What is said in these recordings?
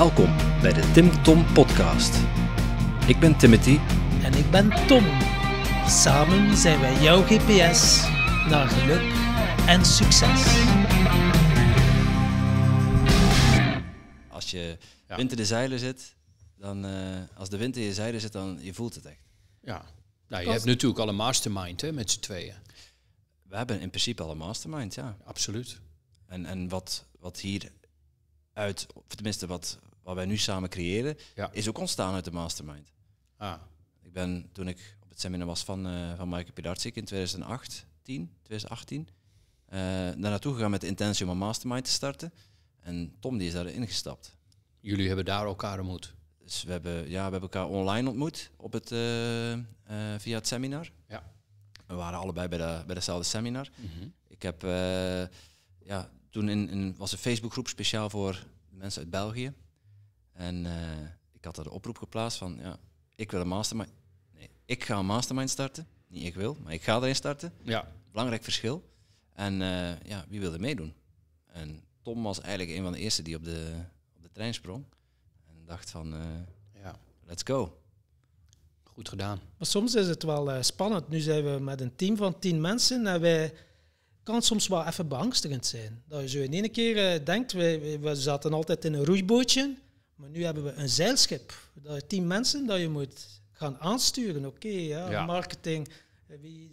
Welkom bij de Tim Tom Podcast. Ik ben Timothy. En ik ben Tom. Samen zijn wij jouw GPS naar geluk en succes. Als je wind in de zeilen zit, dan, eh, als de wind in je zeilen zit, dan je voelt het echt. Ja, nou, je hebt natuurlijk al een mastermind hè, met z'n tweeën. We hebben in principe alle een mastermind, ja. Absoluut. En, en wat, wat hier uit, of tenminste wat, wat wij nu samen creëren, is ook ontstaan uit de mastermind. Ah. Ik ben toen ik op het seminar was van, uh, van Maaike Pilarczyk in 2008, 10, 2018, uh, daar naartoe gegaan met de intentie om een mastermind te starten. En Tom die is daarin gestapt. Jullie hebben daar elkaar ontmoet? Dus we hebben, ja, we hebben elkaar online ontmoet op het, eh, eh, via het seminar. Ja. We waren allebei bij, de, bij dezelfde seminar. Mhm. Ik heb, ja, toen in, in, was een Facebookgroep speciaal voor mensen uit België. En eh, ik had daar de oproep geplaatst van, ja, ik wil een mastermind. Nee, ik ga een mastermind starten. Niet ik wil, maar ik ga erin starten. Ja. Belangrijk verschil. En uh, ja, wie wilde meedoen? En Tom was eigenlijk een van de eerste die op de, op de trein sprong. En dacht van, eh, ja. let's go. Goed gedaan. Maar soms is het wel spannend. Nu zijn we met een team van tien mensen en wij kan soms wel even beangstigend zijn. Dat je zo in één keer denkt, we, we zaten altijd in een roeibootje. Maar nu hebben we een zeilschip. Dat tien mensen dat je moet gaan aansturen. Oké, ja, marketing,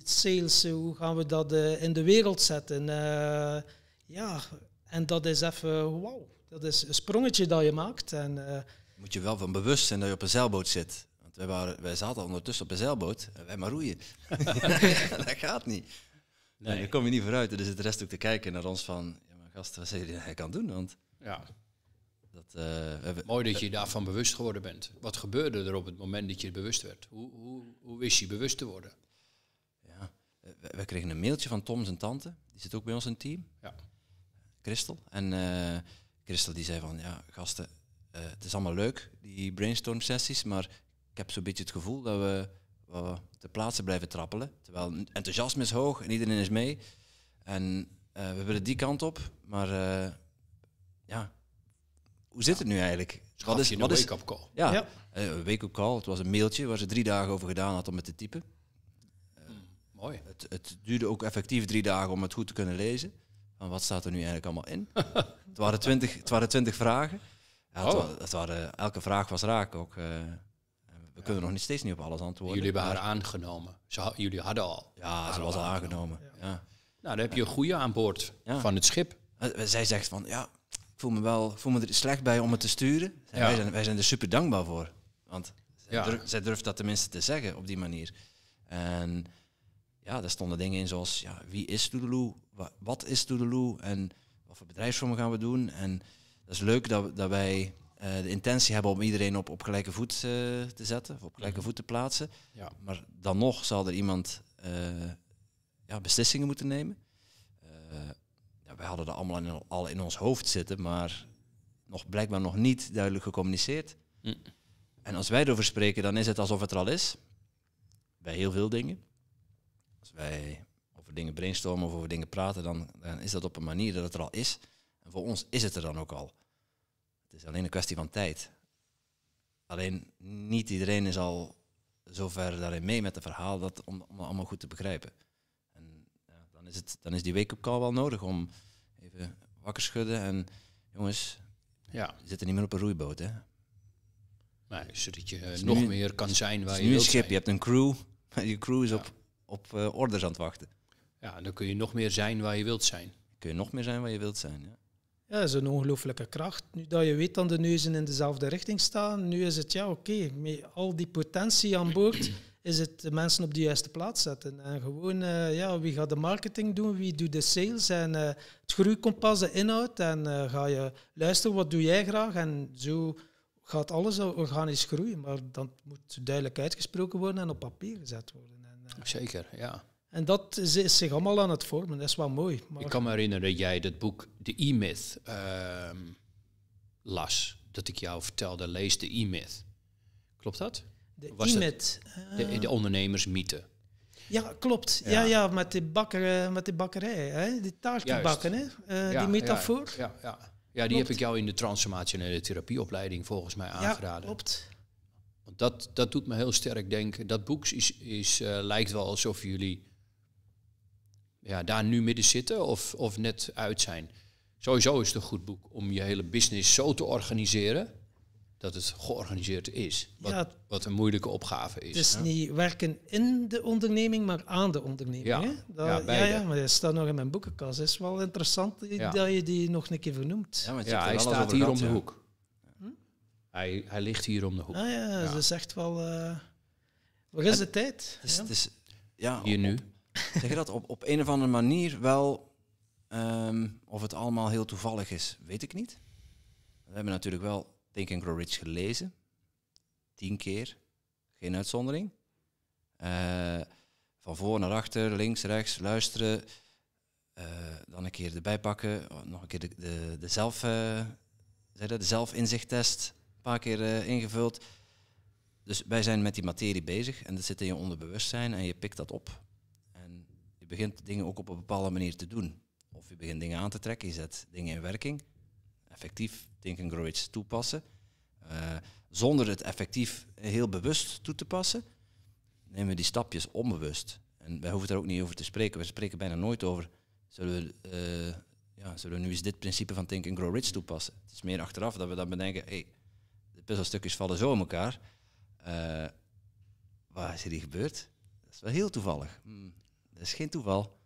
sales, hoe gaan we dat eh, in de wereld zetten? Eh, ja, en dat is even wauw. Dat is een sprongetje dat je maakt. En, eh, moet je wel van bewust zijn dat je op een zeilboot zit. Want wij, waren, wij zaten ondertussen op een zeilboot en wij maar roeien. dat gaat niet. Nee. daar kom je niet vooruit. En dus het rest ook te kijken naar ons van... Ja, maar gast, wat zijn jullie aan doen? Want ja. Dat, uh, we, Mooi dat je daarvan bewust geworden bent. Wat gebeurde er op het moment dat je bewust werd? Hoe, hoe, hoe wist je bewust te worden? Ja, we, we, kregen een mailtje van Tom zijn tante. Die zit ook bij ons in het team. Ja. Christel. En uh, Christel die zei van, ja gasten, eh, het is allemaal leuk, die brainstorm sessies, maar ik heb zo'n beetje het gevoel dat we, we te plaatsen blijven trappelen. Terwijl enthousiasme is hoog en iedereen is mee. En we willen die kant op, maar ja, hoe zit het nu eigenlijk? Wat is, wat is, wake-up call. Ja, eh, een wake-up call. Het was een mailtje waar ze drie dagen over gedaan had om het te typen. Hmm, mooi. Het, het, duurde ook effectief drie dagen om het goed te kunnen lezen. Van wat staat er nu eigenlijk allemaal in? het, waren twintig, het waren twintig vragen. Ja, het, oh. het waren, elke vraag was raak ook. Uh, we kunnen nog niet, steeds niet op alles antwoorden. Jullie hebben haar aangenomen. Ze, jullie hadden al. Ja, ze was al aangenomen. Ja. Nou, dan heb je een goede aan boord van het schip. Eh, zij zegt van, ja, voel me, wel, voel me er slecht bij om het te sturen. Wij, zijn, wij zijn er super dankbaar voor. Want zij, durft dat tenminste te zeggen op die manier. En ja, daar stonden dingen in zoals, ja, wie is Toedeloe? Wat is Toedeloe? En wat voor bedrijfsvormen gaan we doen? En dat is leuk dat, dat wij eh, de intentie hebben om iedereen op, op gelijke voet eh, te zetten, of op gelijke mhm. voet te plaatsen. Ja. Maar dan nog zal er iemand eh, ja, beslissingen moeten nemen wij hadden dat allemaal in, al in ons hoofd zitten, maar nog blijkbaar nog niet duidelijk gecommuniceerd. Mm. En als wij erover spreken, dan is het alsof het er al is. Bij heel veel dingen. Als wij over dingen brainstormen of over dingen praten, dan, dan is dat op een manier dat het er al is. En voor ons is het er dan ook al. Het is alleen een kwestie van tijd. Alleen niet iedereen is al zover daarin mee met het verhaal dat, om, om allemaal goed te begrijpen. En ja, dan, is het, dan is die wake-up call wel nodig om eh, wakker schudden. En jongens, ja. zitten niet meer op een roeiboot, hè? Nee, zodat je eh, nog meer kan zijn waar je schip, je hebt een crew. je crew is op, op eh, orders aan het wachten. Ja, dan kun je nog meer zijn waar je wilt zijn. Kun je nog meer zijn waar je wilt zijn, ja. Ja, dat is een ongelooflijke kracht. Nu dat je weet dat de neuzen in dezelfde richting staan, nu is het ja, oké, met al die potentie aan boord is het de mensen op de juiste plaats zetten. En gewoon, eh, ja, wie gaat de marketing doen, wie doet de sales en uh, het groeikompas, de inhoud. En eh, ga je luisteren, wat doe jij graag? En zo gaat alles organisch groeien. Maar dan moet duidelijk uitgesproken worden en op papier gezet worden. En, Zeker, ja. En dat is, zich allemaal aan het vormen, dat is wel mooi. Ik kan me herinneren dat jij dat boek The E-Myth ehm, las. Dat ik jou vertelde, lees de E-Myth. Klopt dat? de was IMET. Eh. de, ondernemersmythe. Ja, klopt. Ja, ja, met, de bakker, eh, met de bakkerij, hè? die taartbakken, hè? Eh, die metafoor. Ja, ja, ja. die heb ik jou in de transformationele therapieopleiding volgens mij aangeraden. Ja, klopt. Want dat, dat doet me heel sterk denken. Dat boek is, is, lijkt wel alsof jullie ja, daar nu midden zitten of, of net uit zijn. Sowieso is het een goed boek om je hele business zo te organiseren dat het georganiseerd is. Wat, wat een moeilijke opgave is. Dus niet werken in de onderneming, maar aan de onderneming. Ja, hè? ja, ja, ja, maar dat staat nog in mijn boekenkast. Het is wel interessant eh, dat je die nog een keer vernoemt. Ja, want hij staat hier om de hoek. Hm? Hij, hij ligt hier om de hoek. Ah, ja, dat is echt wel... Uh, waar is de tijd? ja, hier nu. Zeg je dat? Op, op een of andere manier wel... Ehm, of het allemaal heel toevallig is, weet ik niet. We hebben natuurlijk wel Think and Grow Rich gelezen. Tien keer. Geen uitzondering. Eh, van voor naar achter, links, rechts, luisteren. Eh, dan een keer erbij pakken. Nog een keer de, de, de eh, de zelfinzichttest. Een paar keer ingevuld. Dus wij zijn met die materie bezig. En dat zit in je onderbewustzijn. En je pikt dat op. En je begint dingen ook op een bepaalde manier te doen. Of je begint dingen aan te trekken. Je zet dingen in werking effectief Think and Grow Rich toepassen. Eh, zonder het effectief heel bewust toe te passen, nemen we die stapjes onbewust. En wij hoeven daar ook niet over te spreken. We spreken bijna nooit over, zullen we, eh, ja, zullen we nu eens dit principe van Think and Grow Rich toepassen? Het is meer achteraf dat we dan bedenken, hey, de puzzelstukjes vallen zo in elkaar. Uh, eh, wat is er hier gebeurd? Dat is wel heel toevallig. Hmm, dat is geen toeval.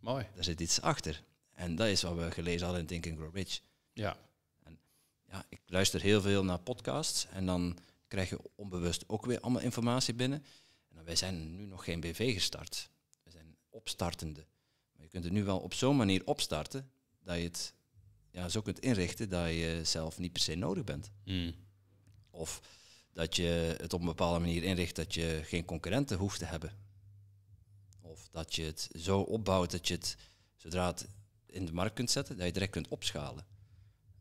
Mooi. Daar zit iets achter. En dat is wat we gelezen hadden in Think and Grow Rich. Ja. En ja, ik luister heel veel naar podcasts en dan krijg je onbewust ook weer allemaal informatie binnen. En wij zijn nu nog geen BV gestart. We zijn opstartende. Maar je kunt het nu wel op zo'n manier opstarten dat je het ja, zo kunt inrichten dat je zelf niet per se nodig bent. Hmm. Of dat je het op een bepaalde manier inricht dat je geen concurrenten hoeft te hebben. Of dat je het zo opbouwt dat je het, zodra het in de markt kunt zetten, dat je direct kunt opschalen.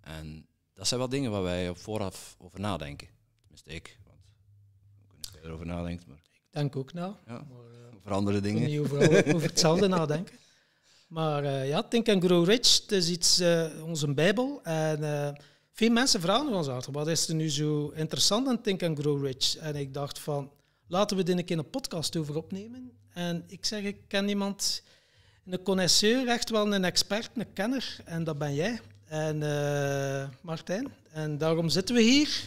En dat zijn wel dingen waar wij op vooraf over nadenken. Tenminste ik, want we kunnen verder over nadenken. Maar ik denk ook nou. maar, eh, over andere dingen. niet over, over hetzelfde nadenken. Maar eh, ja, Think and Grow Rich, het is iets, uh, onze bijbel. En veel mensen vragen ons altijd, wat is er nu zo interessant aan Think and Grow Rich? En ik dacht van, laten we dit een keer een podcast over opnemen. En ik zeg, ik ken iemand, een connoisseur, echt wel een expert, een kenner. En dat ben jij en eh, Martijn. En daarom zitten we hier.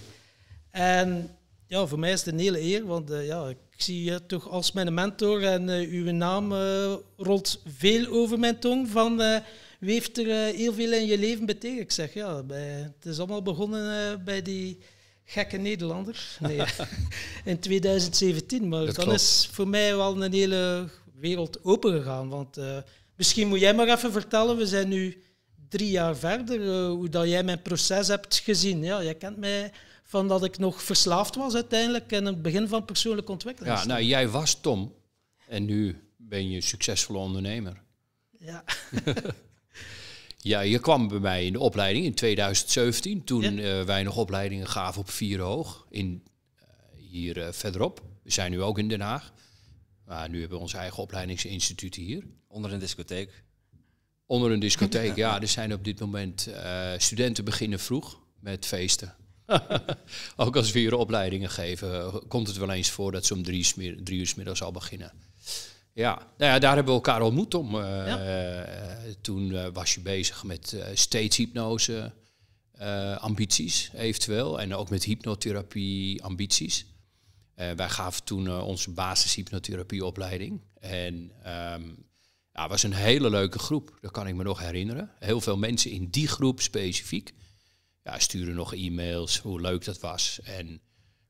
En ja, voor mij is het een hele eer, want eh, ja, ik zie je toch als mijn mentor. En eh, uw naam rolt veel over mijn tong. Van heeft er heel veel in je leven betekend? Ik zeg ja, bij, het is allemaal begonnen bij die gekke Nederlander. Nee, in 2017. Maar dat dan is voor mij wel een hele wereld open gegaan. Want misschien moet jij maar even vertellen, we zijn nu drie jaar verder, eh, hoe dat jij mijn proces hebt gezien. Ja, jij kent mij van dat ik nog verslaafd was uiteindelijk in het begin van persoonlijke ontwikkeling. Ja, nou, jij was Tom en nu ben je succesvolle ondernemer. Ja. ja, je kwam bij mij in de opleiding in 2017, toen ja. Eh, wij nog opleidingen gaven op Vierenhoog, in, eh, hier verderop. We zijn nu ook in Den Haag. Maar nu hebben we ons eigen opleidingsinstituut hier. Onder een discotheek. Onder een discotheek, ja. Er zijn op dit moment eh, studenten beginnen vroeg met feesten. ook als we hier opleidingen geven, komt het wel eens voor dat ze om drie, uur, drie uur middags al beginnen. Ja, nou ja, daar hebben we elkaar ontmoet om. Eh, eh, toen was je bezig met steeds hypnose, ambities eventueel. En ook met hypnotherapie, ambities. wij gaven toen onze opleiding En ehm, ja was een hele leuke groep, dat kan ik me nog herinneren. Heel veel mensen in die groep specifiek ja, sturen nog e-mails hoe leuk dat was. En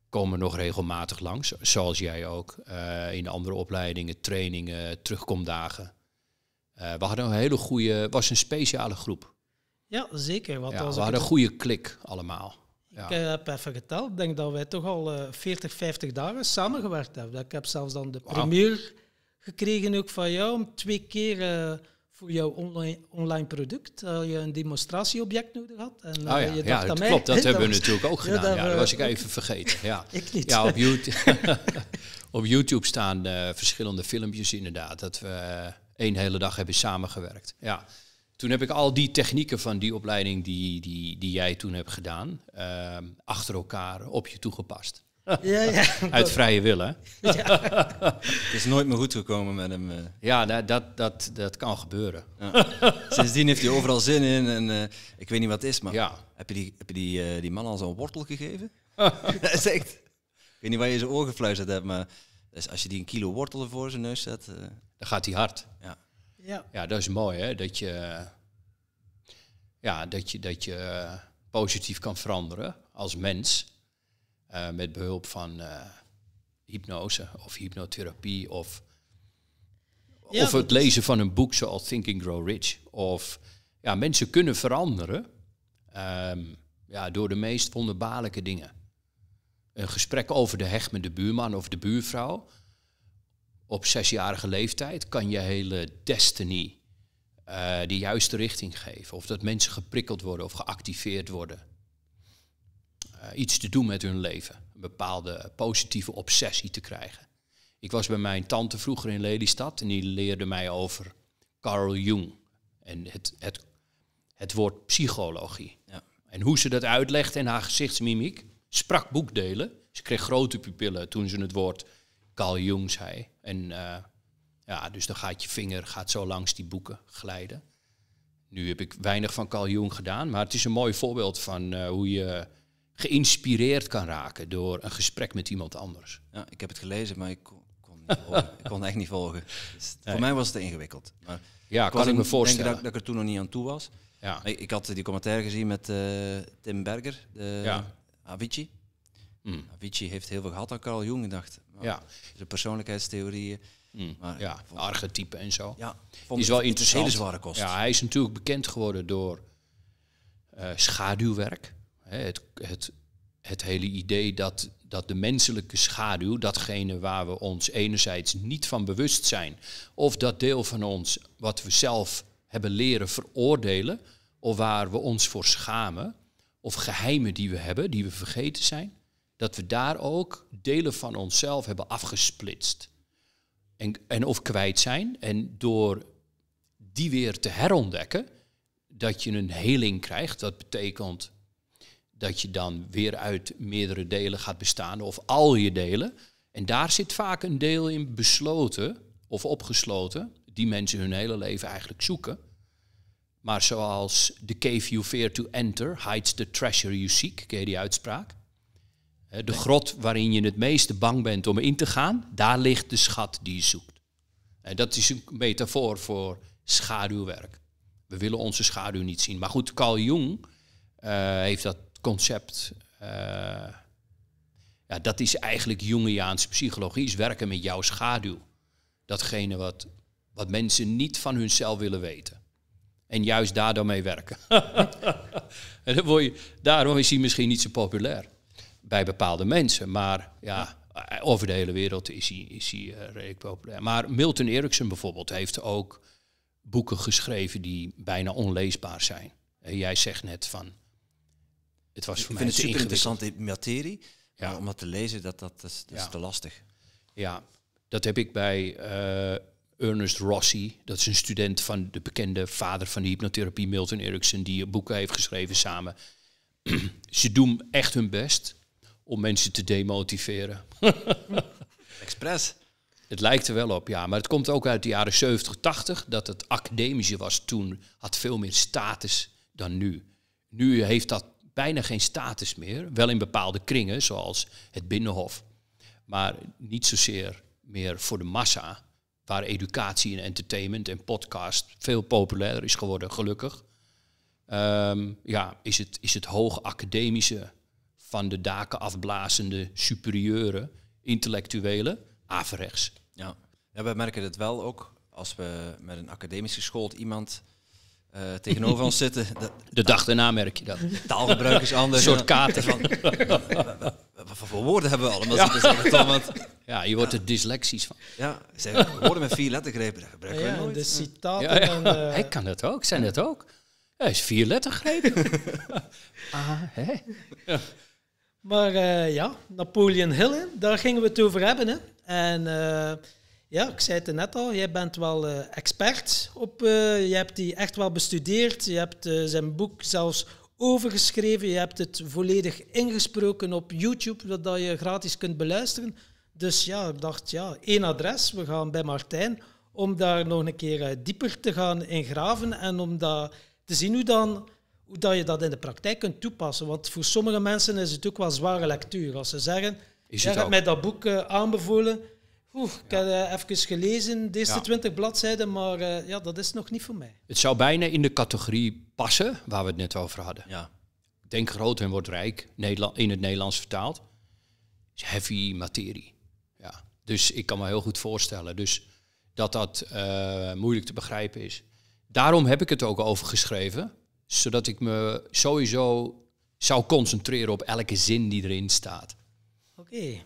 komen nog regelmatig langs, zoals jij ook. Eh, in andere opleidingen, trainingen, terugkomdagen. Eh, we hadden een hele goede, was een speciale groep. Ja, zeker. Wat we hadden een goede klik allemaal. Ja. Ik eh, heb even geteld, denk dat wij toch al uh, 40, 50 dagen samengewerkt hebben. Ik heb zelfs dan de premier gekregen ook van jou om twee keer eh, voor jouw online, online product uh, je een demonstratieobject nodig had. En, ah eh, ja, je dacht ja dat klopt. Dat hebben we natuurlijk ook gedaan. Ja, dat, was ik even vergeten. Ja. ik niet. Ja, op YouTube, op YouTube staan verschillende filmpjes inderdaad. Dat we één hele dag hebben samengewerkt. Ja. Toen heb ik al die technieken van die opleiding die, die, die jij toen hebt gedaan, ehm, achter elkaar op je toegepast. Ja, ja. Uit vrije wil, hè? Ja. Het is nooit meer goed gekomen met hem. Eh. Ja, dat, dat, dat, kan gebeuren. Sindsdien heeft hij overal zin in en eh, ik weet niet wat het is, maar heb je, die, heb je die, eh, die man al zo'n wortel gegeven? dat is echt... Ik weet niet waar je zijn oor gefluisterd hebt, maar dus als je die een kilo wortel voor zijn neus zet... Dan gaat hij hard. Ja. Ja. ja, dat is mooi, hè? Dat je, ja, dat je, dat je positief kan veranderen als mens eh, met behulp van eh, hypnose of hypnotherapie of, of het lezen van een boek zoals Thinking Grow Rich. Of ja, mensen kunnen veranderen ehm, ja, door de meest wonderbaarlijke dingen. Een gesprek over de heg met de buurman of de buurvrouw op zesjarige leeftijd kan je hele destiny eh, de juiste richting geven. Of dat mensen geprikkeld worden of geactiveerd worden. Eh, iets te doen met hun leven. Een bepaalde positieve obsessie te krijgen. Ik was bij mijn tante vroeger in Lelystad en die leerde mij over Carl Jung en het, het, het woord psychologie. Ja. En hoe ze dat uitlegde in haar gezichtsmimiek sprak boekdelen. Ze kreeg grote pupillen toen ze het woord Carl Jung zei. En eh, ja, dus dan gaat je vinger gaat zo langs die boeken glijden. Nu heb ik weinig van Carl Jung gedaan, maar het is een mooi voorbeeld van eh, hoe je geïnspireerd kan raken door een gesprek met iemand anders. Ja, ik heb het gelezen, maar ik kon, ik kon echt niet volgen. Dus Voor mij was het ingewikkeld. Maar ja, ik kan ik me voorstellen. Dat, dat, ik er toen nog niet aan toe was. Ja. Ik, had die commentaar gezien met eh, Tim Berger, de ja. Avicii. Hmm. Avicii heeft heel veel gehad aan Carl Jung dacht. Nou, ja. De persoonlijkheidstheorieën. Mm. Maar ja, archetypen en zo. Ja, is wel interessant. Hele zware kost. Ja, hij is natuurlijk bekend geworden door eh, schaduwwerk. Het, het, het hele idee dat, dat de menselijke schaduw, datgene waar we ons enerzijds niet van bewust zijn, of dat deel van ons wat we zelf hebben leren veroordelen, of waar we ons voor schamen, of geheimen die we hebben, die we vergeten zijn, dat we daar ook delen van onszelf hebben afgesplitst. En, en of kwijt zijn. En door die weer te herontdekken, dat je een heling krijgt. Dat betekent dat je dan weer uit meerdere delen gaat bestaan of al je delen. En daar zit vaak een deel in besloten of opgesloten, die mensen hun hele leven eigenlijk zoeken. Maar zoals The Cave You Fear to Enter hides the treasure you seek, ken je die uitspraak? De grot waarin je het meeste bang bent om in te gaan, daar ligt de schat die je zoekt. En dat is een metafoor voor schaduwwerk. We willen onze schaduw niet zien. Maar goed, Carl Jung eh, heeft dat concept. Eh, ja, dat is eigenlijk Jungiaanse psychologie, is werken met jouw schaduw. Datgene wat, wat mensen niet van hunzelf willen weten. En juist daardoor mee werken. en dan je, daarom is hij misschien niet zo populair bij bepaalde mensen. Maar ja, over de hele wereld is hij, is hij eh, redelijk populair. Maar Milton Erickson bijvoorbeeld heeft ook boeken geschreven die bijna onleesbaar zijn. En jij zegt net van het was voor ik mij vind het super interessante materie. Ja. Maar om het te lezen, dat, dat, dat is, te lastig. Ja, dat heb ik bij uh, Ernest Rossi. Dat is een student van de bekende vader van de hypnotherapie, Milton Erickson, die boeken heeft geschreven samen. Ze doen echt hun best om mensen te demotiveren. Expres. Het lijkt er wel op, ja. Maar het komt ook uit de jaren 70, 80, dat het academische was toen, had veel meer status dan nu. Nu heeft dat bijna geen status meer. Wel in bepaalde kringen, zoals het Binnenhof. Maar niet zozeer meer voor de massa, waar educatie en entertainment en podcast veel populairder is geworden, gelukkig. Ehm, ja, is het, is het hoog academische van de daken afblazende superieure intellectuele averechts. Ja. ja, we merken het wel ook als we met een academisch geschoold iemand eh, tegenover ons zitten. Dat, de dag daarna merk je dat. Taalgebruik is anders. Een soort kaarten van. Wat voor woorden hebben we allemaal? Ja, want, ja je wordt ja. er dyslexisch van. Ja, woorden met vier lettergrepen, dat gebruiken we citaten en, Hij kan dat ook, zijn dat ook. Hij is vier lettergrepen. ah, hè? Maar eh, ja, Napoleon Hill, daar gingen we het over hebben. Hè? En eh, ja, ik zei het net al, jij bent wel eh, expert op. Eh, je hebt die echt wel bestudeerd. Je hebt eh, zijn boek zelfs overgeschreven. Je hebt het volledig ingesproken op YouTube, dat je gratis kunt beluisteren. Dus ja, ik dacht, ja, één adres. We gaan bij Martijn om daar nog een keer dieper te gaan ingraven en om te zien hoe, dan, hoe dat je dat in de praktijk kunt toepassen. Want voor sommige mensen is het ook wel zware lectuur. Als ze zeggen, jij hebt mij dat boek aanbevolen ik heb eh, even gelezen, deze 20 bladzijden, maar eh, ja, dat is nog niet voor mij. Het zou bijna in de categorie passen, waar we het net over hadden. Ja. Denk groot en wordt rijk, in het Nederlands vertaald. Is heavy materie. Ja. Dus ik kan me heel goed voorstellen dus dat dat eh, moeilijk te begrijpen is. Daarom heb ik het ook over geschreven, zodat ik me sowieso zou concentreren op elke zin die erin staat. Oké.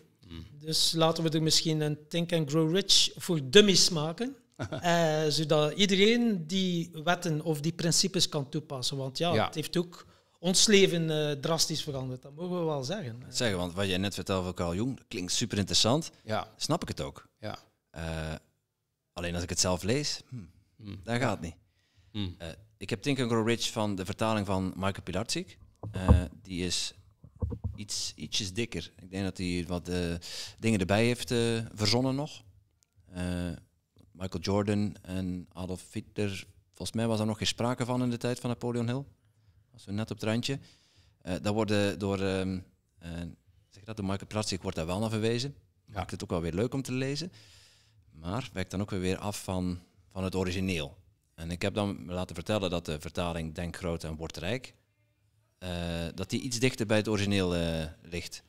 Dus laten we er misschien een Think and Grow Rich voor dummies maken. eh, zodat iedereen die wetten of die principes kan toepassen. Want ja, het heeft ook ons leven eh, drastisch veranderd. Dat mogen we wel zeggen. zeggen, want wat jij net vertelde van Carl Jung, dat klinkt super interessant. Ja. Snap ik het ook. Ja. Eh, alleen als ik het zelf lees, hm, hm. gaat niet. Hm. Eh, ik heb Think and Grow Rich van de vertaling van Michael Pilarczyk. die is iets, ietsjes dikker. Ik denk dat hij wat eh, dingen erbij heeft eh, verzonnen nog. Eh, Michael Jordan en Adolf Hitler. Volgens mij was er nog geen sprake van in de tijd van Napoleon Hill. Als we net op het randje. Dat worden door, um, zeg dat, door Michael Pratsik wordt daar wel naar verwezen. Ja. Maakt het ook wel weer leuk om te lezen. Maar werkt dan ook weer af van, van het origineel. En ik heb dan laten vertellen dat de vertaling Denk groot en word rijk eh, dat die iets dichter bij het origineel eh, ligt.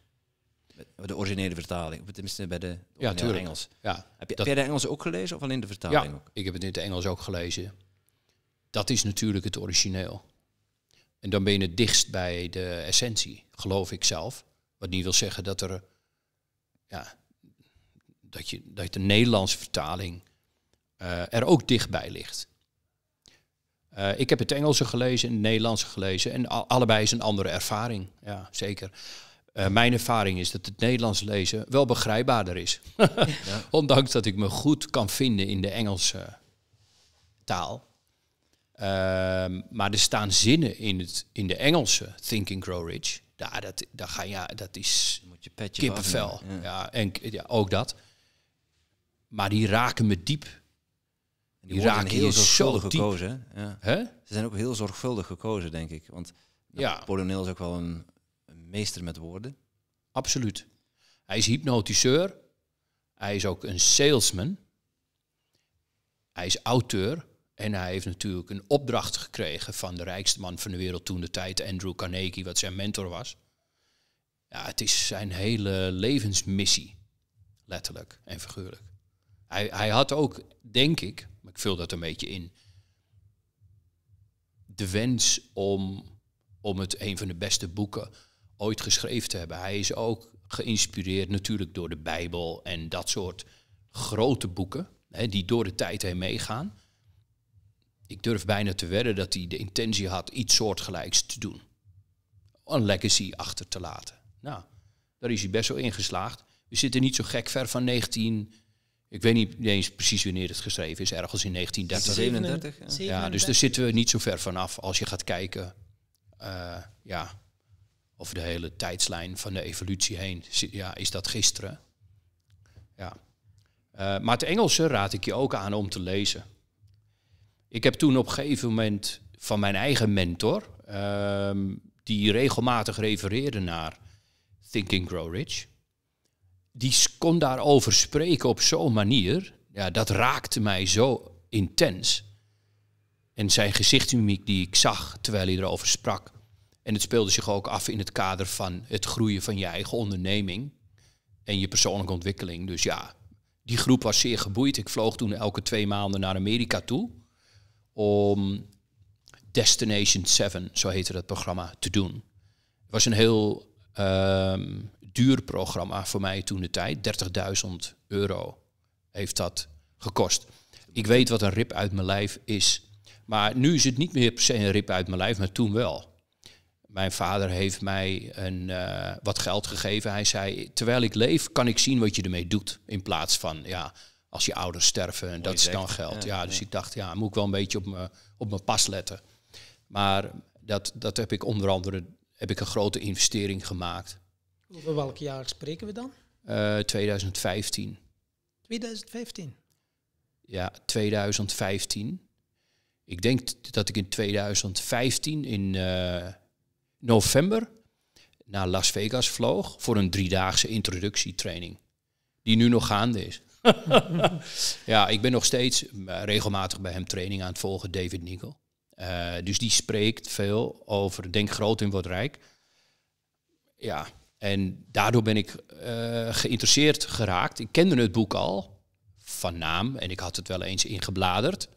De originele vertaling, tenminste bij de ja, Engels. Ja, heb, je, dat... jij de Engels ook gelezen of alleen de vertaling? Ja, ook? ik heb het in het Engels ook gelezen. Dat is natuurlijk het origineel. En dan ben je het dichtst bij de essentie, geloof ik zelf. Wat niet wil zeggen dat er. Ja, dat, je, dat de Nederlandse vertaling eh, er ook dichtbij ligt. Eh, ik heb het Engelse gelezen en het Nederlandse gelezen. En allebei is een andere ervaring. Ja, zeker. Eh, mijn ervaring is dat het Nederlands lezen wel begrijpbaarder is. ja. Ondanks dat ik me goed kan vinden in de Engelse taal. Ehm, maar er staan zinnen in, het, in de Engelse Thinking Grow Rich. Daar, dat, daar ga, ja, dat is Moet je kippenvel. ja. en ja, ook dat. Maar die raken me diep die Iran heel zorgvuldig gekozen. Ja. Hè? Ze zijn ook heel zorgvuldig gekozen, denk ik. Want ja. Poloneel is ook wel een, meester met woorden. Absoluut. Hij is hypnotiseur. Hij is ook een salesman. Hij is auteur. En hij heeft natuurlijk een opdracht gekregen van de rijkste man van de wereld toen de tijd, Andrew Carnegie, wat zijn mentor was. Ja, het is zijn hele levensmissie, letterlijk en figuurlijk. Hij, hij had ook, denk ik, ik vul dat een beetje in. De wens om, om het een van de beste boeken ooit geschreven te hebben. Hij is ook geïnspireerd natuurlijk door de Bijbel en dat soort grote boeken hè, die door de tijd heen meegaan. Ik durf bijna te wedden dat hij de intentie had iets soortgelijks te doen. Een legacy achter te laten. Nou, daar is hij best wel ingeslaagd We zitten niet zo gek ver van 19 ik weet niet eens precies wanneer het geschreven is, ergens in 1937. 37, ja. dus daar zitten we niet zo ver vanaf als je gaat kijken eh, ja, over de hele tijdslijn van de evolutie heen. Ja, is dat gisteren? Ja. Eh, maar het Engelse raad ik je ook aan om te lezen. Ik heb toen op een gegeven moment van mijn eigen mentor, ehm, die regelmatig refereerde naar Thinking Grow Rich die kon daarover spreken op zo'n manier. Ja, dat raakte mij zo intens. En zijn gezichtsmimiek die ik zag terwijl hij erover sprak. En het speelde zich ook af in het kader van het groeien van je eigen onderneming. En je persoonlijke ontwikkeling. Dus ja, die groep was zeer geboeid. Ik vloog toen elke twee maanden naar Amerika toe. Om Destination 7, zo heette dat programma, te doen. Het was een heel ehm, duur programma voor mij toen de tijd. 30.000 euro heeft dat gekost. Ik weet wat een rip uit mijn lijf is. Maar nu is het niet meer per se een rip uit mijn lijf, maar toen wel. Mijn vader heeft mij een, eh, wat geld gegeven. Hij zei, terwijl ik leef, kan ik zien wat je ermee doet. In plaats van, ja, als je ouders sterven, en dat is dan geld. Ja, dus ik dacht, ja, moet ik wel een beetje op, me, op mijn pas letten. Maar dat, dat heb ik onder andere heb ik een grote investering gemaakt. Over welk jaar spreken we dan? 2015. Eh, 2015? Ja, 2015. Ik denk dat ik in 2015 in eh, november naar Las Vegas vloog voor een driedaagse introductietraining. Die nu nog gaande is. ja, ik ben nog steeds regelmatig bij hem training aan het volgen, David Nickel. Eh, dus die spreekt veel over denk groot in word rijk. Ja, en daardoor ben ik eh, geïnteresseerd geraakt. Ik kende het boek al van naam en ik had het wel eens ingebladerd.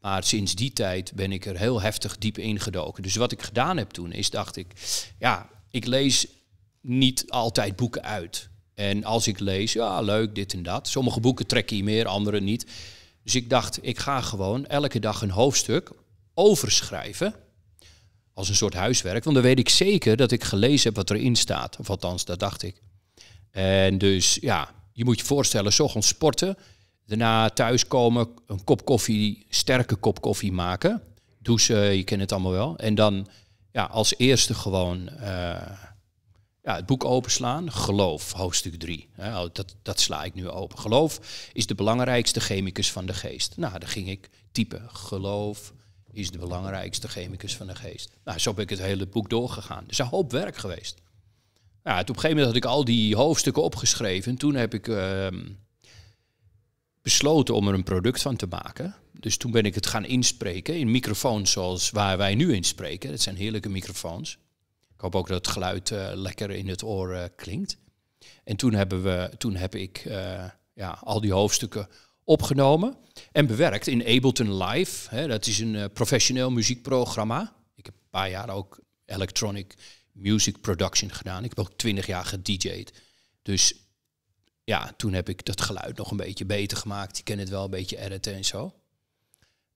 Maar sinds die tijd ben ik er heel heftig diep ingedoken. Dus wat ik gedaan heb toen is, dacht ik, ja, ik lees niet altijd boeken uit. En als ik lees, ja, leuk, dit en dat. Sommige boeken trekken je meer, andere niet. Dus ik dacht, ik ga gewoon elke dag een hoofdstuk overschrijven als een soort huiswerk. Want dan weet ik zeker dat ik gelezen heb wat erin staat. Of althans, dat dacht ik. En dus ja, je moet je voorstellen, zo ochtends sporten. Daarna thuiskomen, een kop koffie, sterke kop koffie maken. Douchen, je kent het allemaal wel. En dan ja, als eerste gewoon eh, ja, het boek openslaan. Geloof, hoofdstuk 3. Nou, dat, dat sla ik nu open. Geloof is de belangrijkste chemicus van de geest. Nou, daar ging ik typen. Geloof, is de belangrijkste chemicus van de geest. Nou, zo ben ik het hele boek doorgegaan. Er is een hoop werk geweest. Nou, op een gegeven moment had ik al die hoofdstukken opgeschreven. toen heb ik ehm, besloten om er een product van te maken. Dus toen ben ik het gaan inspreken in microfoons zoals waar wij nu in spreken. Dat zijn heerlijke microfoons. Ik hoop ook dat het geluid eh, lekker in het oor eh, klinkt. En toen, hebben we, toen heb ik eh, ja, al die hoofdstukken opgenomen en bewerkt in Ableton Live. Hè, dat is een eh, professioneel muziekprogramma. Ik heb een paar jaar ook electronic music production gedaan. Ik heb ook twintig jaar gedj'd. Dus ja, toen heb ik dat geluid nog een beetje beter gemaakt. Ik ken het wel een beetje editen en zo.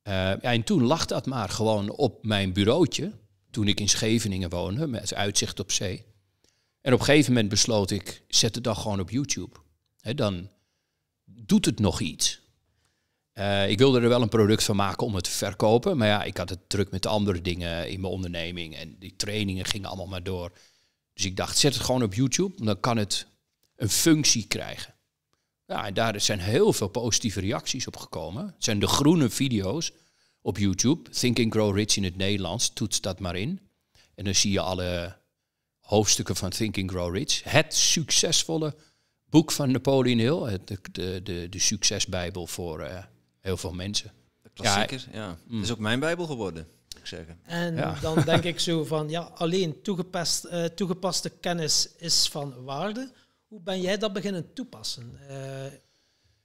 Eh, en toen lag dat maar gewoon op mijn bureautje. Toen ik in Scheveningen woonde, met uitzicht op zee. En op een gegeven moment besloot ik, zet het dan gewoon op YouTube. dan doet het nog iets. Eh, ik wilde er wel een product van maken om het te verkopen. Maar ja, ik had het druk met andere dingen in mijn onderneming. En die trainingen gingen allemaal maar door. Dus ik dacht, zet het gewoon op YouTube. Dan kan het een functie krijgen. Ja, en daar zijn heel veel positieve reacties op gekomen. Het zijn de groene video's op YouTube. Think and Grow Rich in het Nederlands. Toets dat maar in. En dan zie je alle hoofdstukken van Think and Grow Rich. Het succesvolle boek van Napoleon Hill. De, de, de, de succesbijbel voor... Eh, heel veel mensen. De klassieker, ja. ja. Mm. is ook mijn Bijbel geworden. Ik zeggen. En dan denk ik zo van, ja, alleen toegepast, eh, toegepaste kennis is van waarde. Hoe ben jij dat beginnen toepassen? Eh,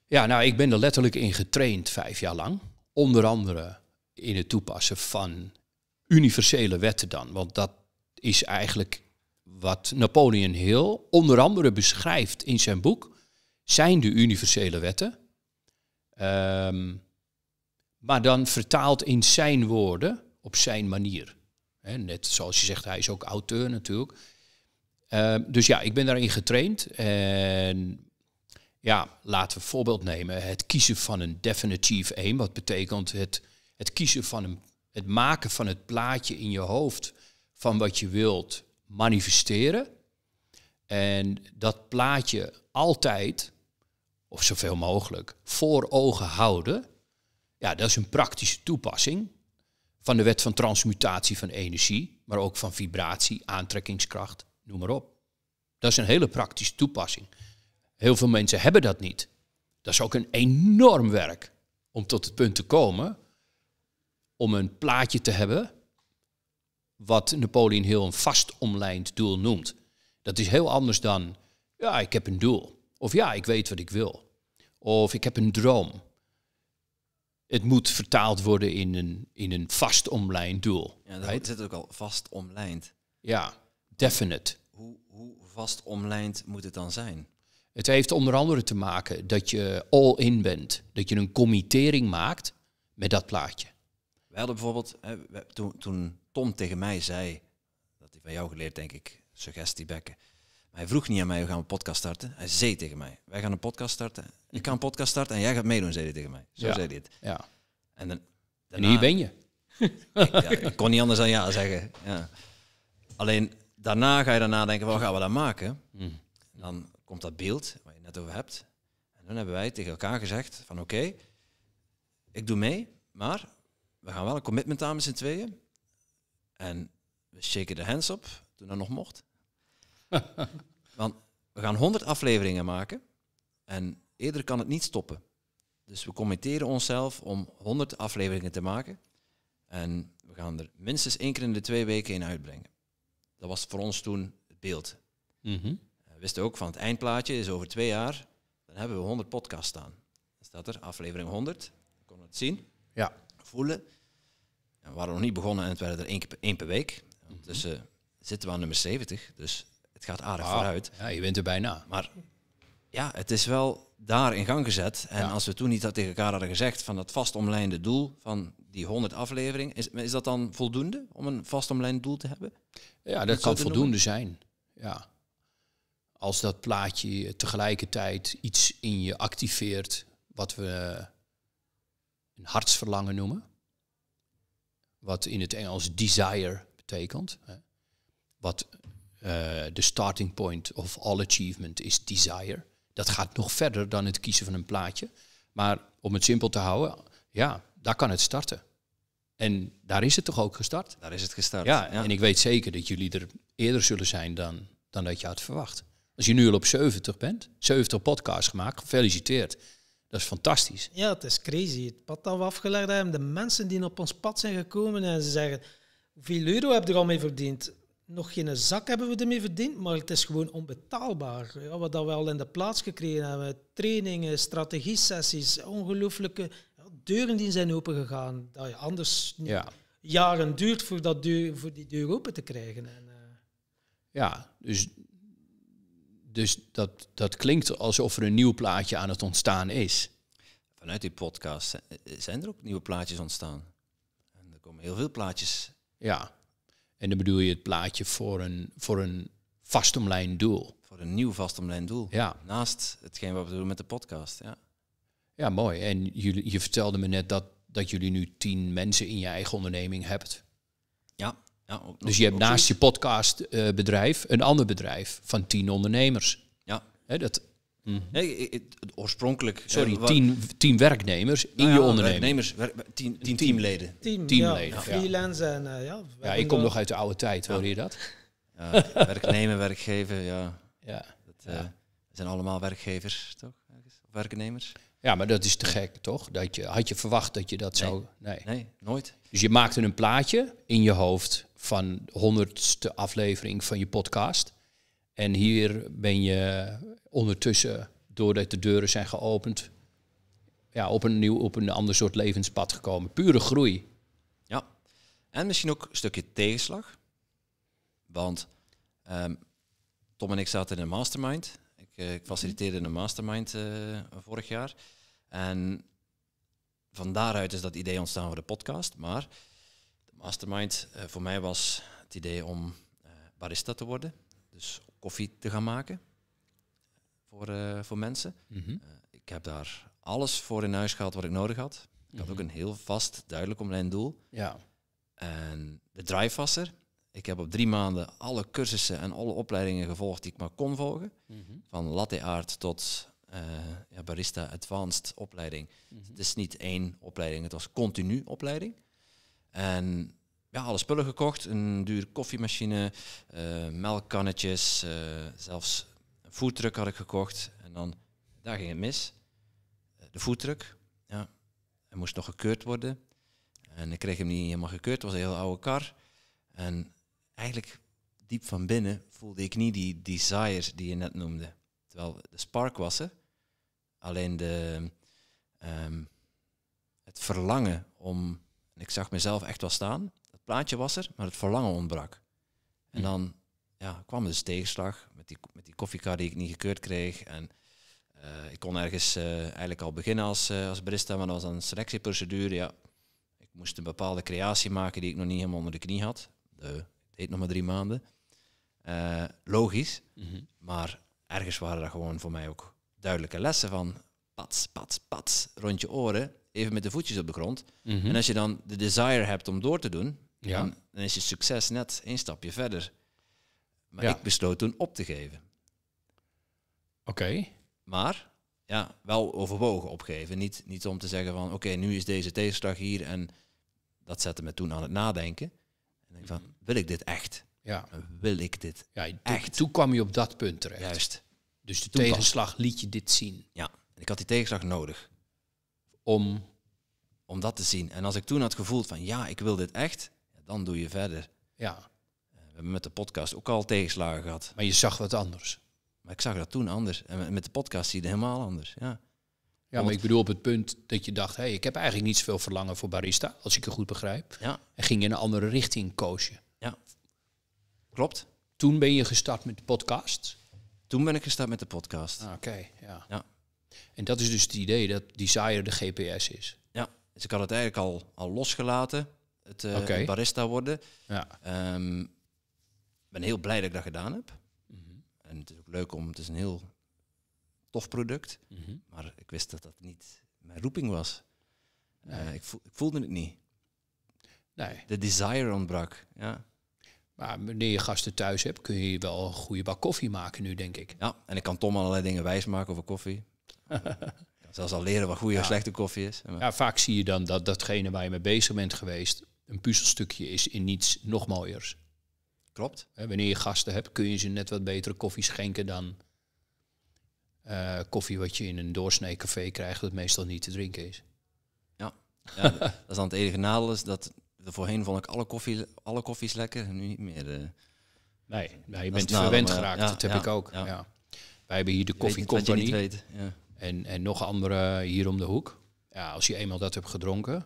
ja, nou, ik ben er letterlijk in getraind vijf jaar lang. Onder andere in het toepassen van universele wetten dan. Want dat is eigenlijk wat Napoleon Hill onder andere beschrijft in zijn boek. Zijn de universele wetten. Ehm, maar dan vertaald in zijn woorden, op zijn manier. net zoals je zegt, hij is ook auteur natuurlijk. Ehm, dus ja, ik ben daarin getraind. En ja, laten we een voorbeeld nemen. Het kiezen van een definitive aim. Wat betekent het, het kiezen van een, het maken van het plaatje in je hoofd van wat je wilt manifesteren. En dat plaatje altijd of zoveel mogelijk, voor ogen houden. Ja, dat is een praktische toepassing van de wet van transmutatie van energie, maar ook van vibratie, aantrekkingskracht, noem maar op. Dat is een hele praktische toepassing. Heel veel mensen hebben dat niet. Dat is ook een enorm werk om tot het punt te komen om een plaatje te hebben wat Napoleon heel een vast omlijnd doel noemt. Dat is heel anders dan, ja, ik heb een doel. Of ja, ik weet wat ik wil. Of ik heb een droom. Het moet vertaald worden in een, in een vast omlijnd doel. Ja, dat zit ook al vast omlijnd. Ja, definite. Hoe, hoe vast omlijnd moet het dan zijn? Het heeft onder andere te maken dat je all-in bent. Dat je een committering maakt met dat plaatje. We hadden bijvoorbeeld, hè, toen, toen Tom tegen mij zei, dat hij van jou geleerd denk ik, suggestie bekken. Hij vroeg niet aan mij, we gaan een podcast starten. Hij zei tegen mij, wij gaan een podcast starten. Ik kan een podcast starten en jij gaat meedoen, zei hij tegen mij. Zo zei hij het. Ja. En, dan, en hier ben je. ik, kon niet anders dan ja zeggen. Ja. Alleen daarna ga je daarna denken, wat gaan we dan maken? Hmm. Dan komt dat beeld waar je net over hebt. En dan hebben wij tegen elkaar gezegd van oké, ik doe mee, maar we gaan wel een commitment aan met z'n tweeën. En we shaken de hands op, toen dan nog mocht. Want we gaan 100 afleveringen maken en eerder kan het niet stoppen. Dus we committeren onszelf om 100 afleveringen te maken. En we gaan er minstens één keer in de twee weken in uitbrengen. Dat was voor ons toen het beeld. Mhm. We wisten ook van het eindplaatje is over twee jaar, dan hebben we 100 podcasts staan. Dan staat er aflevering 100. Dan kon het zien, ja. voelen. En we waren nog niet begonnen en het werden er één, per week. Ondertussen mhm. zitten we aan nummer 70, dus gaat aardig vooruit. Ja, je wint er bijna. Maar ja, het is wel daar in gang gezet. En als we toen niet dat tegen elkaar hadden gezegd van dat vastomlijnde doel van die 100 aflevering, is, is dat dan voldoende om een vastomlijnd doel te hebben? Ja, dat, kan voldoende zijn. Ja. Als dat plaatje tegelijkertijd iets in je activeert wat we een hartsverlangen noemen. Wat in het Engels desire betekent. Hè. Wat eh, de starting point of all achievement is desire. Dat gaat nog verder dan het kiezen van een plaatje. Maar om het simpel te houden, ja, daar kan het starten. En daar is het toch ook gestart? Daar is het gestart. Ja, en ik weet zeker dat jullie er eerder zullen zijn dan, dan dat je had verwacht. Als je nu al op 70 bent, 70 podcasts gemaakt, gefeliciteerd. Dat is fantastisch. Ja, het is crazy. Het pad dat we afgelegd hebben, de mensen die op ons pad zijn gekomen en ze zeggen: hoeveel euro heb je er al mee verdiend? nog geen zak hebben we ermee verdiend, maar het is gewoon onbetaalbaar. Ja, wat dat we al in de plaats gekregen hebben, trainingen, strategie-sessies, ongelooflijke deuren die zijn opengegaan. Dat je anders ja. jaren duurt voor, dat deur, voor die deur open te krijgen. En, eh, Ja, dus, dus dat, dat klinkt alsof er een nieuw plaatje aan het ontstaan is. Vanuit die podcast zijn er ook nieuwe plaatjes ontstaan. En er komen heel veel plaatjes ja. En dan bedoel je het plaatje voor een, voor een vastomlijnd doel. Voor een nieuw vastomlijnd doel. Ja. Naast hetgeen wat we doen met de podcast. Ja, ja mooi. En jullie, je vertelde me net dat, dat jullie nu tien mensen in je eigen onderneming hebt. Ja. ja dus je hebt naast je podcastbedrijf een ander bedrijf van tien ondernemers. Ja. He, dat, Mhm. nee, oorspronkelijk. Eh, Sorry, tien, tien werknemers in nou je onderneming. Werknemers, tien, tien, teamleden. teamleden. Ja, freelance en eh, ja. Ja, ik kom nog uit de oude tijd, hoor je dat? werknemer, werkgever, ja. Ja. Dat, eh, zijn allemaal werkgevers, toch? werknemers? Ja, maar dat is te gek, toch? Dat je, had je verwacht dat je dat zou... Nee. nee, nooit. Dus je maakte een plaatje in je hoofd van de honderdste aflevering van je podcast. En hier ben je ondertussen, doordat de deuren zijn geopend, ja, op, een nieuw, op een ander soort levenspad gekomen. Pure groei. Ja, en misschien ook een stukje tegenslag. Want ehm, Tom en ik zaten in een mastermind. Ik, eh, ik faciliteerde een mastermind eh, vorig jaar. En van daaruit is dat idee ontstaan voor de podcast. Maar de mastermind uh, voor mij was het idee om barista te worden. Dus koffie te gaan maken voor, eh, voor mensen. Mhm. Eh, ik heb daar alles voor in huis gehad wat ik nodig had. Ik had mhm. ook een heel vast, duidelijk omlijnd doel. Ja. En de drive was Ik heb op drie maanden alle cursussen en alle opleidingen gevolgd die ik maar kon volgen. Mhm. Van latte art tot eh, ja, barista advanced opleiding. Het is niet één opleiding, het was continu opleiding. En ja, alle spullen gekocht. Een dure koffiemachine, eh, melkkannetjes, eh, zelfs een foodtruck had ik gekocht. En dan, daar ging het mis. Eh, de foodtruck, ja. Hij moest nog gekeurd worden. En ik kreeg hem niet helemaal gekeurd. Het was een heel oude kar. En eigenlijk diep van binnen voelde ik niet die desire die je net noemde. Terwijl de spark was er. Alleen de, ehm, het verlangen om... Ik zag mezelf echt wel staan plaatje was er, maar het verlangen ontbrak. En dan ja, kwam dus tegenslag met die, met die koffiekar die ik niet gekeurd kreeg. En eh, ik kon ergens eh, eigenlijk al beginnen als, uh, als barista, maar dat was een selectieprocedure. Ja. Ik moest een bepaalde creatie maken die ik nog niet helemaal onder de knie had. De, het deed nog maar drie maanden. logisch, mhm. maar ergens waren daar gewoon voor mij ook duidelijke lessen van pats, pats, pats, rond je oren, even met de voetjes op de grond. Mhm. En als je dan de desire hebt om door te doen, ja. dan is je succes net een stapje verder. Maar ik besloot toen op te geven. Oké. Maar ja, wel overwogen opgeven. Niet, niet om te zeggen van oké, nu is deze tegenslag hier en dat zette me toen aan het nadenken. En denk van, mhm. wil ik dit echt? Ja. Wil ik dit ja, echt? Toen kwam je op dat punt terecht. Juist. Dus de tegenslag liet je dit zien. Ja, ik had die tegenslag nodig. Om? Om dat te zien. En als ik toen had gevoeld van ja, ik wil dit echt, dan doe je verder. Ja. Eh, we hebben met de podcast ook al tegenslagen gehad. Maar je zag wat anders. Maar ik zag dat toen anders. En met de podcast zie je het helemaal anders. Ja. Ja, maar ik bedoel op het punt dat je dacht, hé, hey, ik heb eigenlijk niet zoveel verlangen voor barista, als ik het goed begrijp. Ja. En ging je in een andere richting koosje. Ja, klopt. Toen ben je gestart met de podcast? Toen ben ik gestart met de podcast. Ah, oké, ja. ja. En dat is dus het idee dat Desire de GPS is. Ja, dus ik had het eigenlijk al, al losgelaten. Eh, het barista worden. Ja. Ehm, ben heel blij dat ik dat gedaan heb. Mhm. En het is ook leuk om, het is een heel tof product, mhm. maar ik wist dat dat niet mijn roeping was. Eh, ik, voelde het niet. Nee. De desire ontbrak. Ja. Maar wanneer je gasten thuis hebt, kun je wel een goede bak koffie maken nu, denk ik. Ja, en ik kan Tom allerlei dingen wijsmaken over koffie. zelfs al leren wat goede ja. en slechte koffie is. Ja, vaak zie je dan dat datgene waar je mee bezig bent geweest, een puzzelstukje is in niets nog mooiers. Klopt. wanneer je gasten hebt, kun je ze net wat betere koffie schenken dan eh, koffie wat je in een doorsnee café krijgt, dat meestal niet te drinken is. Ja, ja dat is dan het enige nadeel is dat voorheen vond ik alle, koffie, alle koffies lekker en nu niet meer. Uh, nee, je bent verwend geraakt, dat heb ik ook. Ja. Wij hebben hier de koffiecompagnie en, en nog andere hier om de hoek. Ja, als je eenmaal dat hebt gedronken,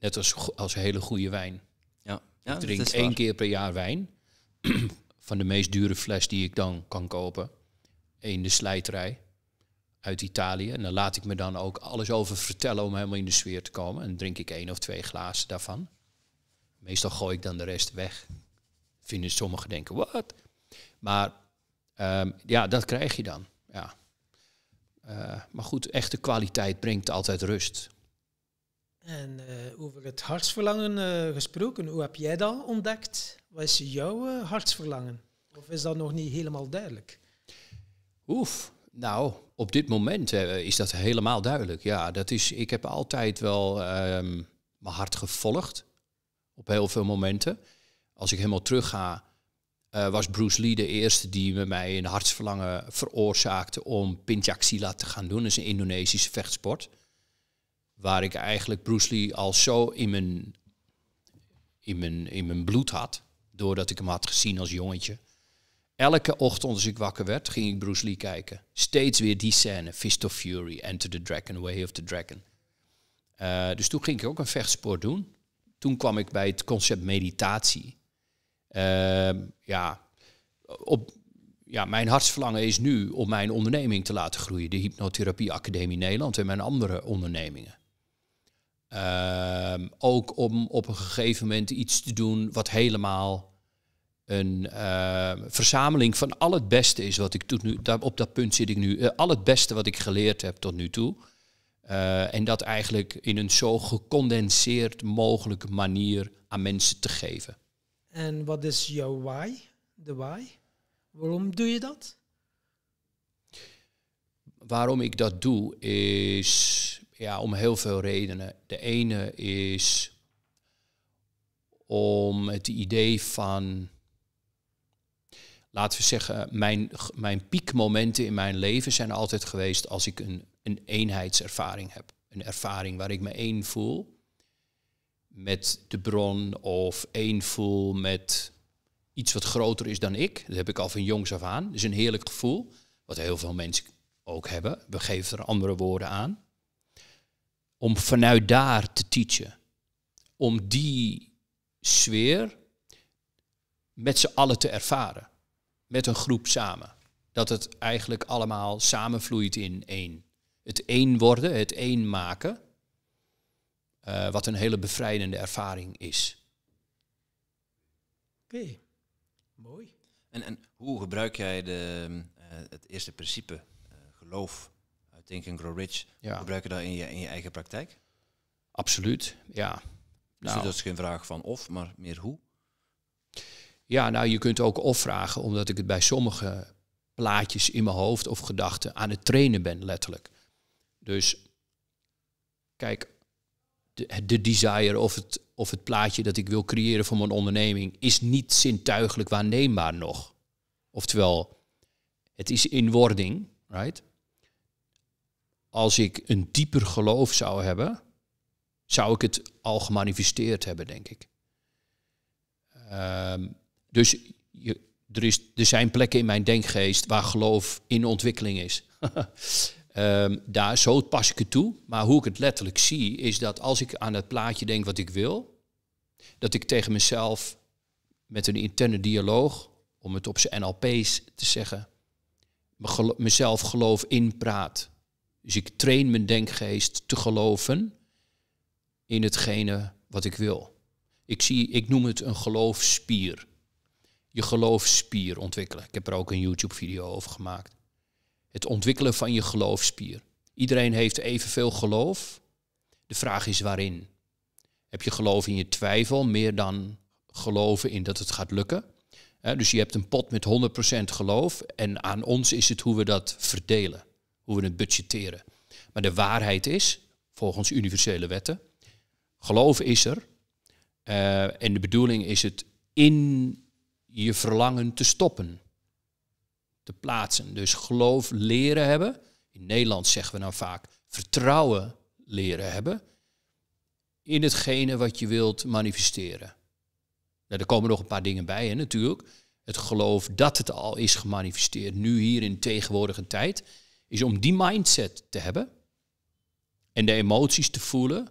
Net als, als hele goede wijn. Ja. ja ik drink één keer per jaar wijn. van de meest dure fles die ik dan kan kopen. In de slijterij uit Italië. En dan laat ik me dan ook alles over vertellen om helemaal in de sfeer te komen. En drink ik één of twee glazen daarvan. Meestal gooi ik dan de rest weg. Vinden sommigen denken, wat? Maar ehm, ja, dat krijg je dan. Ja. Eh, maar goed, echte kwaliteit brengt altijd rust. En eh, over het hartsverlangen eh, gesproken, hoe heb jij dat ontdekt? Wat is jouw uh, hartsverlangen? Of is dat nog niet helemaal duidelijk? Oef, nou, op dit moment is dat helemaal duidelijk. Ja, dat is, ik heb altijd wel ehm, mijn hart gevolgd op heel veel momenten. Als ik helemaal terugga, was Bruce Lee de eerste die met mij een hartsverlangen veroorzaakte om Pinchak te gaan doen. Dat is een Indonesische vechtsport waar ik eigenlijk Bruce Lee al zo in mijn, in mijn, in mijn bloed had, doordat ik hem had gezien als jongetje. Elke ochtend als ik wakker werd, ging ik Bruce Lee kijken. Steeds weer die scène, Fist of Fury, Enter the Dragon, Way of the Dragon. Eh, dus toen ging ik ook een vechtsport doen. Toen kwam ik bij het concept meditatie. Ehm, ja, op, ja, mijn hartsverlangen is nu om mijn onderneming te laten groeien. De Hypnotherapie Academie Nederland en mijn andere ondernemingen. Ehm, ook om op een gegeven moment iets te doen wat helemaal een ehm, verzameling van al het beste is wat ik tot nu, daar, op dat punt zit ik nu, eh, al het beste wat ik geleerd heb tot nu toe. Eh, en dat eigenlijk in een zo gecondenseerd mogelijke manier aan mensen te geven. En wat is jouw why? De why? Waarom doe je dat? Waarom ik dat doe is ja, om heel veel redenen. De ene is om het idee van, laten we zeggen, mijn, mijn piekmomenten in mijn leven zijn altijd geweest als ik een, een eenheidservaring heb. Een ervaring waar ik me één voel met de bron of één voel met iets wat groter is dan ik. Dat heb ik al van jongs af aan. Dat is een heerlijk gevoel, wat heel veel mensen ook hebben. We geven er andere woorden aan om vanuit daar te teachen. Om die sfeer met z'n allen te ervaren. Met een groep samen. Dat het eigenlijk allemaal samenvloeit in één. Het één worden, het één maken. Eh, wat een hele bevrijdende ervaring is. Oké, mooi. En, en hoe gebruik jij de, eh, het eerste principe, eh, geloof, Think and Grow Rich, ja. gebruik je dat in je, in je eigen praktijk? Absoluut, ja. Dus nou. Dus dat is geen vraag van of, maar meer hoe? Ja, nou je kunt ook of vragen, omdat ik het bij sommige plaatjes in mijn hoofd of gedachten aan het trainen ben, letterlijk. Dus kijk, de, de, desire of het, of het plaatje dat ik wil creëren voor mijn onderneming is niet zintuigelijk waarneembaar nog. Oftewel, het is in wording, right? als ik een dieper geloof zou hebben, zou ik het al gemanifesteerd hebben, denk ik. Ehm, dus er, er zijn plekken in mijn denkgeest waar geloof in ontwikkeling is. Ehm, daar, zo pas ik het toe. Maar hoe ik het letterlijk zie, is dat als ik aan het plaatje denk wat ik wil, dat ik tegen mezelf met een interne dialoog, om het op zijn NLP's te zeggen, mezelf geloof inpraat. Dus ik train mijn denkgeest te geloven in hetgene wat ik wil. Ik, zie, ik noem het een geloofspier. Je geloofspier ontwikkelen. Ik heb er ook een YouTube-video over gemaakt. Het ontwikkelen van je geloofspier. Iedereen heeft evenveel geloof. De vraag is waarin. Heb je geloof in je twijfel meer dan geloven in dat het gaat lukken? dus je hebt een pot met 100% geloof en aan ons is het hoe we dat verdelen hoe we het budgetteren. Maar de waarheid is, volgens universele wetten, geloof is er. Eh, en de bedoeling is het in je verlangen te stoppen, te plaatsen. Dus geloof leren hebben. In Nederland zeggen we nou vaak vertrouwen leren hebben. In hetgene wat je wilt manifesteren. Nou, er komen nog een paar dingen bij, hè, natuurlijk. Het geloof dat het al is gemanifesteerd, nu hier in tegenwoordige tijd is om die mindset te hebben en de emoties te voelen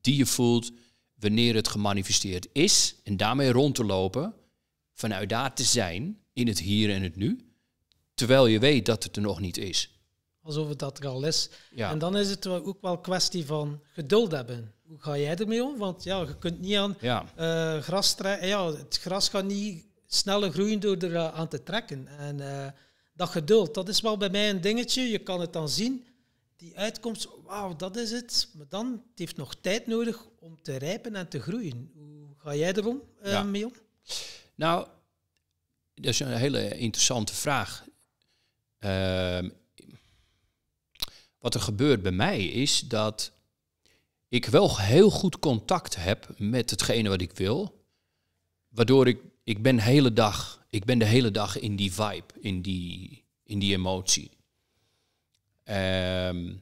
die je voelt wanneer het gemanifesteerd is en daarmee rond te lopen, vanuit daar te zijn in het hier en het nu, terwijl je weet dat het er nog niet is. Alsof het dat er al is. En dan is het ook wel kwestie van geduld hebben. Hoe ga jij ermee om? Want ja, je kunt niet aan eh, gras trekken. Ja, het gras gaat niet sneller groeien door er eh, aan te trekken. En eh, dat geduld, dat is wel bij mij een dingetje. Je kan het dan zien, die uitkomst, wauw, dat is het. Maar dan, het heeft nog tijd nodig om te rijpen en te groeien. Hoe ga jij erom, uh, Nou, dat is een hele interessante vraag. Ehm, wat er gebeurt bij mij is dat ik wel heel goed contact heb met hetgene wat ik wil. Waardoor ik, ik ben de hele dag ik ben de hele dag in die vibe, in die, in die emotie. Ehm,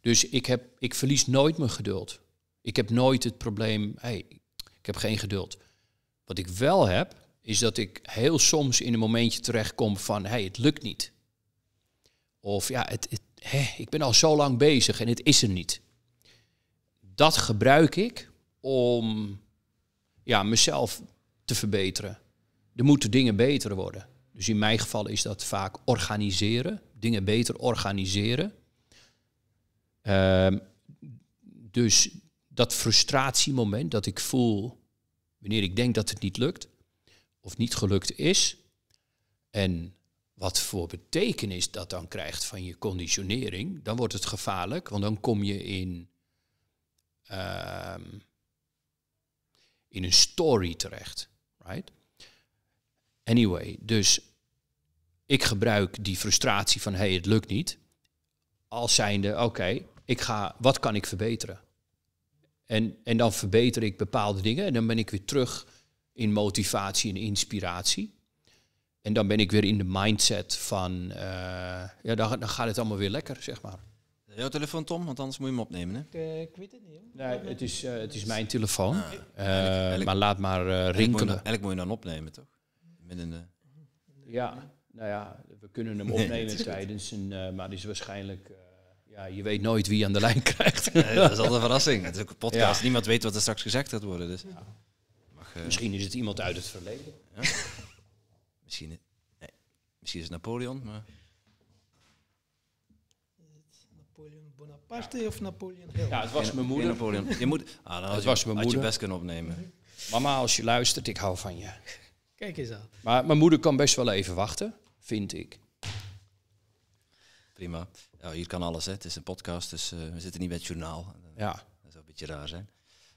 dus ik, heb, ik verlies nooit mijn geduld. Ik heb nooit het probleem, hey, ik heb geen geduld. Wat ik wel heb, is dat ik heel soms in een momentje terechtkom van, hey, het lukt niet. Of ja, het, het hey, ik ben al zo lang bezig en het is er niet. Dat gebruik ik om ja, mezelf te verbeteren er moeten dingen beter worden. Dus in mijn geval is dat vaak organiseren, dingen beter organiseren. Ehm, dus dat frustratiemoment dat ik voel wanneer ik denk dat het niet lukt of niet gelukt is. En wat voor betekenis dat dan krijgt van je conditionering, dan wordt het gevaarlijk, want dan kom je in, ehm, in een story terecht. Right? Anyway, dus ik gebruik die frustratie van hé, hey, het lukt niet. Als zijnde, oké, ik ga, wat kan ik verbeteren? En, en dan verbeter ik bepaalde dingen en dan ben ik weer terug in motivatie en inspiratie. En dan ben ik weer in de mindset van, eh, ja, dan, gaat het allemaal weer lekker, zeg maar. Jouw telefoon, Tom, want anders moet je hem opnemen. Hè? Ik, eh, weet het niet. Nee, het, is, eh, het is mijn telefoon. Ah, maar laat maar rinkelen. Eigenlijk moet, je, elk moet je dan opnemen, toch? Eh, ja, nou ja, we kunnen hem opnemen tijdens een, eh, maar die is waarschijnlijk. Eh, ja, je weet nooit wie aan de lijn krijgt. dat is altijd een verrassing. Het is ook een podcast. Niemand weet wat er straks gezegd gaat worden. Dus. Ja. Mag, misschien is het iemand uit het verleden. Ja? misschien, nee. misschien is het Napoleon, maar. Napoleon Bonaparte of Napoleon Hill? Ja, het was mijn moeder. Napoleon. Je moet, ah, het was mijn moeder. je best kunnen opnemen. Mama, als je luistert, ik hou van je. Kijk eens aan. Maar mijn moeder kan best wel even wachten, vind ik. Prima. Ja, hier kan alles, hè. Het is een podcast, dus eh, we zitten niet bij het journaal. Ja. Dat zou een beetje raar zijn.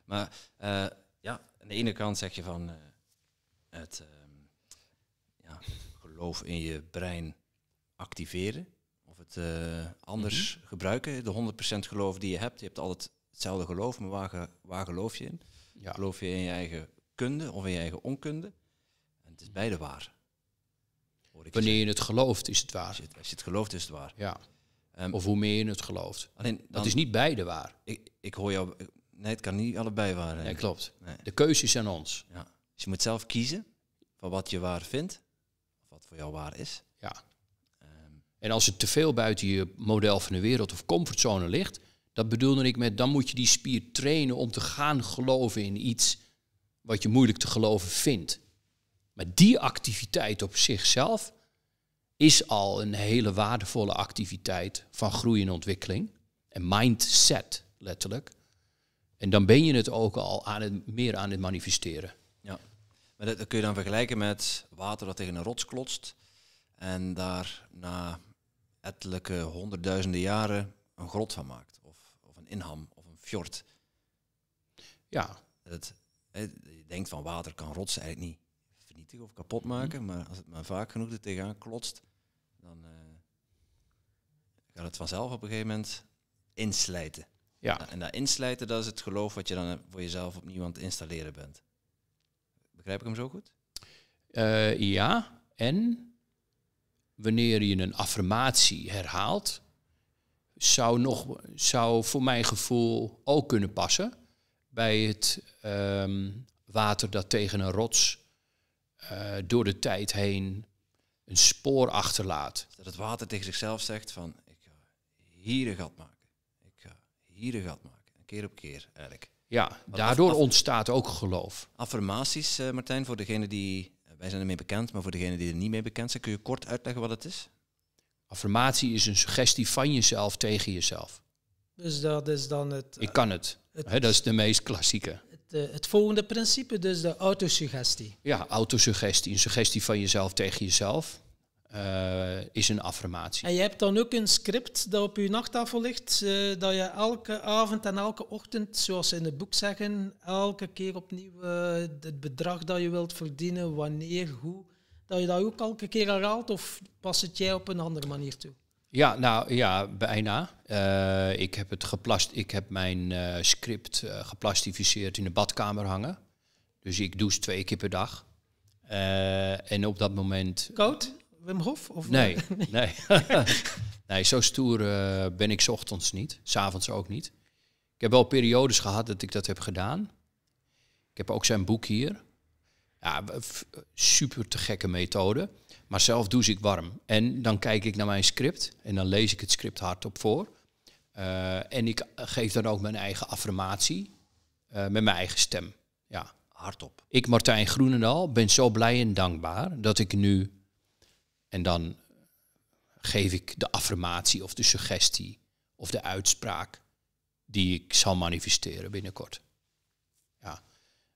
Maar eh, ja, aan de ene kant zeg je van eh, het ehm, ja, geloof in je brein activeren. Of het anders mhm. gebruiken. De 100% geloof die je hebt. Je hebt altijd hetzelfde geloof, maar waar, waar geloof je in? Geloof je in je eigen kunde of in je eigen onkunde? het is beide waar. Wanneer je het gelooft, is het waar. Als je het, als je het gelooft, is het waar. Ja. Ehm, of hoe meer je het gelooft. Alleen dat is niet beide waar. Ik, ik hoor jou. Nee, het kan niet allebei waar. Nee, klopt. Nee. De keuze is aan ons. Ja. Dus je moet zelf kiezen van wat je waar vindt, of wat voor jou waar is. Ja. Ehm, en als het te veel buiten je model van de wereld of comfortzone ligt, dat bedoelde ik met dan moet je die spier trainen om te gaan geloven in iets wat je moeilijk te geloven vindt. Maar die activiteit op zichzelf is al een hele waardevolle activiteit van groei en ontwikkeling. En mindset, letterlijk. En dan ben je het ook al aan het, meer aan het manifesteren. Ja, maar dat, kun je dan vergelijken met water dat tegen een rots klotst. En daar na ettelijke honderdduizenden jaren een grot van maakt. Of, of een inham of een fjord. Ja. Eh, je denkt van water kan rotsen eigenlijk niet of kapot mhm. maken. Maar als het maar vaak genoeg er tegenaan klotst, dan uh, gaat het vanzelf op een gegeven moment inslijten. Ja. En dat inslijten, dat is het geloof wat je dan eh, voor jezelf opnieuw aan het installeren bent. Begrijp ik hem zo goed? Eh, ja, en wanneer je een affirmatie herhaalt, zou, nog, zou voor mijn gevoel ook kunnen passen bij het ehm, water dat tegen een rots eh, door de tijd heen een spoor achterlaat. Dat het water tegen zichzelf zegt van ik ga hier een gat maken. Ik ga hier een gat maken. Keer op keer eigenlijk. Ja, daardoor ontstaat ook geloof. Affirmaties, eh, Martijn, voor degene die, eh, wij zijn ermee bekend, maar voor degene die er niet mee bekend zijn, kun je kort uitleggen wat het is? Affirmatie is een suggestie van jezelf tegen jezelf. Dus dat is dan het. Ik kan het. dat is de meest klassieke de, het volgende principe, dus de autosuggestie. Ja, autosuggestie, een suggestie van jezelf tegen jezelf. Eh, is een affirmatie. En je hebt dan ook een script dat op je nachttafel ligt, eh, dat je elke avond en elke ochtend, zoals ze in het boek zeggen, elke keer opnieuw eh, het bedrag dat je wilt verdienen, wanneer, hoe, dat je dat ook elke keer herhaalt of pas het jij op een andere manier toe? Ja, nou ja, bijna. Eh, ik heb het geplast. Ik heb mijn eh, script eh, geplastificeerd in de badkamer hangen. Dus ik douche twee keer per dag. en op dat moment. Koud? Wim Hof? nee, nee. nee, zo stoer ben ik ochtends niet. S'avonds ook niet. Ik heb wel periodes gehad dat ik dat heb gedaan. Ik heb ook zijn boek hier. Ja, super te gekke methode. Maar zelf douche ik warm. En dan kijk ik naar mijn script en dan lees ik het script hardop voor. Eh, en ik geef dan ook mijn eigen affirmatie eh, met mijn eigen stem. Ja, hardop. Ik, Martijn Groenendal, ben zo blij en dankbaar dat ik nu. En dan geef ik de affirmatie of de suggestie of de uitspraak die ik zal manifesteren binnenkort. Ja.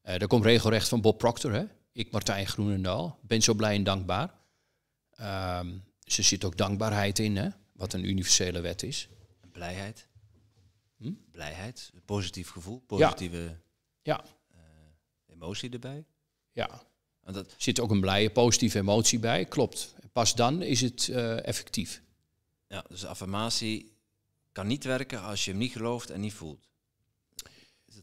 Uh, eh, dat komt regelrecht van Bob Proctor, hè? Ik, Martijn Groenendal, ben zo blij en dankbaar Um, ehm, zit ook dankbaarheid in, hè? wat een universele wet is. blijheid. Hm? Blijheid, positief gevoel, positieve ja. ja. Eh, emotie erbij. Ja. En dat... Er zit ook een blije, positieve emotie bij, klopt. Pas dan is het eh, effectief. Ja, dus affirmatie kan niet werken als je hem niet gelooft en niet voelt.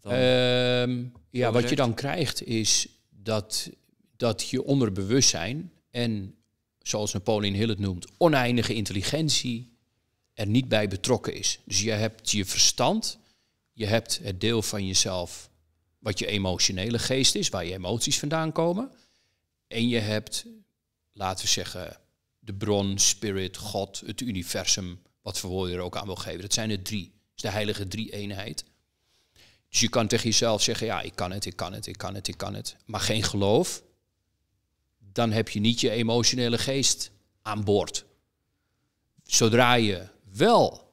Ehm, ja, wat je dan krijgt is dat, dat je onderbewustzijn en zoals Napoleon Hill het noemt, oneindige intelligentie er niet bij betrokken is. Dus je hebt je verstand, je hebt het deel van jezelf wat je emotionele geest is, waar je emoties vandaan komen. En je hebt, laten we zeggen, de bron, spirit, God, het universum, wat voor woord je er ook aan wil geven. Dat zijn er drie. is de heilige drie-eenheid. Dus je kan tegen jezelf zeggen, ja, ik kan het, ik kan het, ik kan het, ik kan het. Maar geen geloof, dan heb je niet je emotionele geest aan boord. Zodra je wel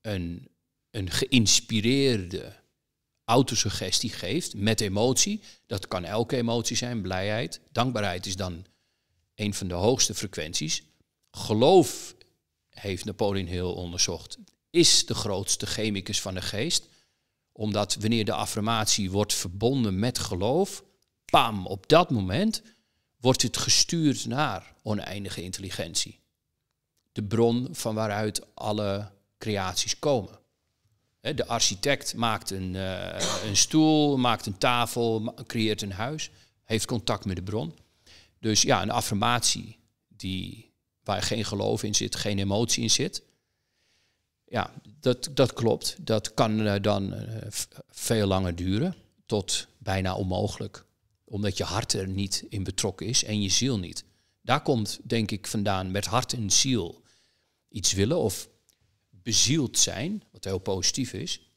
een, een geïnspireerde autosuggestie geeft met emotie, dat kan elke emotie zijn, blijheid, dankbaarheid is dan een van de hoogste frequenties. Geloof, heeft Napoleon Hill onderzocht, is de grootste chemicus van de geest, omdat wanneer de affirmatie wordt verbonden met geloof, pam, op dat moment wordt het gestuurd naar oneindige intelligentie. De bron van waaruit alle creaties komen. De architect maakt een, eh, een stoel, maakt een tafel, creëert een huis, heeft contact met de bron. Dus ja, een affirmatie die, waar geen geloof in zit, geen emotie in zit. Ja, dat, dat klopt. Dat kan eh, dan eh, veel langer duren, tot bijna onmogelijk omdat je hart er niet in betrokken is en je ziel niet. Daar komt, denk ik, vandaan met hart en ziel iets willen of bezield zijn, wat heel positief is.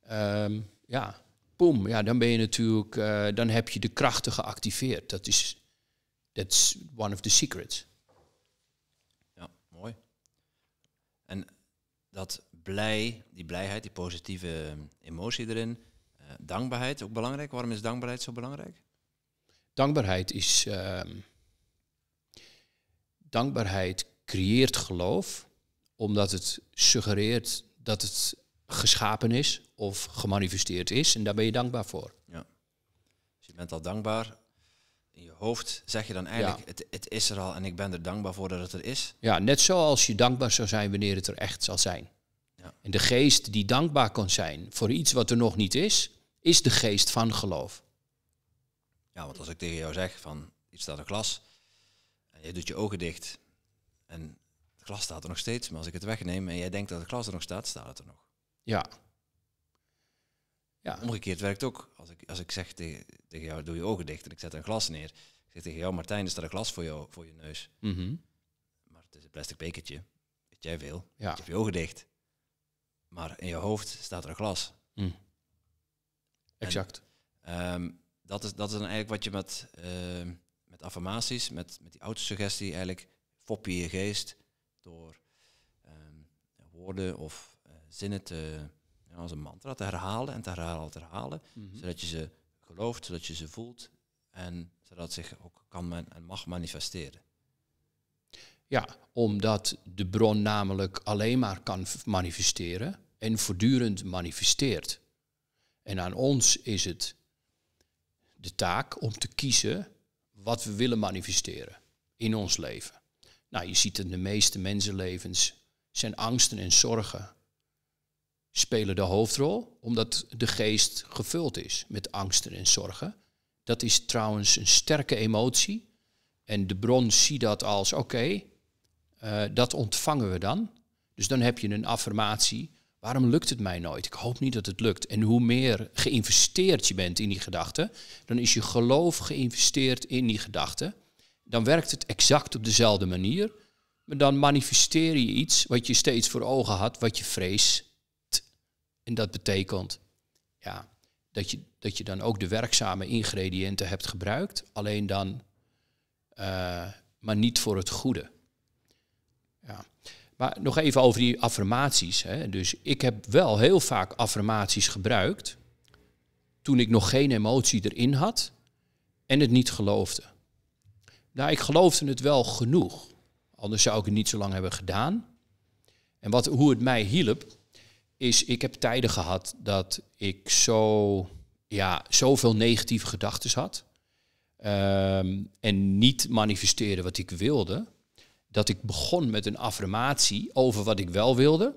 Ehm, ja, boem, ja, dan ben je natuurlijk, eh, dan heb je de krachten geactiveerd. Dat is, that's one of the secrets. Ja, mooi. En dat blij, die blijheid, die positieve emotie erin, eh, dankbaarheid ook belangrijk. Waarom is dankbaarheid zo belangrijk? Dankbaarheid is. Ehm, dankbaarheid creëert geloof, omdat het suggereert dat het geschapen is of gemanifesteerd is. En daar ben je dankbaar voor. Ja. Dus je bent al dankbaar. In je hoofd zeg je dan eigenlijk, het, het, is er al en ik ben er dankbaar voor dat het er is. Ja, net zoals je dankbaar zou zijn wanneer het er echt zal zijn. Ja. En de geest die dankbaar kan zijn voor iets wat er nog niet is, is de geest van geloof. Ja, want als ik tegen jou zeg van iets staat een glas en je doet je ogen dicht en het glas staat er nog steeds, maar als ik het wegneem en jij denkt dat het glas er nog staat, staat het er nog. Ja. ja. Omgekeerd werkt ook. Als ik, als ik zeg tegen, tegen jou, doe je ogen dicht en ik zet een glas neer. Ik zeg tegen jou, Martijn, er staat een glas voor, jou, voor je neus. Mhm. Maar het is een plastic bekertje. Weet jij veel? Ja. Je hebt je ogen dicht. Maar in je hoofd staat er een glas. Mhm. Exact. Ehm, dat is, dat is dan eigenlijk wat je met, ehm, met affirmaties, met, met die autosuggestie eigenlijk fop je geest door ehm, woorden of eh, zinnen te, ja, als een mantra te herhalen en te herhalen, te herhalen, mhm. zodat je ze gelooft, zodat je ze voelt en zodat het zich ook kan en mag manifesteren. Ja, omdat de bron namelijk alleen maar kan manifesteren en voortdurend manifesteert. En aan ons is het de taak om te kiezen wat we willen manifesteren in ons leven. Nou, je ziet dat de meeste mensenlevens zijn angsten en zorgen spelen de hoofdrol, omdat de geest gevuld is met angsten en zorgen. Dat is trouwens een sterke emotie. En de bron ziet dat als oké, eh, dat ontvangen we dan. Dus dan heb je een affirmatie waarom lukt het mij nooit? Ik hoop niet dat het lukt. En hoe meer geïnvesteerd je bent in die gedachte, dan is je geloof geïnvesteerd in die gedachte. Dan werkt het exact op dezelfde manier. Maar dan manifesteer je iets wat je steeds voor ogen had, wat je vreest. En dat betekent ja, dat, je, dat je dan ook de werkzame ingrediënten hebt gebruikt, alleen dan, eh, maar niet voor het goede. Ja. Maar nog even over die affirmaties. Hè. Dus ik heb wel heel vaak affirmaties gebruikt toen ik nog geen emotie erin had en het niet geloofde. Nou, ik geloofde het wel genoeg, anders zou ik het niet zo lang hebben gedaan. En wat, hoe het mij hielp, is ik heb tijden gehad dat ik zo, ja, zoveel negatieve gedachten had ehm, en niet manifesteerde wat ik wilde dat ik begon met een affirmatie over wat ik wel wilde.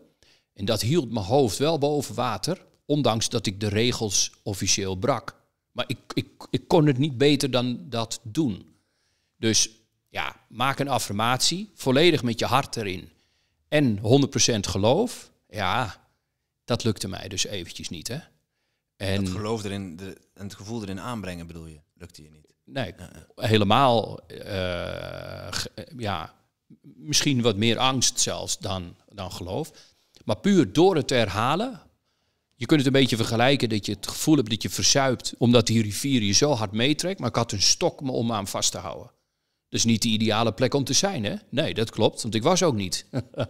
En dat hield mijn hoofd wel boven water, ondanks dat ik de regels officieel brak. Maar ik, ik, ik kon het niet beter dan dat doen. Dus ja, maak een affirmatie, volledig met je hart erin. En 100% geloof, ja, dat lukte mij dus eventjes niet. Hè? En dat geloof erin de, en het gevoel erin aanbrengen bedoel je, lukte je niet? Nee, helemaal eh, ja, misschien wat meer angst zelfs dan, dan geloof. Maar puur door het te herhalen. Je kunt het een beetje vergelijken dat je het gevoel hebt dat je verzuipt. omdat die rivier je zo hard meetrekt. Maar ik had een stok om aan vast te houden. Dus niet de ideale plek om te zijn, hè? Nee, dat klopt, want ik was ook niet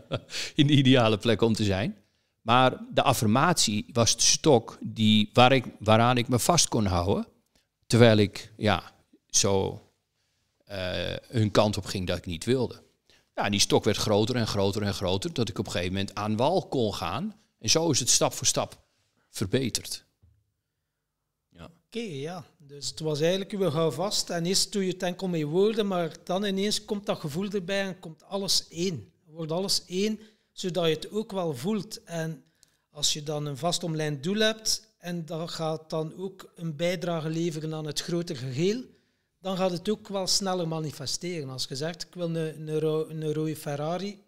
in de ideale plek om te zijn. Maar de affirmatie was de stok die, waar ik, waaraan ik me vast kon houden. Terwijl ik ja, zo uh, eh, een kant op ging dat ik niet wilde. Ja, die stok werd groter en groter en groter, dat ik op een gegeven moment aan wal kon gaan. En zo is het stap voor stap verbeterd. Ja. Oké, ja. Dus het was eigenlijk hou vast En eerst doe je het enkel met woorden, maar dan ineens komt dat gevoel erbij en komt alles één. Wordt alles één, zodat je het ook wel voelt. En als je dan een vastomlijnd doel hebt en dat gaat dan ook een bijdrage leveren aan het grote geheel, dan gaat het ook wel sneller manifesteren. Als je zegt, ik wil een, een, een rode Ferrari.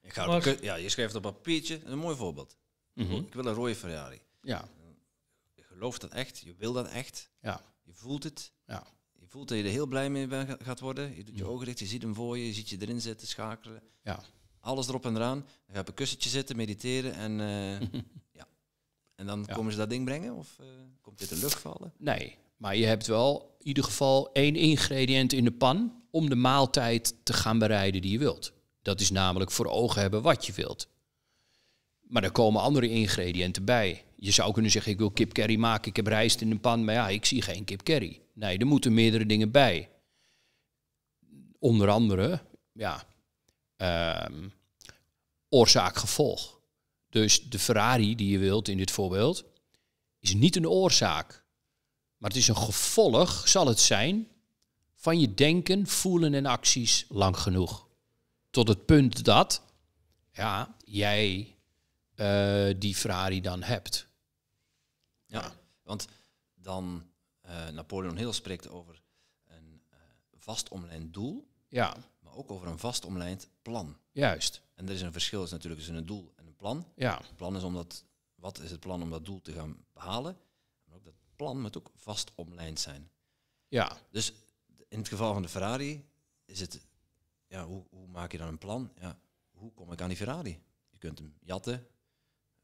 Ik ga maar... Eh, ja, je schrijft op papiertje, een mooi voorbeeld. Mhm. Ik wil een rode Ferrari. Ja. Je gelooft dat echt, je wil dat echt. Ja. Je voelt het. Ja. Je voelt dat je er heel blij mee gaat worden. Je doet je mhm. ogen dicht, je ziet hem voor je, je ziet je erin zitten, schakelen. Ja. Alles erop en eraan. Dan ga je op een kussentje zitten, mediteren en... Eh, ja. En dan komen ze dat ding brengen? Of uh, komt dit in lucht vallen? Nee, maar je hebt wel in ieder geval één ingrediënt in de pan om de maaltijd te gaan bereiden die je wilt. Dat is namelijk voor ogen hebben wat je wilt. Maar er komen andere ingrediënten bij. Je zou kunnen zeggen, ik wil kip curry maken, ik heb rijst in de pan, maar ja, ik zie geen kip curry. Nee, er moeten meerdere dingen bij. Onder andere, ja, ehm, oorzaak-gevolg. Dus de Ferrari die je wilt in dit voorbeeld, is niet een oorzaak. Maar het is een gevolg, zal het zijn, van je denken, voelen en acties lang genoeg. Tot het punt dat ja, jij eh, die Ferrari dan hebt. Ja, want dan eh, Napoleon Hill spreekt over een eh, vast doel, ja. maar ook over een vast plan. Juist. En er is een verschil is natuurlijk tussen een doel en een plan. Ja. Het plan is dat wat is het plan om dat doel te gaan behalen? plan moet ook vast omlijnd zijn. Ja. Dus in het geval van de Ferrari is het, ja, hoe, hoe maak je dan een plan? Ja, hoe kom ik aan die Ferrari? Je kunt hem jatten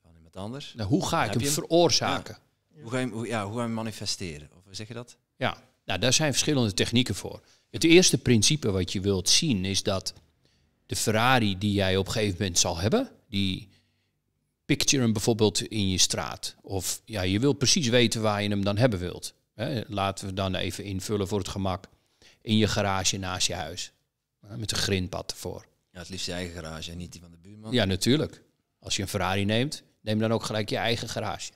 van iemand anders. Nou, hoe ga ik hem, veroorzaken? Hoe, ga je, ja, hoe ga je hem manifesteren? Of zeg je dat? Ja, nou, daar zijn verschillende technieken voor. Het eerste principe wat je wilt zien is dat de Ferrari die jij op een gegeven moment zal hebben, die picture hem bijvoorbeeld in je straat. Of ja, je wil precies weten waar je hem dan hebben wilt. Hè, laten we dan even invullen voor het gemak. In je garage naast je huis. met een grindpad ervoor. Ja, het liefst je eigen garage en niet die van de buurman. Ja, natuurlijk. Als je een Ferrari neemt, neem dan ook gelijk je eigen garage.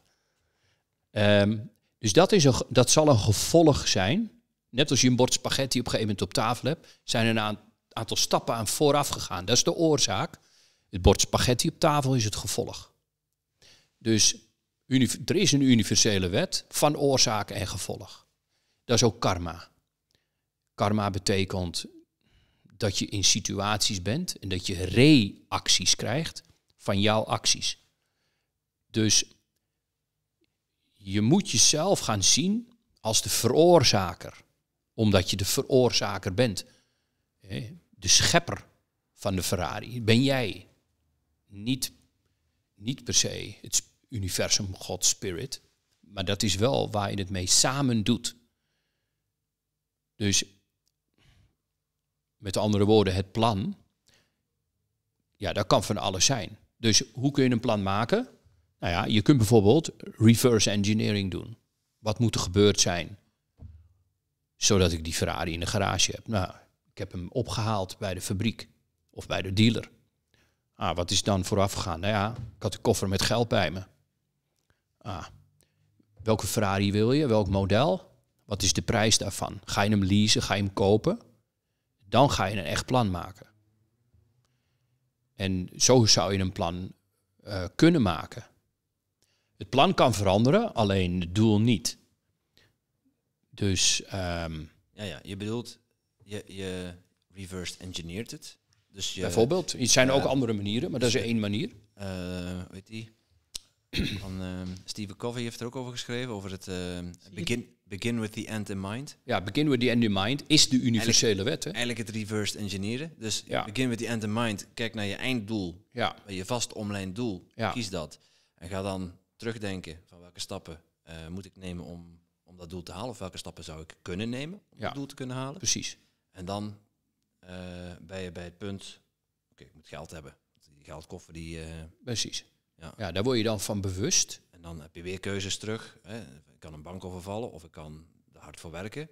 Ehm, dus dat, is een, dat zal een gevolg zijn. Net als je een bord spaghetti op een gegeven moment op tafel hebt, zijn er een aantal stappen aan vooraf gegaan. Dat is de oorzaak. Het bord spaghetti op tafel is het gevolg. Dus er is een universele wet van oorzaak en gevolg. Dat is ook karma. Karma betekent dat je in situaties bent en dat je reacties krijgt van jouw acties. Dus je moet jezelf gaan zien als de veroorzaker, omdat je de veroorzaker bent. De schepper van de Ferrari ben jij, niet niet per se het universum, God, spirit. Maar dat is wel waar je het mee samen doet. Dus met andere woorden, het plan, ja, dat kan van alles zijn. Dus hoe kun je een plan maken? Nou ja, je kunt bijvoorbeeld reverse engineering doen. Wat moet er gebeurd zijn? Zodat ik die Ferrari in de garage heb. Nou, ik heb hem opgehaald bij de fabriek of bij de dealer. Ah, wat is dan vooraf gegaan? Nou ja, ik had een koffer met geld bij me. Ah, welke Ferrari wil je? Welk model? Wat is de prijs daarvan? Ga je hem leasen? Ga je hem kopen? Dan ga je een echt plan maken. En zo zou je een plan eh, kunnen maken. Het plan kan veranderen, alleen het doel niet. Dus. Um, ja, ja, je bedoelt, je, je reverse engineert het. Dus Bijvoorbeeld. er zijn ook andere manieren, maar dat is dus één manier. hoe eh, weet Van, ehm, Stephen Covey heeft er ook over geschreven, over het ehm, begin, begin with the end in mind. Ja, begin with the end in mind is de universele wet. Hè? Eigenlijk het reverse engineeren. Dus begin with the end in mind. Kijk naar je einddoel. Ja. Je vast omlijnd doel. Kies dat. En ga dan terugdenken van welke stappen eh, moet ik nemen om, om dat doel te halen. Of welke stappen zou ik kunnen nemen om dat doel te kunnen halen. Precies. En dan eh, bij je bij het punt, oké, ik moet geld hebben. Die geldkoffer die... Eh, Precies. Ja. ja, daar word je dan van bewust. En dan heb je weer keuzes terug. Hè. Ik kan een bank overvallen of ik kan er hard voor werken.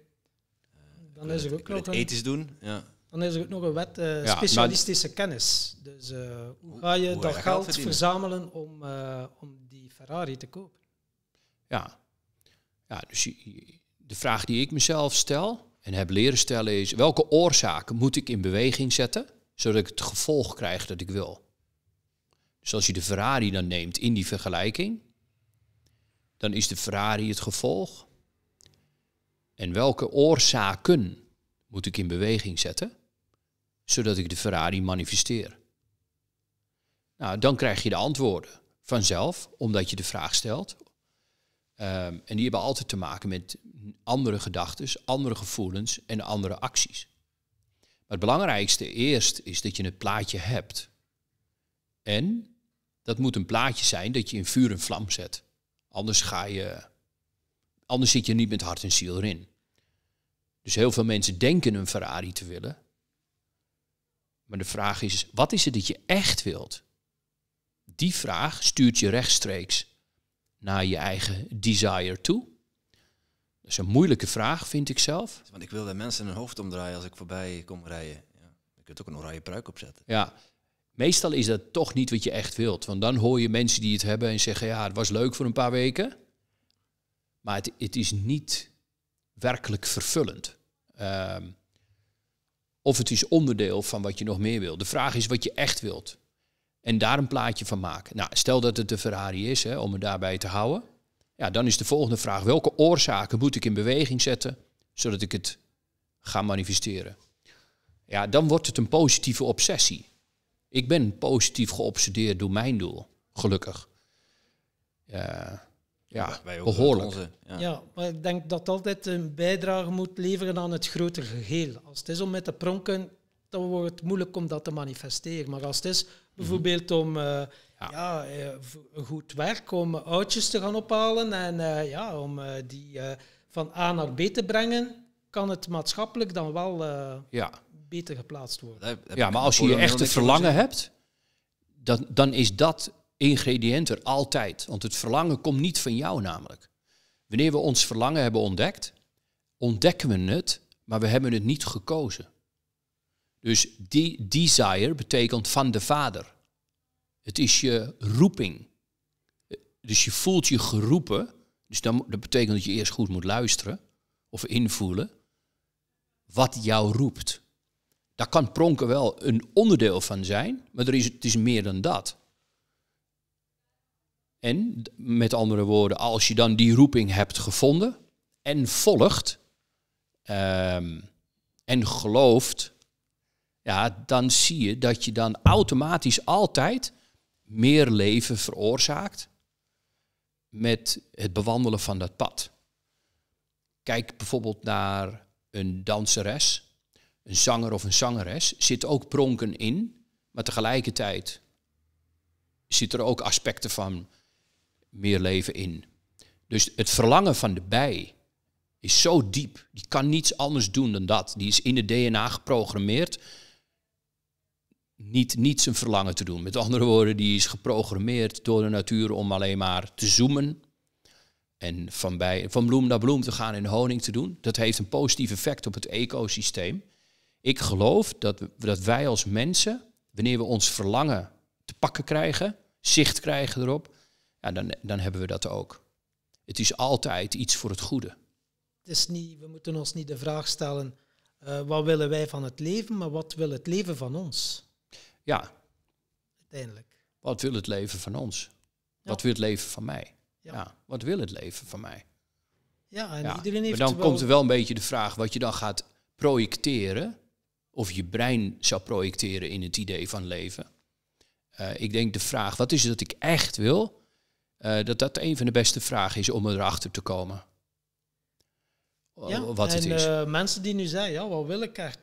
Eh, dan is er ook nog... ethisch doen, ja. Dan is er ook nog een wet specialistische kennis. Dus hoe ga je dat geld, verzamelen om, om die Ferrari te kopen? Ja, ja dus de vraag die ik mezelf stel en heb leren stellen is, welke oorzaken moet ik in beweging zetten, zodat ik het gevolg krijg dat ik wil? Dus als je de Ferrari dan neemt in die vergelijking, dan is de Ferrari het gevolg. En welke oorzaken moet ik in beweging zetten, zodat ik de Ferrari manifesteer? Nou, dan krijg je de antwoorden vanzelf, omdat je de vraag stelt Ehm, en die hebben altijd te maken met andere gedachten, andere gevoelens en andere acties. Maar het belangrijkste eerst is dat je het plaatje hebt. En dat moet een plaatje zijn dat je in vuur en vlam zet. Anders, ga je, anders zit je niet met hart en ziel erin. Dus heel veel mensen denken een Ferrari te willen. Maar de vraag is, wat is het dat je echt wilt? Die vraag stuurt je rechtstreeks naar je eigen desire toe? Dat is een moeilijke vraag, vind ik zelf. Want ik wil dat mensen hun hoofd omdraaien als ik voorbij kom rijden. Ja. Je kunt ook een oranje pruik opzetten. Ja, meestal is dat toch niet wat je echt wilt. Want dan hoor je mensen die het hebben en zeggen, ja, het was leuk voor een paar weken. Maar het, het is niet werkelijk vervullend. Ehm, of het is onderdeel van wat je nog meer wilt. De vraag is wat je echt wilt. En daar een plaatje van maken. Nou, stel dat het de Ferrari is, hè, om het daarbij te houden. Ja, dan is de volgende vraag: welke oorzaken moet ik in beweging zetten zodat ik het ga manifesteren? Ja, dan wordt het een positieve obsessie. Ik ben positief geobsedeerd door mijn doel, gelukkig. ja, ja behoorlijk. Onze, ja. maar ik denk dat altijd een bijdrage moet leveren aan het grotere geheel. Als het is om met te pronken, dan wordt het moeilijk om dat te manifesteren. Maar als het is Bijvoorbeeld om eh, ja. Eh, goed werk, om oudjes te gaan ophalen en eh, ja, om die van A naar B te brengen, kan het maatschappelijk dan wel ja. beter geplaatst worden. Ja, maar als je, je echte verlangen hebt, dan, dan is dat ingrediënt er altijd. Want het verlangen komt niet van jou namelijk. Wanneer we ons verlangen hebben ontdekt, ontdekken we het, maar we hebben het niet gekozen. Dus die desire betekent van de Vader. Het is je roeping. Dus je voelt je geroepen. Dus dan, dat betekent dat je eerst goed moet luisteren of invoelen wat jou roept. Daar kan pronken wel een onderdeel van zijn, maar er is, het is meer dan dat. En met andere woorden, als je dan die roeping hebt gevonden en volgt ehm, en gelooft ja, dan zie je dat je dan automatisch altijd meer leven veroorzaakt met het bewandelen van dat pad. Kijk bijvoorbeeld naar een danseres, een zanger of een zangeres, zit ook pronken in, maar tegelijkertijd zit er ook aspecten van meer leven in. Dus het verlangen van de bij is zo diep, die kan niets anders doen dan dat. Die is in het DNA geprogrammeerd niet, niets zijn verlangen te doen. Met andere woorden, die is geprogrammeerd door de natuur om alleen maar te zoomen. En van, bij, van bloem naar bloem te gaan en honing te doen. Dat heeft een positief effect op het ecosysteem. Ik geloof dat, we, dat wij als mensen, wanneer we ons verlangen te pakken krijgen, zicht krijgen erop, ja, dan, dan hebben we dat ook. Het is altijd iets voor het goede. niet, we moeten ons niet de vraag stellen, eh, wat willen wij van het leven, maar wat wil het leven van ons? Ja. Uiteindelijk. Wat wil het leven van ons? Wat wil het leven van mij? Ja. Wat wil het leven van mij? Ja, en ja. Maar dan komt er wel een beetje de vraag wat je dan gaat projecteren. Of je brein zou projecteren in het idee van leven. Eh, ik denk de vraag, wat is het dat ik echt wil? Eh, dat dat een van de beste vragen is om erachter te komen. Ja, wat en, het is. Eh, mensen die nu zeggen, ja, wat wil ik echt?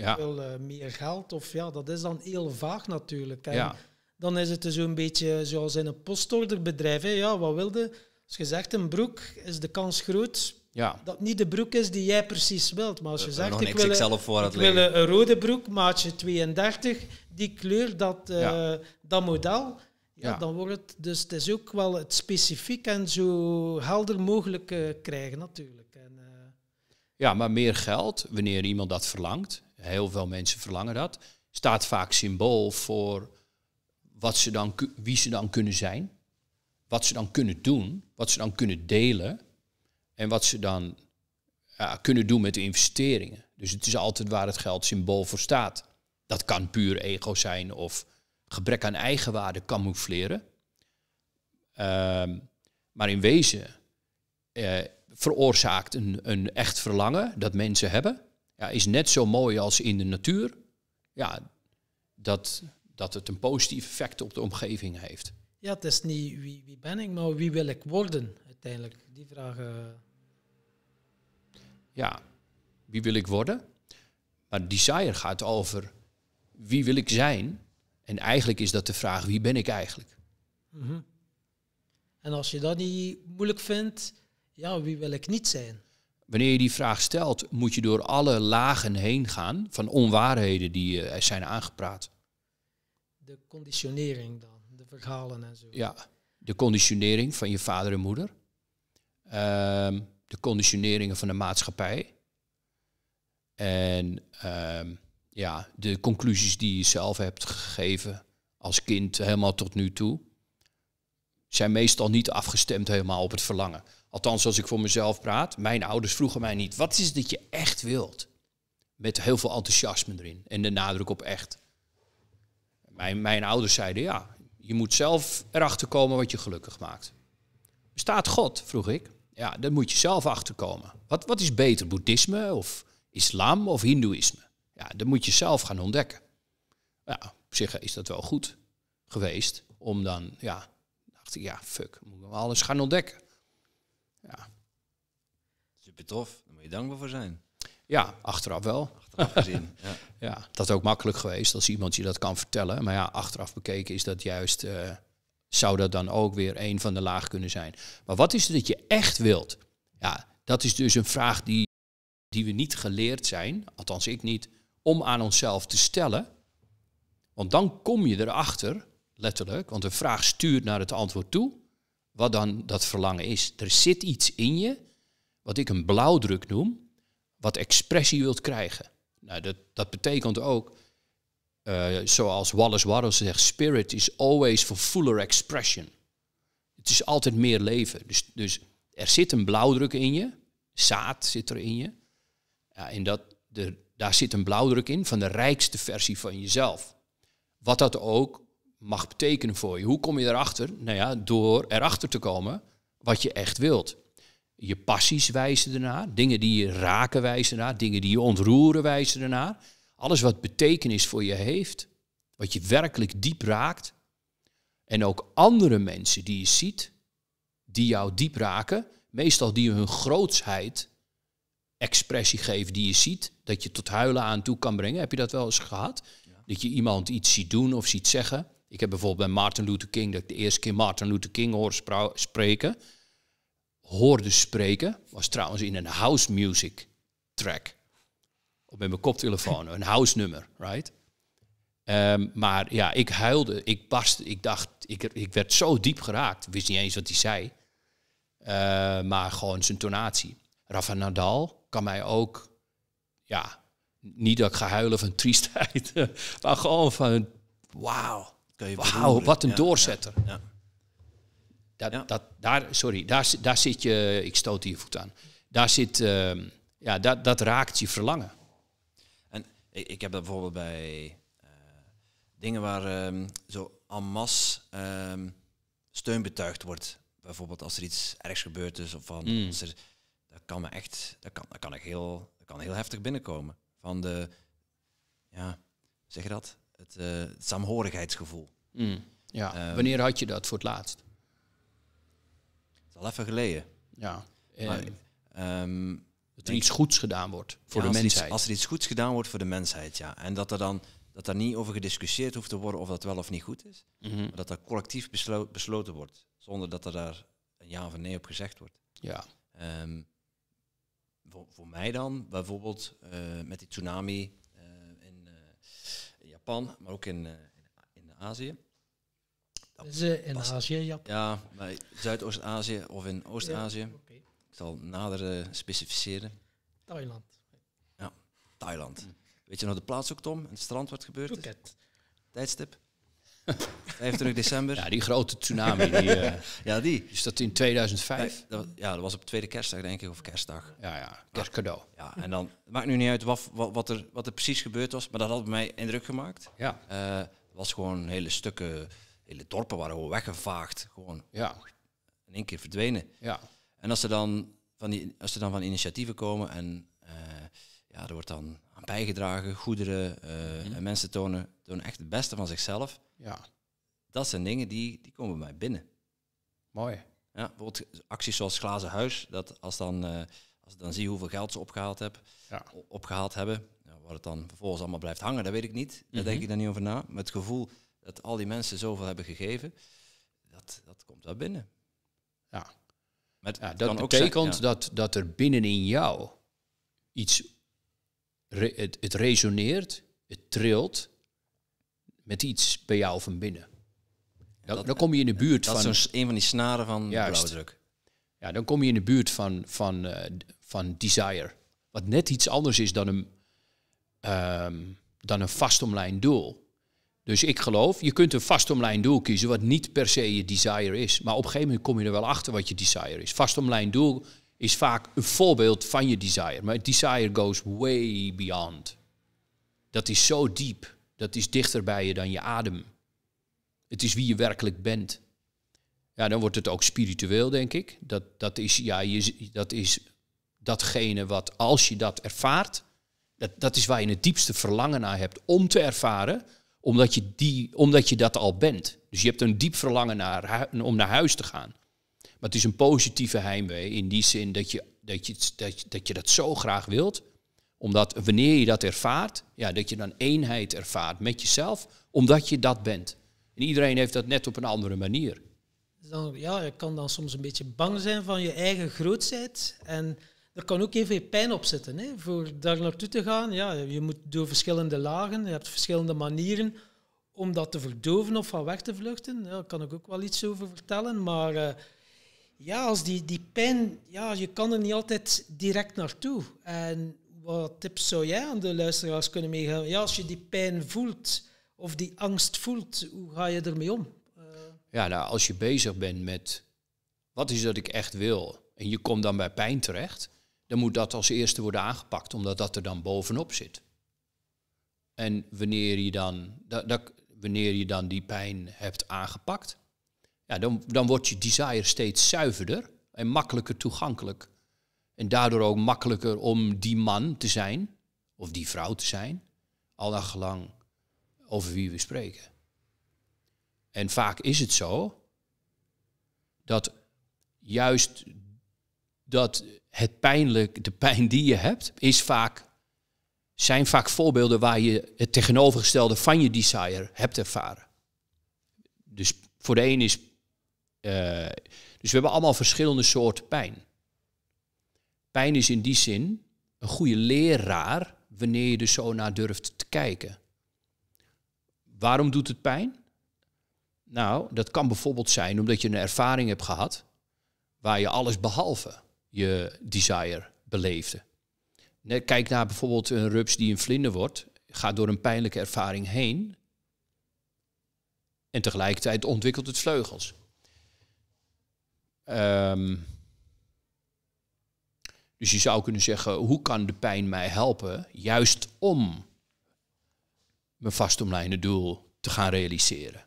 ja. wil eh, meer geld. Of ja, dat is dan heel vaag natuurlijk. En dan is het zo'n dus beetje zoals in een postorderbedrijf. Hè. Ja, wat wilde? Als je zegt een broek, is de kans groot ja. dat niet de broek is die jij precies wilt. Maar als je zegt, ik wil, voor ik wil een rode broek, maatje 32, die kleur, dat, eh, dat model... Ja. dan wordt het dus het is ook wel het specifiek en zo helder mogelijk eh, krijgen natuurlijk. En, ja, maar meer geld wanneer iemand dat verlangt. Heel veel mensen verlangen dat. Staat vaak symbool voor wat ze dan, wie ze dan kunnen zijn. Wat ze dan kunnen doen. Wat ze dan kunnen delen. En wat ze dan ja, kunnen doen met de investeringen. Dus het is altijd waar het geld symbool voor staat. Dat kan puur ego zijn of gebrek aan eigenwaarde camoufleren. Um, maar in wezen eh, veroorzaakt een, een echt verlangen dat mensen hebben ja, is net zo mooi als in de natuur. Ja, dat, dat het een positief effect op de omgeving heeft. Ja, het is niet wie, wie ben ik, maar wie wil ik worden uiteindelijk. Die vragen. Eh, ja, wie wil ik worden? Maar desire gaat over wie wil ik zijn. En eigenlijk is dat de vraag wie ben ik eigenlijk. Mhm. En als je dat niet moeilijk vindt, ja, wie wil ik niet zijn? wanneer je die vraag stelt, moet je door alle lagen heen gaan van onwaarheden die eh, zijn aangepraat. De conditionering dan, de verhalen en zo. Ja, de conditionering van je vader en moeder. Ehm, de conditioneringen van de maatschappij. En ehm, ja, de conclusies die je zelf hebt gegeven als kind helemaal tot nu toe. Zijn meestal niet afgestemd helemaal op het verlangen. Althans, als ik voor mezelf praat. Mijn ouders vroegen mij niet: wat is het dat je echt wilt? Met heel veel enthousiasme erin en de nadruk op echt. Mijn, mijn ouders zeiden: ja, je moet zelf erachter komen wat je gelukkig maakt. Bestaat God? vroeg ik. Ja, daar moet je zelf achter komen. Wat, wat is beter, boeddhisme of islam of hindoeïsme? Ja, dat moet je zelf gaan ontdekken. Ja, op zich is dat wel goed geweest om dan, ja, dacht ik, ja, fuck, moet ik alles gaan ontdekken. Ja. Super tof, daar moet je dankbaar voor zijn. Ja, achteraf wel. Achteraf gezien. ja. ja. dat is ook makkelijk geweest als iemand je dat kan vertellen. Maar ja, achteraf bekeken is dat juist, eh, zou dat dan ook weer een van de laag kunnen zijn. Maar wat is het dat je echt wilt? Ja, dat is dus een vraag die, die we niet geleerd zijn, althans ik niet, om aan onszelf te stellen. Want dan kom je erachter, letterlijk, want een vraag stuurt naar het antwoord toe wat dan dat verlangen is. Er zit iets in je, wat ik een blauwdruk noem, wat expressie wilt krijgen. Nou, dat, dat betekent ook, eh, zoals Wallace Warren zegt, spirit is always for fuller expression. Het is altijd meer leven. Dus, dus er zit een blauwdruk in je, zaad zit er in je. Ja, en dat, de, daar zit een blauwdruk in van de rijkste versie van jezelf. Wat dat ook mag betekenen voor je. Hoe kom je erachter? Nou ja, door erachter te komen wat je echt wilt. Je passies wijzen ernaar, dingen die je raken wijzen ernaar, dingen die je ontroeren wijzen ernaar. Alles wat betekenis voor je heeft, wat je werkelijk diep raakt. En ook andere mensen die je ziet, die jou diep raken, meestal die hun grootsheid expressie geven die je ziet, dat je tot huilen aan toe kan brengen. Heb je dat wel eens gehad? Dat je iemand iets ziet doen of ziet zeggen. Ik heb bijvoorbeeld bij Martin Luther King, dat ik de eerste keer Martin Luther King hoorde spreken, hoorde spreken, was trouwens in een house music track. Op mijn koptelefoon, een house nummer, right? Ehm, maar ja, ik huilde, ik barstte, ik dacht, ik, ik werd zo diep geraakt. wist niet eens wat hij zei. Ehm, maar gewoon zijn tonatie. Rafa Nadal kan mij ook, ja, niet dat ik ga huilen van triestheid, maar gewoon van, wauw, Wauw, wat een doorzetter. Dat, dat, daar, sorry, daar, daar zit je, ik stoot hier voet aan. Daar zit, ehm, ja, dat, dat raakt je verlangen. En ik, ik heb dat bijvoorbeeld bij eh, dingen waar um, zo en masse ehm, steun betuigd wordt. Bijvoorbeeld als er iets ergs gebeurd is of van, mm. er, dat kan me echt, dat kan, dat kan echt heel, dat kan heel heftig binnenkomen. Van de, ja, zeg je dat? het, uh, saamhorigheidsgevoel. Mm. ja. Ehm, Wanneer had je dat voor het laatst? Het is al even geleden. Ja. Maar, eh, ehm, dat er iets goeds gedaan wordt voor de mensheid. als er iets goeds gedaan wordt voor de mensheid, ja. En dat er dan dat daar niet over gediscussieerd hoeft te worden of dat wel of niet goed is. Mhm. Maar dat dat collectief besloten wordt. Zonder dat er daar een ja of nee op gezegd wordt. Ja. Ehm, voor, voor, mij dan, bijvoorbeeld eh, met die tsunami Japan, maar ook in, eh, in Azië. in Azië, Japan? Ja, bij Zuidoost-Azië of in Oost-Azië. Ik zal nader eh, specificeren. Thailand. Ja, Thailand. Weet je nog de plaats ook, Tom? het strand wat gebeurd Tijdstip? 25 december. Ja, die grote tsunami. Die, eh, ja, die. Dus dat in 2005? Ja, ja, dat was op tweede kerstdag, denk ik, of kerstdag. Ja, ja, kerstcadeau. Ja, en dan, het maakt nu niet uit wat, wat, er, wat er precies gebeurd was, maar dat had bij mij indruk gemaakt. Ja. Eh, het was gewoon hele stukken, hele dorpen waren weggevaagd. Gewoon ja. in één keer verdwenen. Ja. En als er dan van, die, als er dan van initiatieven komen en eh, ja, er wordt dan aan bijgedragen, goederen mhm. en mensen tonen, tonen echt het beste van zichzelf. Ja dat zijn dingen die, die komen bij mij binnen. Mooi. Ja, bijvoorbeeld acties zoals Glazen Huis. Dat als, dan, uh, als ik dan zie hoeveel geld ze opgehaald, heb, ja. opgehaald hebben, wat het dan vervolgens allemaal blijft hangen, dat weet ik niet. Daar denk mhm. ik dan niet over na. Met het gevoel dat al die mensen zoveel hebben gegeven, dat, dat komt daar binnen. Ja. ja, dat betekent dat, dat er binnenin jou iets, het, het resoneert, het trilt met iets bij jou van binnen. Dan, kom je in de buurt dat van... Dat is een van die snaren van blauwdruk. Ja, dan kom je in de buurt van, van, eh, van desire. Wat net iets anders is dan een, um, dan een vastomlijnd doel. Dus ik geloof, je kunt een vastomlijnd doel kiezen wat niet per se je desire is. Maar op een gegeven moment kom je er wel achter wat je desire is. Vastomlijnd doel is vaak een voorbeeld van je desire. Maar desire goes way beyond. Dat is zo diep. Dat is dichter bij je dan je adem. Het is wie je werkelijk bent. Ja, dan wordt het ook spiritueel, denk ik. Dat, dat, is, ja, je, dat is datgene wat, als je dat ervaart, dat, dat is waar je het diepste verlangen naar hebt om te ervaren, omdat je, die, omdat je dat al bent. Dus je hebt een diep verlangen naar, om naar huis te gaan. Maar het is een positieve heimwee in die zin dat je dat, je, dat, dat, je dat zo graag wilt, omdat wanneer je dat ervaart, ja, dat je dan eenheid ervaart met jezelf, omdat je dat bent iedereen heeft dat net op een andere manier. Dus dan, ja, je kan dan soms een beetje bang zijn van je eigen grootheid. En er kan ook even pijn op zitten. Hè. Voor daar naartoe te gaan, ja, je moet door verschillende lagen, je hebt verschillende manieren om dat te verdoven of van weg te vluchten. Ja, daar kan ik ook wel iets over vertellen. Maar eh, ja, als die, die pijn, ja, je kan er niet altijd direct naartoe. En wat tips zou jij aan de luisteraars kunnen meegeven? Ja, als je die pijn voelt, of die angst voelt, hoe ga je ermee om? Eh, ja, nou, als je bezig bent met wat is dat ik echt wil en je komt dan bij pijn terecht, dan moet dat als eerste worden aangepakt, omdat dat er dan bovenop zit. En wanneer je dan, dat, wanneer je dan die pijn hebt aangepakt, ja, dan, dan wordt je desire steeds zuiverder en makkelijker toegankelijk. En daardoor ook makkelijker om die man te zijn, of die vrouw te zijn, al lang over wie we spreken. En vaak is het zo dat juist dat het pijnlijk, de pijn die je hebt, is vaak, zijn vaak voorbeelden waar je het tegenovergestelde van je desire hebt ervaren. Dus voor de een is. Eh, dus we hebben allemaal verschillende soorten pijn. Pijn is in die zin een goede leraar wanneer je er zo naar durft te kijken. Waarom doet het pijn? Nou, dat kan bijvoorbeeld zijn omdat je een ervaring hebt gehad waar je alles behalve je desire beleefde. Kijk naar bijvoorbeeld een rups die een vlinder wordt, gaat door een pijnlijke ervaring heen en tegelijkertijd ontwikkelt het vleugels. Ehm, dus je zou kunnen zeggen, hoe kan de pijn mij helpen juist om mijn vastomlijnde doel te gaan realiseren?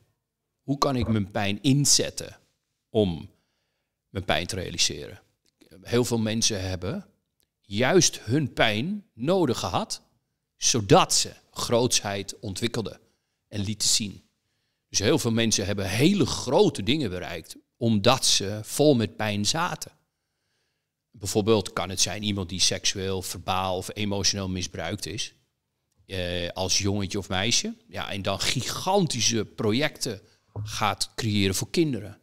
Hoe kan ik mijn pijn inzetten om mijn pijn te realiseren? Heel veel mensen hebben juist hun pijn nodig gehad, zodat ze grootsheid ontwikkelden en lieten zien. Dus heel veel mensen hebben hele grote dingen bereikt, omdat ze vol met pijn zaten. Bijvoorbeeld kan het zijn iemand die seksueel, verbaal of emotioneel misbruikt is. Eh, als jongetje of meisje. Ja, en dan gigantische projecten gaat creëren voor kinderen.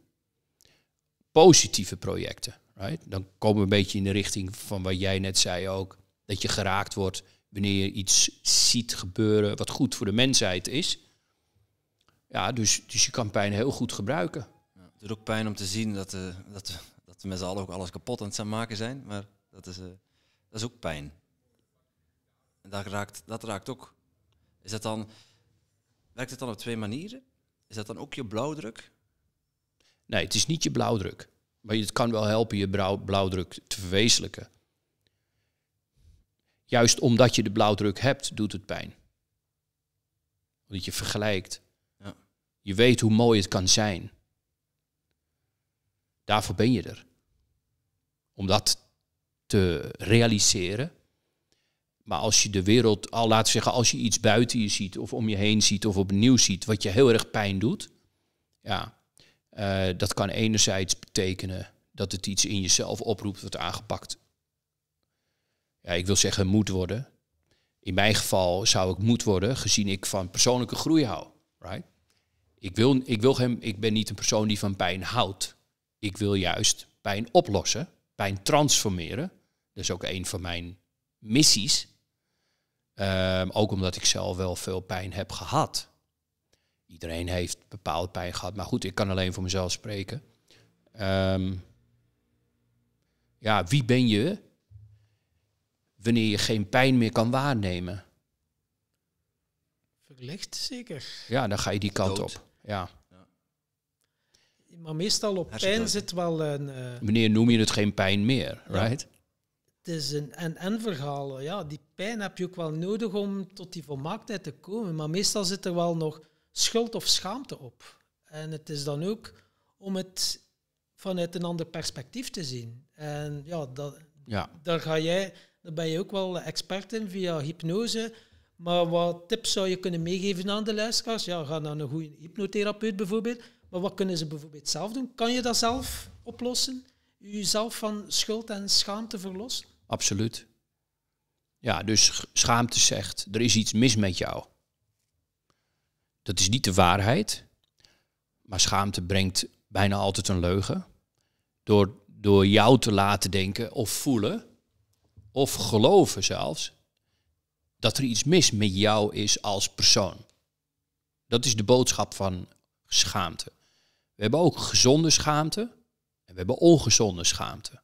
Positieve projecten. Right? Dan komen we een beetje in de richting van wat jij net zei ook. Dat je geraakt wordt wanneer je iets ziet gebeuren wat goed voor de mensheid is. Ja, dus, dus je kan pijn heel goed gebruiken. Ja, het doet ook pijn om te zien dat, uh, dat, dat we met z'n allen ook alles kapot aan het maken zijn. Maar dat is, eh, dat is ook pijn. En dat raakt, dat raakt ook. Is dat dan, werkt het dan op twee manieren? Is dat dan ook je blauwdruk? Nee, het is niet je blauwdruk. Maar het kan wel helpen je blauwdruk te verwezenlijken. Juist omdat je de blauwdruk hebt, doet het pijn. Omdat je vergelijkt. Ja. Je weet hoe mooi het kan zijn. Daarvoor ben je er. Om dat te realiseren maar als je de wereld, al laten zeggen, als je iets buiten je ziet of om je heen ziet of opnieuw ziet, wat je heel erg pijn doet, ja, eh, dat kan enerzijds betekenen dat het iets in jezelf oproept wat aangepakt. Ja, ik wil zeggen moet worden. In mijn geval zou ik moet worden, gezien ik van persoonlijke groei hou. Right? Ik, wil, ik, wil hem, ik ben niet een persoon die van pijn houdt. Ik wil juist pijn oplossen, pijn transformeren. Dat is ook een van mijn missies. Ehm, ook omdat ik zelf wel veel pijn heb gehad. Iedereen heeft bepaald pijn gehad, maar goed, ik kan alleen voor mezelf spreken. Ehm, ja, wie ben je wanneer je geen pijn meer kan waarnemen? Verlicht zeker. Ja, dan ga je die kant op. Ja. ja. Maar meestal op pijn zit wel een. Uh... noem je het geen pijn meer, right? is een en-en verhaal. Ja, die pijn heb je ook wel nodig om tot die volmaaktheid te komen. Maar meestal zit er wel nog schuld of schaamte op. En het is dan ook om het vanuit een ander perspectief te zien. En ja, dat, ja. daar ga jij, daar ben je ook wel expert in via hypnose. Maar wat tips zou je kunnen meegeven aan de luisteraars? Ja, ga naar een goede hypnotherapeut bijvoorbeeld. Maar wat kunnen ze bijvoorbeeld zelf doen? Kan je dat zelf oplossen? Jezelf van schuld en schaamte verlossen? Absoluut. Ja, dus schaamte zegt, er is iets mis met jou. Dat is niet de waarheid, maar schaamte brengt bijna altijd een leugen. Door, door jou te laten denken of voelen, of geloven zelfs, dat er iets mis met jou is als persoon. Dat is de boodschap van schaamte. We hebben ook gezonde schaamte en we hebben ongezonde schaamte.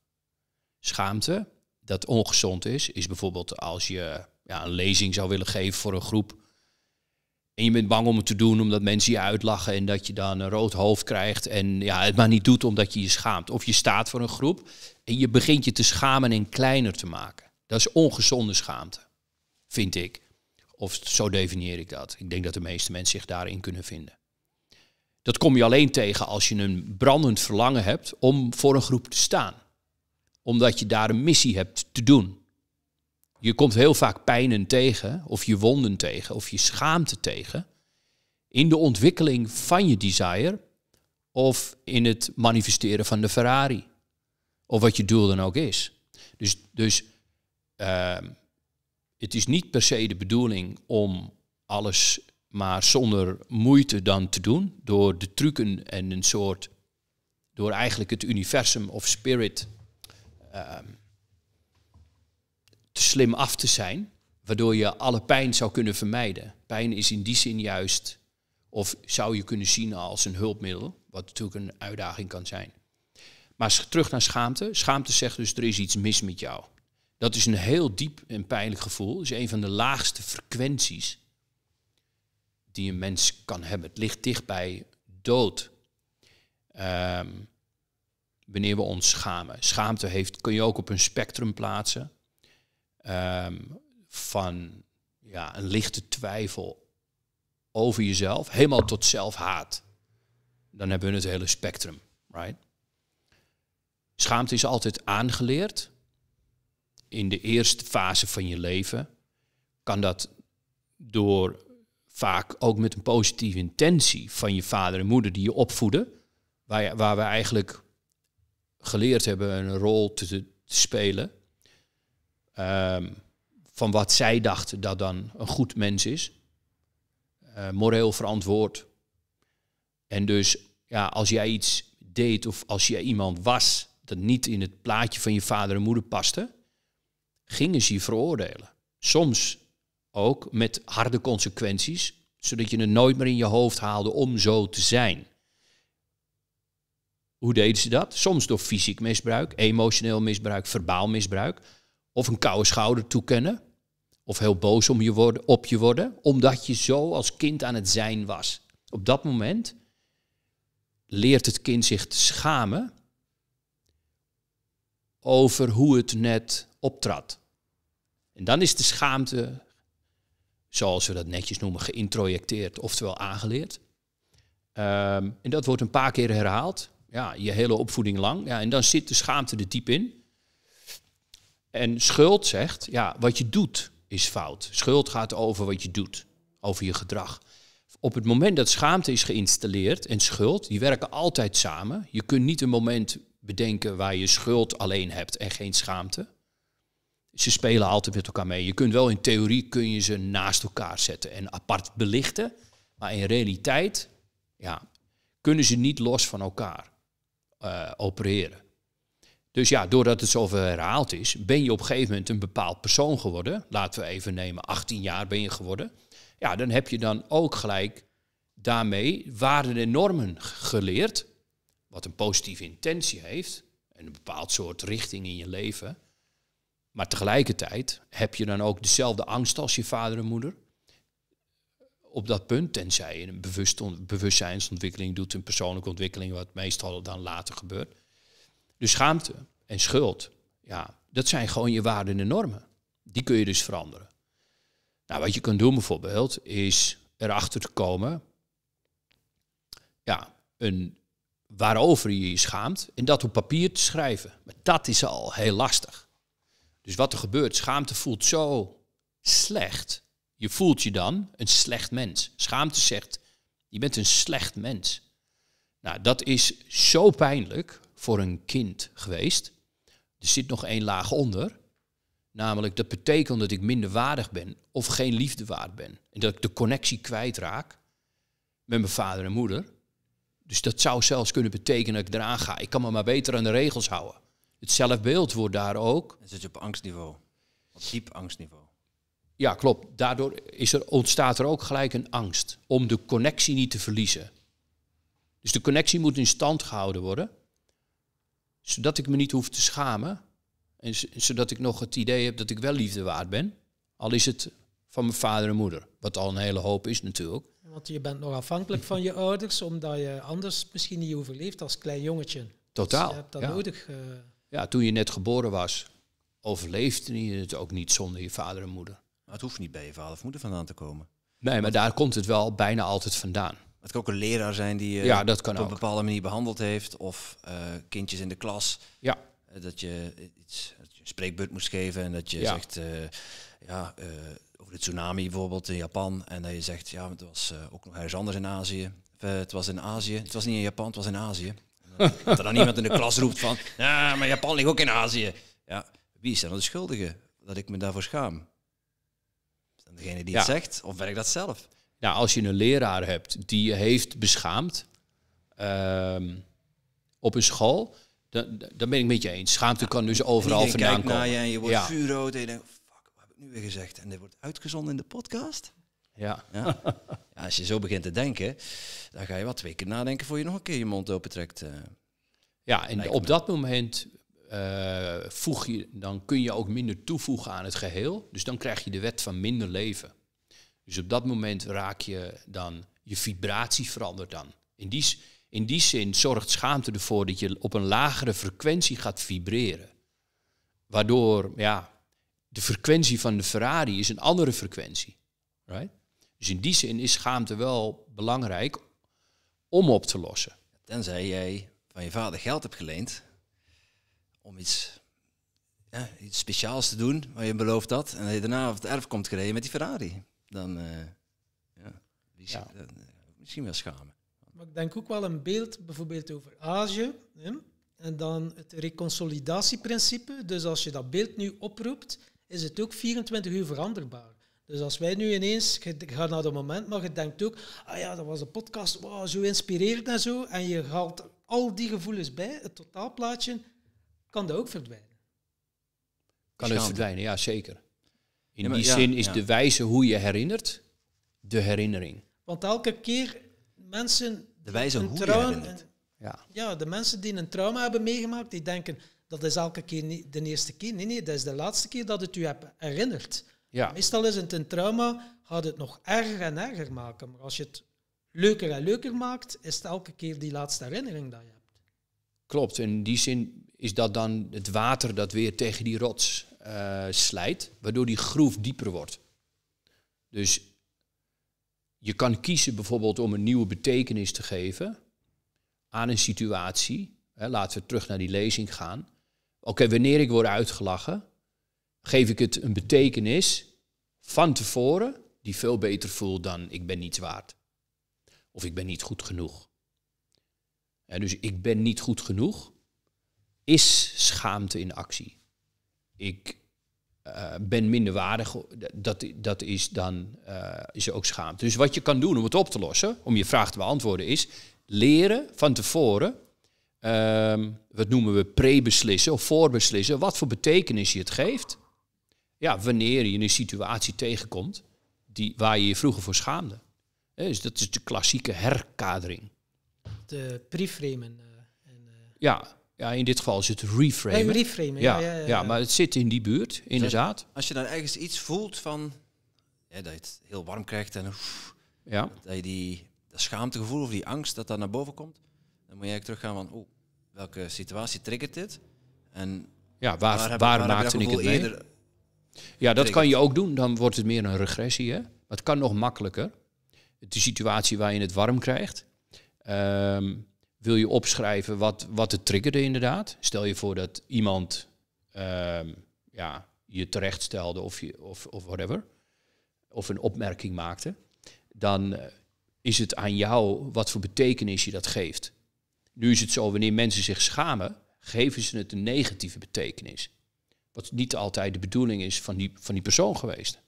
Schaamte dat ongezond is, is bijvoorbeeld als je ja, een lezing zou willen geven voor een groep. En je bent bang om het te doen omdat mensen je uitlachen en dat je dan een rood hoofd krijgt en ja, het maar niet doet omdat je je schaamt. Of je staat voor een groep en je begint je te schamen en kleiner te maken. Dat is ongezonde schaamte, vind ik. Of zo definieer ik dat. Ik denk dat de meeste mensen zich daarin kunnen vinden. Dat kom je alleen tegen als je een brandend verlangen hebt om voor een groep te staan omdat je daar een missie hebt te doen. Je komt heel vaak pijnen tegen, of je wonden tegen, of je schaamte tegen. In de ontwikkeling van je desire of in het manifesteren van de Ferrari. Of wat je doel dan ook is. Dus, dus ehm, het is niet per se de bedoeling om alles maar zonder moeite dan te doen. Door de trucken en een soort. Door eigenlijk het universum of spirit Ehm, te slim af te zijn, waardoor je alle pijn zou kunnen vermijden. Pijn is in die zin juist, of zou je kunnen zien als een hulpmiddel, wat natuurlijk een uitdaging kan zijn. Maar terug naar schaamte. Schaamte zegt dus er is iets mis met jou. Dat is een heel diep en pijnlijk gevoel. is een van de laagste frequenties die een mens kan hebben. Het ligt dichtbij dood. Ehm, wanneer we ons schamen. Schaamte heeft, kun je ook op een spectrum plaatsen. Ehm, van ja, een lichte twijfel over jezelf, helemaal tot zelfhaat. Dan hebben we het hele spectrum, right? Schaamte is altijd aangeleerd. In de eerste fase van je leven kan dat door vaak ook met een positieve intentie van je vader en moeder die je opvoeden, waar, waar we eigenlijk geleerd hebben een rol te, spelen. Ehm, van wat zij dachten dat dan een goed mens is. Eh, moreel verantwoord. En dus ja, als jij iets deed of als jij iemand was dat niet in het plaatje van je vader en moeder paste, gingen ze je veroordelen. Soms ook met harde consequenties, zodat je het nooit meer in je hoofd haalde om zo te zijn. Hoe deden ze dat? Soms door fysiek misbruik, emotioneel misbruik, verbaal misbruik. Of een koude schouder toekennen. Of heel boos om je worden, op je worden, omdat je zo als kind aan het zijn was. Op dat moment leert het kind zich te schamen over hoe het net optrad. En dan is de schaamte, zoals we dat netjes noemen, geïntrojecteerd, oftewel aangeleerd. Ehm, en dat wordt een paar keer herhaald ja, je hele opvoeding lang. Ja, en dan zit de schaamte er diep in. En schuld zegt, ja, wat je doet is fout. Schuld gaat over wat je doet, over je gedrag. Op het moment dat schaamte is geïnstalleerd en schuld, die werken altijd samen. Je kunt niet een moment bedenken waar je schuld alleen hebt en geen schaamte. Ze spelen altijd met elkaar mee. Je kunt wel in theorie kun je ze naast elkaar zetten en apart belichten, maar in realiteit ja, kunnen ze niet los van elkaar. Eh, opereren. Dus ja, doordat het zoveel herhaald is, ben je op een gegeven moment een bepaald persoon geworden. Laten we even nemen, 18 jaar ben je geworden. Ja, dan heb je dan ook gelijk daarmee waarden en normen geleerd. Wat een positieve intentie heeft. En een bepaald soort richting in je leven. Maar tegelijkertijd heb je dan ook dezelfde angst als je vader en moeder op dat punt, tenzij je een bewust bewustzijnsontwikkeling doet, een persoonlijke ontwikkeling, wat meestal dan later gebeurt. Dus schaamte en schuld, ja, dat zijn gewoon je waarden en normen. Die kun je dus veranderen. Nou, wat je kunt doen bijvoorbeeld, is erachter te komen, ja, een, waarover je je schaamt en dat op papier te schrijven. Maar dat is al heel lastig. Dus wat er gebeurt, schaamte voelt zo slecht je voelt je dan een slecht mens. Schaamte zegt, je bent een slecht mens. Nou, dat is zo pijnlijk voor een kind geweest. Er zit nog één laag onder. Namelijk, dat betekent dat ik minder waardig ben of geen liefde waard ben. En dat ik de connectie kwijtraak met mijn vader en moeder. Dus dat zou zelfs kunnen betekenen dat ik eraan ga. Ik kan me maar beter aan de regels houden. Het zelfbeeld wordt daar ook. Dan zit je op angstniveau. Op diep angstniveau. Ja, klopt. Daardoor is er, ontstaat er ook gelijk een angst om de connectie niet te verliezen. Dus de connectie moet in stand gehouden worden, zodat ik me niet hoef te schamen en zodat ik nog het idee heb dat ik wel liefde waard ben, al is het van mijn vader en moeder, wat al een hele hoop is natuurlijk. Want je bent nog afhankelijk van je ouders, omdat je anders misschien niet overleeft als klein jongetje. Totaal. Dus je dat nodig. Eh. Ja, toen je net geboren was, overleefde je het ook niet zonder je vader en moeder het hoeft niet bij je vader of moeder vandaan te komen. Nee, maar daar komt het wel bijna altijd vandaan. Het kan ook een leraar zijn die eh, je op een bepaalde manier behandeld heeft. Of eh, kindjes in de klas. Ja. Eh, dat, je iets, je een spreekbeurt moest geven en dat je zegt... ja, over de tsunami bijvoorbeeld in Japan. En dat je zegt, ja, het was ook nog ergens anders in Azië. het was in Azië. Het was niet in Japan, het was in Azië. dat er dan iemand in de klas roept van... Ja, maar Japan ligt ook in Azië. Ja, wie is dan de schuldige dat ik me daarvoor schaam? degene die het zegt? Of ben ik dat zelf? Nou, als je een leraar hebt die je heeft beschaamd ehm, op een school, dan, dan ben ik met je eens. Schaamte kan dus overal vandaan komen. Naar je en je wordt ja. vuurrood en je denkt, fuck, wat heb ik nu weer gezegd? En dit wordt uitgezonden in de podcast? Ja. ja. Als je zo begint te denken, dan ga je wat twee keer nadenken voor je nog een keer je mond opentrekt. Uh, eh, ja, en op dat moment eh, voeg je, dan kun je ook minder toevoegen aan het geheel. Dus dan krijg je de wet van minder leven. Dus op dat moment raak je dan, je vibratie verandert dan. In die, in die zin zorgt schaamte ervoor dat je op een lagere frequentie gaat vibreren. Waardoor, ja, de frequentie van de Ferrari is een andere frequentie. Right? Dus in die zin is schaamte wel belangrijk om op te lossen. Tenzij jij van je vader geld hebt geleend om iets, ja, iets speciaals te doen, maar je belooft dat. En je daarna op het erf komt gereden met die Ferrari. Dan, eh, ja, die, eh, misschien wel schamen. Maar ik denk ook wel een beeld bijvoorbeeld over Azië. En dan het reconsolidatieprincipe. Dus als je dat beeld nu oproept, is het ook 24 uur veranderbaar. Dus als wij nu ineens, gaan naar dat moment, maar je denkt ook, ah ja, dat was een podcast, wow, zo inspirerend en zo. En je haalt al die gevoelens bij, het totaalplaatje kan dat ook verdwijnen. Kan het verdwijnen, ja zeker. In die zin is de wijze hoe je herinnert de herinnering. Want elke keer mensen... De wijze hoe trauma, je Ja. ja, de mensen die een trauma hebben meegemaakt, die denken dat is elke keer niet de eerste keer. Nee, nee, dat is de laatste keer dat het u hebt herinnerd. Ja. Meestal is het een trauma, gaat het nog erger en erger maken. Maar als je het leuker en leuker maakt, is het elke keer die laatste herinnering dat je hebt. Klopt, in die zin is dat dan het water dat weer tegen die rots eh, slijt, waardoor die groef dieper wordt. Dus je kan kiezen bijvoorbeeld om een nieuwe betekenis te geven aan een situatie. Hè, laten we terug naar die lezing gaan. Oké, wanneer ik word uitgelachen, geef ik het een betekenis van tevoren die veel beter voelt dan ik ben niets waard. Of ik ben niet goed genoeg. En dus ik ben niet goed genoeg is schaamte in actie. Ik uh, ben minderwaardig, dat, dat is dan uh, is ook schaamte. Dus wat je kan doen om het op te lossen, om je vraag te beantwoorden, is leren van tevoren, um, wat noemen we pre-beslissen of voorbeslissen, wat voor betekenis je het geeft. Ja, wanneer je een situatie tegenkomt die, waar je je vroeger voor schaamde. Dus dat is de klassieke herkadering. De preframen. Uh, eh, en, ja, ja, in dit geval is het reframen. ja ja, maar het zit in die buurt, inderdaad. Dus als je dan ergens iets voelt van... Ja, dat je het heel warm krijgt en... ja. Dat je die, dat schaamtegevoel of die angst dat dat naar boven komt... Dan moet je eigenlijk teruggaan van... Oh, welke situatie triggert dit? En ja, waar, waar, maakte ik, het mee? Eerder ja, dat kan je ook doen. Dan wordt het meer een regressie. Hè? het kan nog makkelijker. De situatie waar je het warm krijgt. Ehm, wil je opschrijven wat, wat het triggerde inderdaad. Stel je voor dat iemand ehm, ja, je terecht stelde of, je, of, of whatever. Of een opmerking maakte. Dan eh, is het aan jou wat voor betekenis je dat geeft. Nu is het zo, wanneer mensen zich schamen, geven ze het een negatieve betekenis. Wat niet altijd de bedoeling is van die, van die persoon geweest.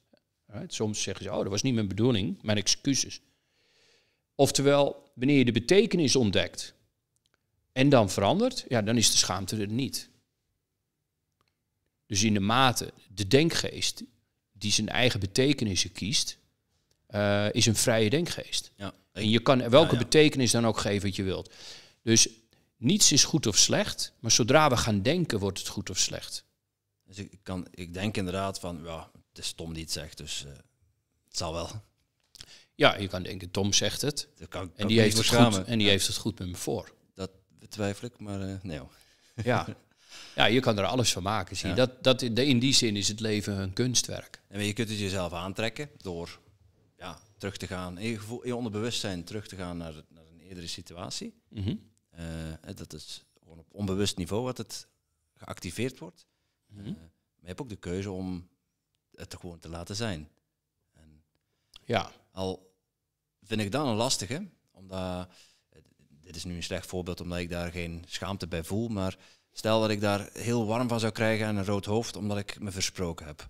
Soms zeggen ze, oh, dat was niet mijn bedoeling, mijn excuses. Oftewel, wanneer je de betekenis ontdekt en dan verandert, ja, dan is de schaamte er niet. Dus in de mate, de denkgeest die zijn eigen betekenissen kiest, eh, is een vrije denkgeest. Ja. En je kan welke betekenis dan ook geven wat je wilt. Dus niets is goed of slecht, maar zodra we gaan denken, wordt het goed of slecht. Dus ik, kan, ik denk inderdaad van, ja, het is Tom die het zegt, dus eh, het zal wel. Ja, je kan denken, Tom zegt het. kan en die, heeft het, goed, en die heeft het goed met me voor betwijfel ik, maar eh, nee. Ja. ja, je kan er alles van maken. Zie Dat, dat, in die zin is het leven een kunstwerk. En je kunt het jezelf aantrekken door ja, terug te gaan, in je, onderbewustzijn terug te gaan naar, naar een eerdere situatie. Mhm. Eh, dat is gewoon op onbewust niveau wat het geactiveerd wordt. Mhm. Eh, maar je hebt ook de keuze om het er gewoon te laten zijn. En ja. Al vind ik dat een lastige, omdat dit is nu een slecht voorbeeld omdat ik daar geen schaamte bij voel, maar stel dat ik daar heel warm van zou krijgen en een rood hoofd omdat ik me versproken heb.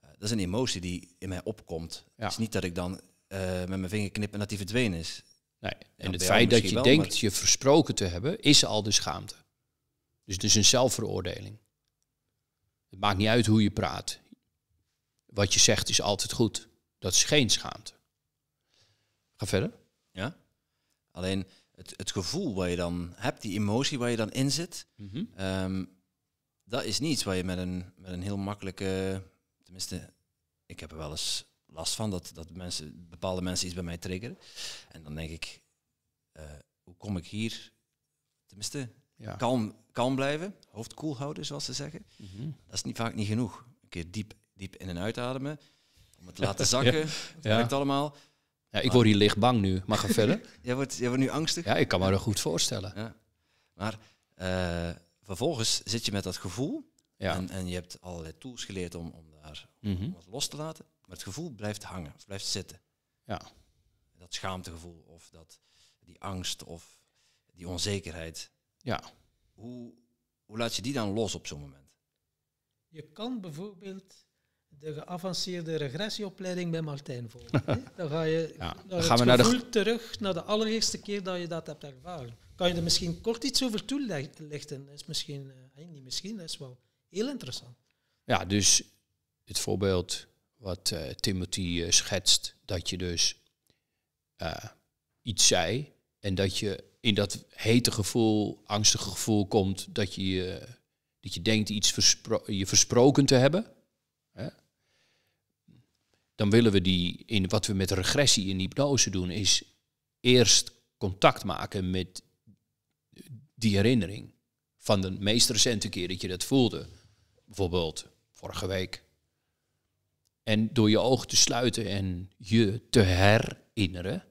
Eh, dat is een emotie die in mij opkomt. Ja. Het is niet dat ik dan eh, met mijn vinger knip en dat die verdwenen is. Nee. En het feit dat je denkt je versproken te hebben, is al de schaamte. Dus het is een zelfveroordeling. Het maakt niet uit hoe je praat. Wat je zegt is altijd goed. Dat is geen schaamte. Ga verder. Ja. Alleen het, het gevoel waar je dan hebt, die emotie waar je dan in zit, mhm. ehm, dat is niets waar je met een, met een heel makkelijke, tenminste, ik heb er wel eens last van dat, dat mensen, bepaalde mensen iets bij mij triggeren. En dan denk ik, eh, hoe kom ik hier, tenminste, kalm, kalm blijven, hoofd koel houden, zoals ze zeggen. Mhm. Dat is niet, vaak niet genoeg. Een keer diep, diep in en uitademen, om het laten zakken, ja. werkt allemaal. Ja, ik word hier licht bang nu, maar ga verder. jij, wordt, jij wordt nu angstig? Ja, ik kan me dat goed voorstellen. Ja. Maar eh, vervolgens zit je met dat gevoel en, en je hebt allerlei tools geleerd om, om daar mm om dat los te laten. Maar het gevoel blijft hangen, of blijft zitten. Ja. Dat schaamtegevoel of dat, die angst of die onzekerheid. Ja. Hoe, hoe laat je die dan los op zo'n moment? Je kan bijvoorbeeld de geavanceerde regressieopleiding bij Martijn volgen. Dan ga je ja, naar naar de... terug naar de allereerste keer dat je dat hebt ervaren. Kan je er misschien kort iets over toelichten? Dat is misschien, eh, niet misschien, dat is wel heel interessant. Ja, dus het voorbeeld wat eh, Timothy eh, schetst, dat je dus iets zei en dat je in dat hete gevoel, angstige gevoel komt dat je, dat je denkt iets je versproken te hebben dan willen we die, in, wat we met regressie in hypnose doen, is eerst contact maken met die herinnering van de meest recente keer dat je dat voelde. Bijvoorbeeld vorige week. En door je ogen te sluiten en je te herinneren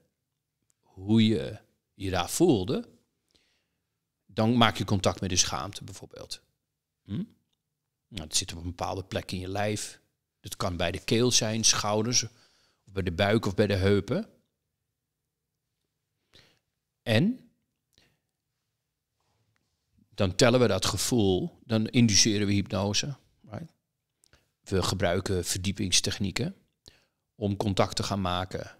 hoe je je daar voelde, dan maak je contact met de schaamte bijvoorbeeld. Hm? Nou, het zit op een bepaalde plek in je lijf. Het kan bij de keel zijn, schouders, of bij de buik of bij de heupen. En dan tellen we dat gevoel, dan induceren we hypnose. Right? We gebruiken verdiepingstechnieken om contact te gaan maken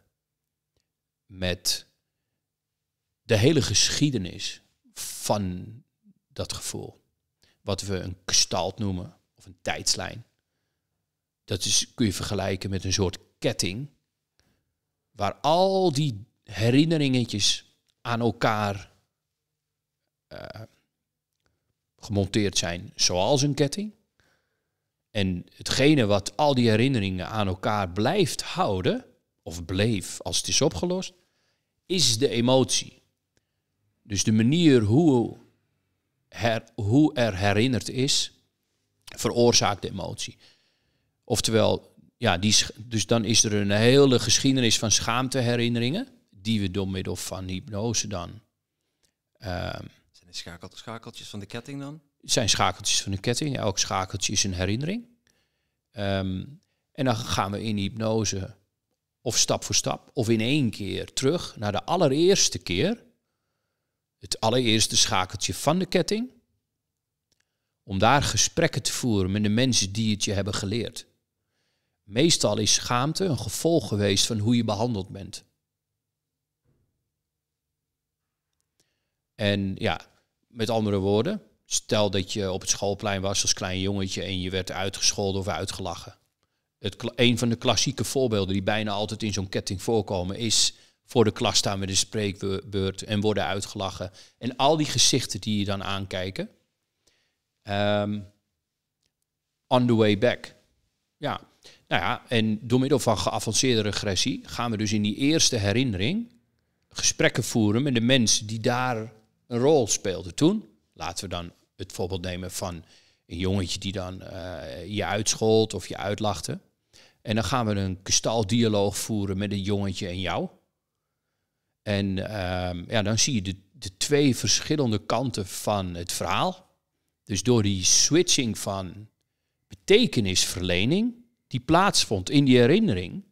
met de hele geschiedenis van dat gevoel. Wat we een gestalt noemen of een tijdslijn. Dat is, kun je vergelijken met een soort ketting. Waar al die herinneringetjes aan elkaar eh, gemonteerd zijn, zoals een ketting. En hetgene wat al die herinneringen aan elkaar blijft houden, of bleef als het is opgelost, is de emotie. Dus de manier hoe, her, hoe er herinnerd is, veroorzaakt de emotie. Oftewel, ja, die, dus dan is er een hele geschiedenis van schaamteherinneringen, die we door middel van hypnose dan. Ehm, zijn het schakeltjes van de ketting dan? Het zijn schakeltjes van de ketting. Elk schakeltje is een herinnering. Ehm, en dan gaan we in hypnose, of stap voor stap, of in één keer terug naar de allereerste keer. Het allereerste schakeltje van de ketting. Om daar gesprekken te voeren met de mensen die het je hebben geleerd. Meestal is schaamte een gevolg geweest van hoe je behandeld bent. En ja, met andere woorden, stel dat je op het schoolplein was als klein jongetje en je werd uitgescholden of uitgelachen. Het, een van de klassieke voorbeelden die bijna altijd in zo'n ketting voorkomen is voor de klas staan met een spreekbeurt en worden uitgelachen. En al die gezichten die je dan aankijken. Ehm, on the way back. Ja, nou ja, en door middel van geavanceerde regressie gaan we dus in die eerste herinnering gesprekken voeren met de mensen die daar een rol speelden toen. Laten we dan het voorbeeld nemen van een jongetje die dan eh, je uitschold of je uitlachte. En dan gaan we een dialoog voeren met een jongetje en jou. En ehm, ja, dan zie je de, de twee verschillende kanten van het verhaal. Dus door die switching van betekenisverlening die plaatsvond in die herinnering.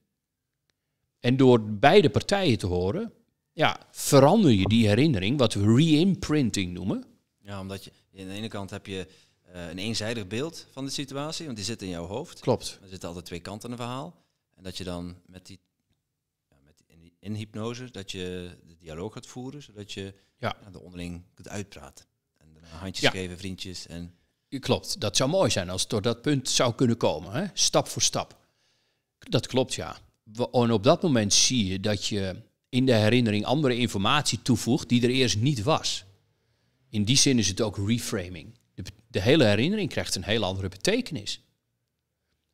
En door beide partijen te horen, ja, verander je die herinnering, wat we re-imprinting noemen. Ja, omdat je aan de ene kant heb je eh, een eenzijdig beeld van de situatie, want die zit in jouw hoofd. Klopt. Er zitten altijd twee kanten in een verhaal. En dat je dan met die, ja, met in, hypnose, dat je de dialoog gaat voeren, zodat je ja. de onderling kunt uitpraten. En handjes geven, vriendjes en... Klopt, dat zou mooi zijn als het tot dat punt zou kunnen komen, hè? stap voor stap. Dat klopt, ja. En op dat moment zie je dat je in de herinnering andere informatie toevoegt die er eerst niet was. In die zin is het ook reframing. De, de hele herinnering krijgt een heel andere betekenis.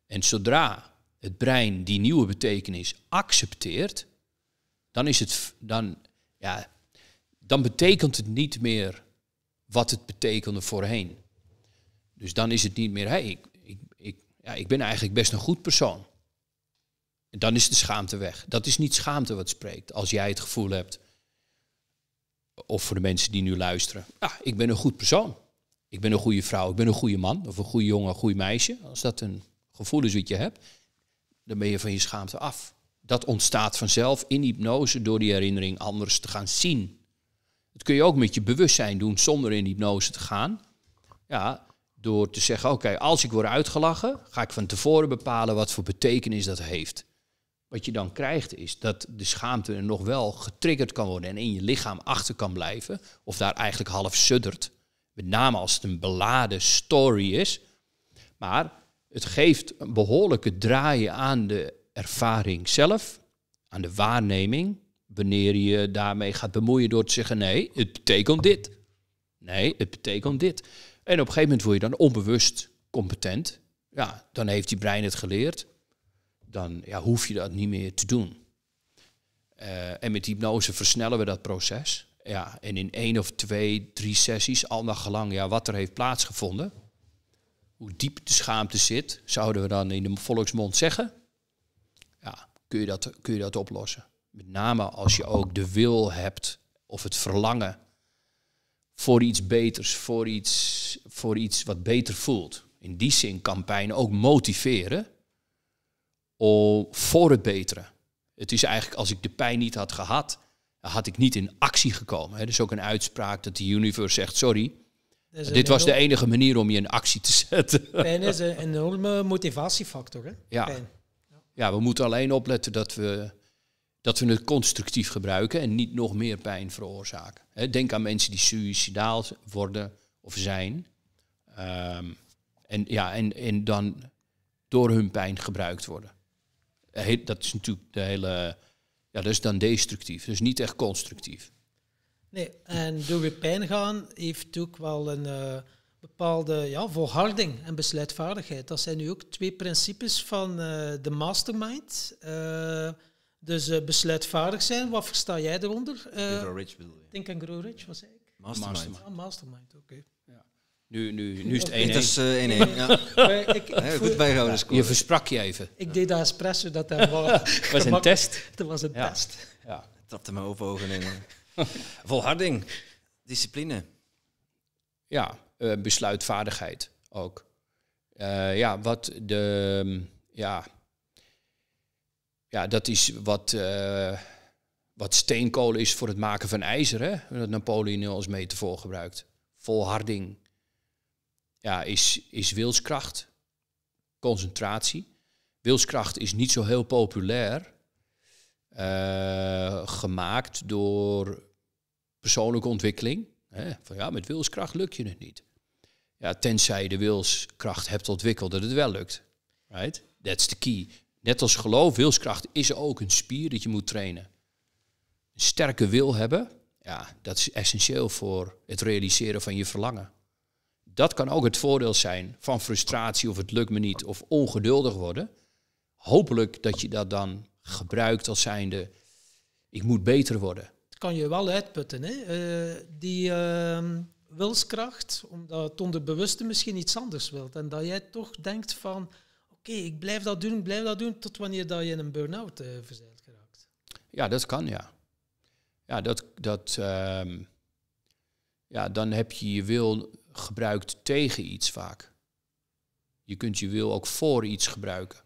En zodra het brein die nieuwe betekenis accepteert, dan is het dan, ja, dan betekent het niet meer wat het betekende voorheen. Dus dan is het niet meer, hey, ik, ik, ik, ja, ik ben eigenlijk best een goed persoon. En dan is de schaamte weg. Dat is niet schaamte wat spreekt. Als jij het gevoel hebt, of voor de mensen die nu luisteren, ja, ik ben een goed persoon. Ik ben een goede vrouw, ik ben een goede man, of een goede jongen, een goede meisje. Als dat een gevoel is wat je hebt, dan ben je van je schaamte af. Dat ontstaat vanzelf in hypnose door die herinnering anders te gaan zien. Dat kun je ook met je bewustzijn doen zonder in hypnose te gaan. Ja, door te zeggen, oké, als ik word uitgelachen, ga ik van tevoren bepalen wat voor betekenis dat heeft. Wat je dan krijgt is dat de schaamte er nog wel getriggerd kan worden en in je lichaam achter kan blijven, of daar eigenlijk half suddert. Met name als het een beladen story is. Maar het geeft een behoorlijke draai aan de ervaring zelf, aan de waarneming, wanneer je daarmee gaat bemoeien door te zeggen, nee, het betekent dit. Nee, het betekent dit. En op een gegeven moment word je dan onbewust competent. Ja, dan heeft die brein het geleerd. Dan ja, hoef je dat niet meer te doen. Eh, en met hypnose versnellen we dat proces. Ja, en in één of twee, drie sessies, al naar gelang ja, wat er heeft plaatsgevonden, hoe diep de schaamte zit, zouden we dan in de volksmond zeggen, ja, kun, je dat, kun je dat oplossen. Met name als je ook de wil hebt of het verlangen voor iets beters, voor iets, voor iets wat beter voelt. In die zin kan pijn ook motiveren om voor het betere. Het is eigenlijk als ik de pijn niet had gehad, had ik niet in actie gekomen. Er is dus ook een uitspraak dat de universe zegt, sorry, dit was de enige manier om je in actie te zetten. Pijn is een enorme motivatiefactor. Hè? Ja. ja, we moeten alleen opletten dat we dat we het constructief gebruiken en niet nog meer pijn veroorzaken. denk aan mensen die suicidaal worden of zijn. Ehm, en, ja, en, en dan door hun pijn gebruikt worden. Eh, dat is natuurlijk de hele. Ja, dat is dan destructief. Dus niet echt constructief. Nee, en door weer pijn gaan heeft ook wel een eh, bepaalde ja, volharding en besluitvaardigheid. Dat zijn nu ook twee principes van eh, de mastermind. Dus eh, besluitvaardig zijn, wat versta jij eronder? Uh, Rich bedoel je? Think and Grow Rich, was ik? Mastermind. Mastermind, ah, mastermind oké. Ja. Nu, nu, nu is het 1-1. is 1-1, eh, ja. ik, goed bijgehouden Je versprak je even. Ik deed dat espresso dat daar was. was een test. Het was een ja. test. Ja. Trapte mijn open ogen in. Volharding. Discipline. Ja, besluitvaardigheid ook. ja, wat de... Mm, ja, ja, dat is wat, uh, wat steenkool is voor het maken van ijzer. Hè? Dat Napoleon als metafoor gebruikt. Volharding ja, is, is wilskracht, concentratie. Wilskracht is niet zo heel populair. Eh, gemaakt door persoonlijke ontwikkeling. Hè? Van ja, met wilskracht lukt je het niet. Ja, tenzij je de wilskracht hebt ontwikkeld dat het wel lukt. Right? That's the key. Net als geloof, wilskracht is ook een spier dat je moet trainen. Een sterke wil hebben, ja, dat is essentieel voor het realiseren van je verlangen. Dat kan ook het voordeel zijn van frustratie of het lukt me niet of ongeduldig worden. Hopelijk dat je dat dan gebruikt als zijnde, ik moet beter worden. Dat kan je wel uitputten, hè? Eh, die ehm, wilskracht, omdat het onderbewuste misschien iets anders wilt. En dat jij toch denkt van, okay, ik blijf dat doen, blijf dat doen, tot wanneer dat je in een burn-out uh, verzeild geraakt? Ja, dat kan, ja. Ja, dat, dat, ehm, ja, dan heb je je wil gebruikt tegen iets vaak. Je kunt je wil ook voor iets gebruiken.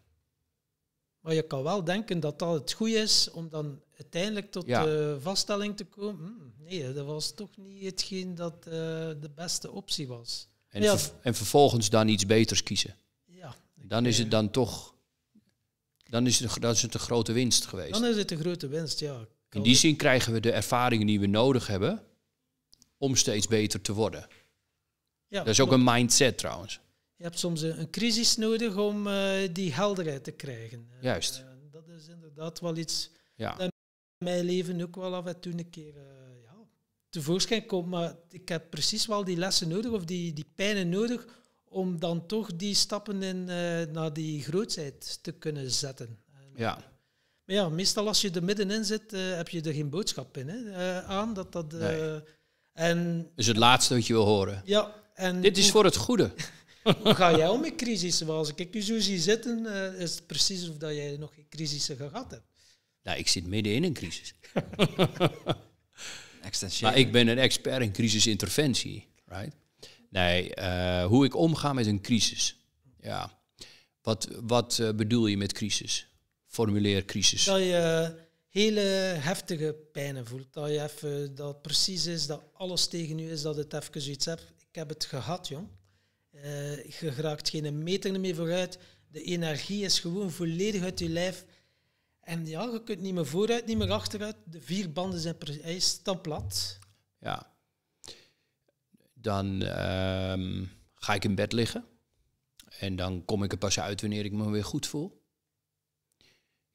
Maar je kan wel denken dat dat het goede is om dan uiteindelijk tot de eh, vaststelling te komen. Hm, nee, dat was toch niet hetgeen dat eh, de beste optie was. En, en vervolgens dan iets beters kiezen dan is het dan toch... Dan is het, dan is het een grote winst geweest. Dan is het een grote winst, ja. In die zin krijgen we de ervaringen die we nodig hebben om steeds beter te worden. Ja, dat is ook een mindset trouwens. Je hebt soms een crisis nodig om eh, die helderheid te krijgen. Juist. Eh, dat is inderdaad wel iets ja. in mijn leven ook wel af en toe een keer eh, ja, tevoorschijn komt. Maar ik heb precies wel die lessen nodig of die, die pijnen nodig om dan toch die stappen in, eh, naar die grootheid te kunnen zetten. Ja. Maar ja, meestal als je er middenin zit, eh, heb je er geen boodschap in hè, eh, aan. Dat dat, en, dus het laatste wat je wil horen. Ja. En Dit is voor het goede. Hoe ga jij om met crisis zoals als ik je zo zie zitten, is het precies of dat jij nog geen crisissen gehad hebt. Nou, ik zit midden in een crisis. maar ik ben een expert in crisisinterventie. Right? Nee, eh, hoe ik omga met een crisis. Ja. Wat, wat eh, bedoel je met crisis? Formuleer crisis. Dat je eh, hele heftige pijnen voelt. Dat, je even, dat precies is, dat alles tegen je is, dat het even zoiets hebt. Ik heb het gehad, jong. Uh, je raakt geen meter meer vooruit. De energie is gewoon volledig uit je lijf. En ja, je kunt niet meer vooruit, niet meer achteruit. De vier banden zijn, precies. hij is plat. Ja, dan ehm, ga ik in bed liggen. En dan kom ik er pas uit wanneer ik me weer goed voel.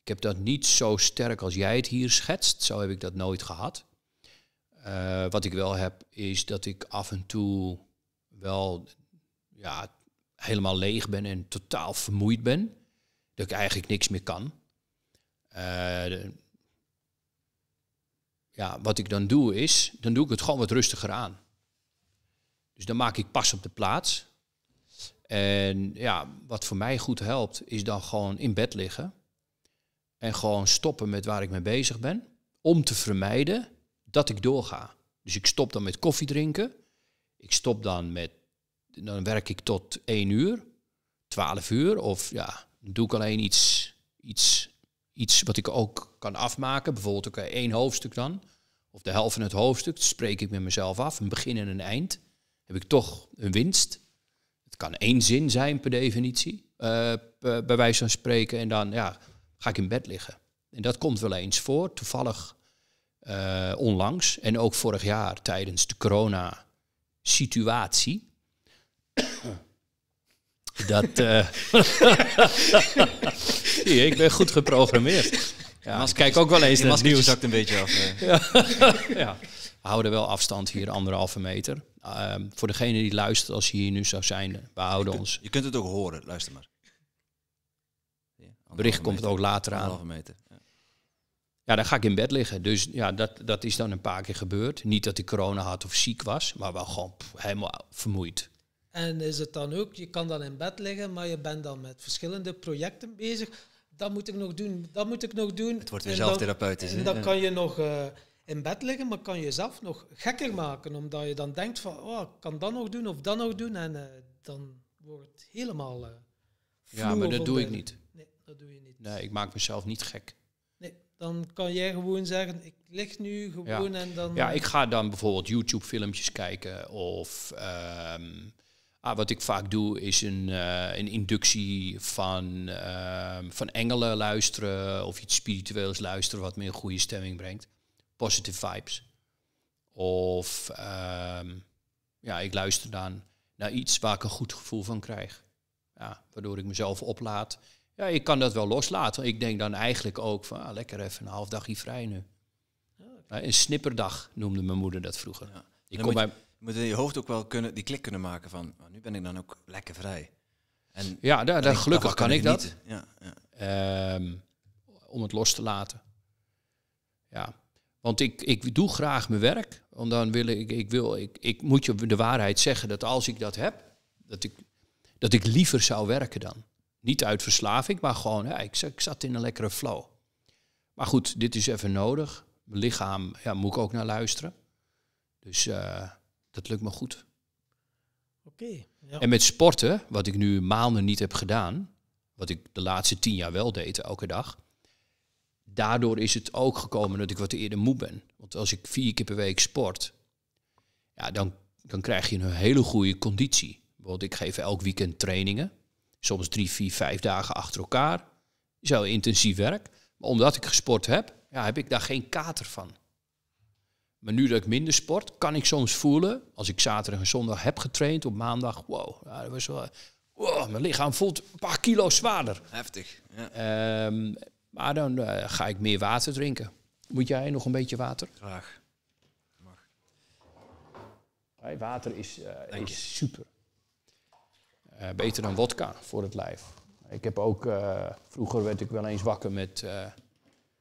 Ik heb dat niet zo sterk als jij het hier schetst. Zo heb ik dat nooit gehad. Eh, wat ik wel heb, is dat ik af en toe wel ja, helemaal leeg ben en totaal vermoeid ben. Dat ik eigenlijk niks meer kan. Eh, ja, wat ik dan doe is, dan doe ik het gewoon wat rustiger aan. Dus dan maak ik pas op de plaats. En ja, wat voor mij goed helpt, is dan gewoon in bed liggen. En gewoon stoppen met waar ik mee bezig ben. Om te vermijden dat ik doorga. Dus ik stop dan met koffie drinken. Ik stop dan met. Dan werk ik tot 1 uur, 12 uur. Of ja, dan doe ik alleen iets, iets, iets wat ik ook kan afmaken. Bijvoorbeeld ook één hoofdstuk dan. Of de helft van het hoofdstuk. Dat spreek ik met mezelf af. Een begin en een eind heb ik toch een winst. Het kan één zin zijn per definitie, eh, bij wijze van spreken. En dan ja, ga ik in bed liggen. En dat komt wel eens voor, toevallig eh, onlangs. En ook vorig jaar tijdens de corona-situatie. dat. Eh, Zie, ik ben goed geprogrammeerd. Ja, ik kijk ook wel eens naar het nieuws. zakt een beetje af. ja. houden wel afstand hier, anderhalve meter. Ehm, voor degene die luistert, als hij hier nu zou zijn, we houden je ons. Kunt, je kunt het ook horen, luister maar. Ja, Bericht komt ook later aan. ja. dan ga ik in bed liggen. Dus ja, dat, dat is dan een paar keer gebeurd. Niet dat ik corona had of ziek was, maar wel gewoon helemaal vermoeid. En is het dan ook, je kan dan in bed liggen, maar je bent dan met verschillende projecten bezig. Dat moet ik nog doen, dat moet ik nog doen. Het wordt weer zelftherapeutisch. En dan, en dan kan je nog... Eh, in bed liggen, maar kan jezelf nog gekker maken. Omdat je dan denkt van, oh, ik kan dat nog doen of dat nog doen. En eh, dan wordt het helemaal... Uh, ja, maar dat doe ik niet. Nee, dat doe je niet. Nee, ik maak mezelf niet gek. Nee, dan kan jij gewoon zeggen, ik lig nu gewoon en dan... Ja, ik ga dan bijvoorbeeld YouTube-filmpjes kijken of... Ehm, ah, wat ik vaak doe is een, eh, een inductie van, ehm, van engelen luisteren of iets spiritueels luisteren wat me in goede stemming brengt positive vibes. Of ehm, ja, ik luister dan naar iets waar ik een goed gevoel van krijg. Ja, waardoor ik mezelf oplaad. Ja, ik kan dat wel loslaten. Ik denk dan eigenlijk ook van, ah, lekker even een half dagje vrij nu. Oh, een snipperdag noemde mijn moeder dat vroeger. Ja. Je, moet, bij... je in je hoofd ook wel kunnen, die klik kunnen maken van, oh, nu ben ik dan ook lekker vrij. En ja, daar, daar gelukkig kan, ik dat. Ja, ja. Ehm, om het los te laten. Ja. Want ik, ik doe graag mijn werk. Want dan wil ik, ik, wil, ik, ik moet je de waarheid zeggen dat als ik dat heb, dat ik, dat ik liever zou werken dan. Niet uit verslaving, maar gewoon, ik, zat in een lekkere flow. Maar goed, dit is even nodig. Mijn lichaam, ja, moet ik ook naar luisteren. Dus eh, dat lukt me goed. Oké. ja. En met sporten, wat ik nu maanden niet heb gedaan, wat ik de laatste tien jaar wel deed, elke dag, daardoor is het ook gekomen dat ik wat eerder moe ben. Want als ik vier keer per week sport, ja, dan, dan krijg je een hele goede conditie. Want ik geef elk weekend trainingen, soms drie, vier, vijf dagen achter elkaar. Zo intensief werk. Maar omdat ik gesport heb, ja, heb ik daar geen kater van. Maar nu dat ik minder sport, kan ik soms voelen, als ik zaterdag en zondag heb getraind, op maandag, wow, was wel, mijn lichaam voelt een paar kilo zwaarder. Heftig. Ja. Ehm, maar dan eh, ga ik meer water drinken. Moet jij nog een beetje water? Graag. Mag. water is, eh, is super. Eh, beter dan wodka voor het lijf. Ik heb ook, vroeger werd ik wel eens wakker met,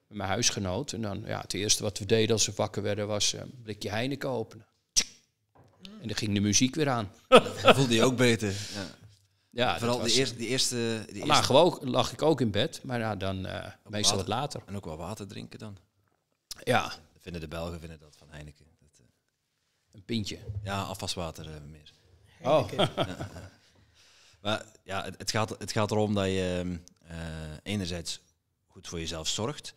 mijn huisgenoot. En dan, ja, het eerste wat we deden als we wakker werden was een blikje Heineken openen. En dan ging de muziek weer aan. Dat voelde je ook beter. Ja. Ja, Vooral de eerste... De eerste, eerste... Lag, lag ik ook in bed, maar ja, dan uh, meestal wat later. En ook wel water drinken dan? Ja. Vinden de Belgen vinden dat van Heineken. Dat, eh, Een pintje? Ja, afwaswater uh, meer. Oh. Maar ja, het, gaat, het gaat erom dat je ehm, enerzijds goed voor jezelf zorgt.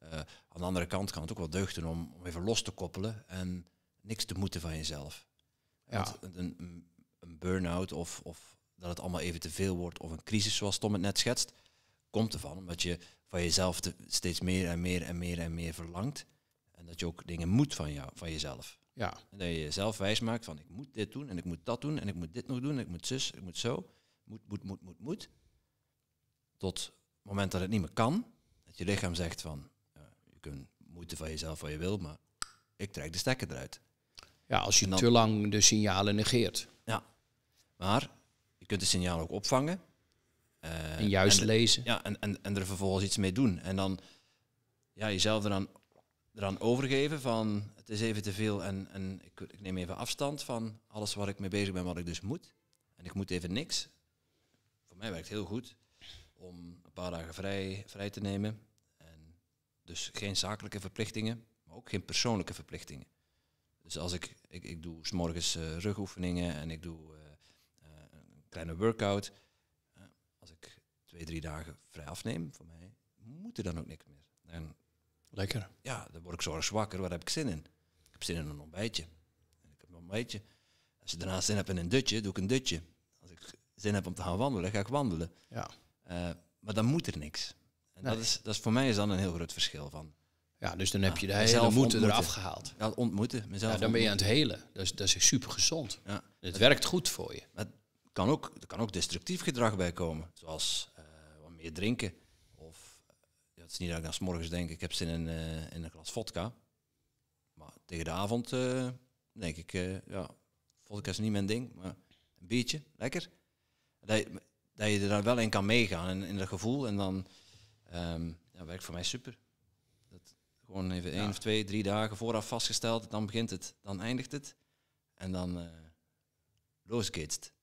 aan de andere kant kan het ook wel deugden om, om even los te koppelen en niks te moeten van jezelf. Ja. een, een burn-out of, of dat het allemaal even te veel wordt of een crisis zoals Tom het net schetst, komt ervan omdat je van jezelf steeds meer en meer en meer en meer verlangt en dat je ook dingen moet van, jou, van jezelf. Ja. En dat je jezelf wijs maakt van ik moet dit doen en ik moet dat doen en ik moet dit nog doen en ik moet zus, ik moet zo, moet, moet, moet, moet, moet. Tot het moment dat het niet meer kan, dat je lichaam zegt van je kunt moeten van jezelf wat je wil, maar ik trek de stekker eruit. Ja, als je te lang de signalen negeert. Ja, maar je kunt de signaal ook opvangen. Eh, en juist lezen. Ja, en, en, en er vervolgens iets mee doen. En dan ja, jezelf eraan, eraan overgeven van het is even te veel en, en ik, ik, neem even afstand van alles waar ik mee bezig ben, wat ik dus moet. En ik moet even niks. Voor mij werkt heel goed om een paar dagen vrij, vrij te nemen. En dus geen zakelijke verplichtingen, maar ook geen persoonlijke verplichtingen. Dus als ik, ik, ik doe morgens uh, rugoefeningen en ik doe kleine workout. Uh, als ik twee, drie dagen vrij afneem, voor mij moet er dan ook niks meer. En, Lekker. Ja, dan word ik zorg zwakker, Waar heb ik zin in? Ik heb zin in een ontbijtje. ik heb een ontbijtje. Als je daarna zin hebt in een dutje, doe ik een dutje. Als ik zin heb om te gaan wandelen, ga ik wandelen. Ja. Eh, maar dan moet er niks. En dat, is, dat is voor mij is dan een heel groot verschil van. Ja, dus dan heb je de hele moeten eraf gehaald. Ja, ontmoeten. Mezelf ja, dan ben je aan het helen. Dat is, dat is super gezond. Ja, het werkt goed voor je. Maar kan ook, er kan ook destructief gedrag bij komen, zoals eh, wat meer drinken. Of ja, het is niet dat ik dan s morgens denk, ik heb zin in, eh, in een glas vodka. Maar tegen de avond eh, denk ik, ja, vodka is niet mijn ding, maar een biertje, lekker. Dat je, dat je er dan wel in kan meegaan, in, in dat gevoel. En dan ehm, ja, werkt voor mij super. Dat, gewoon even één of twee, drie dagen vooraf vastgesteld, dan begint het, dan eindigt het. En dan uh, het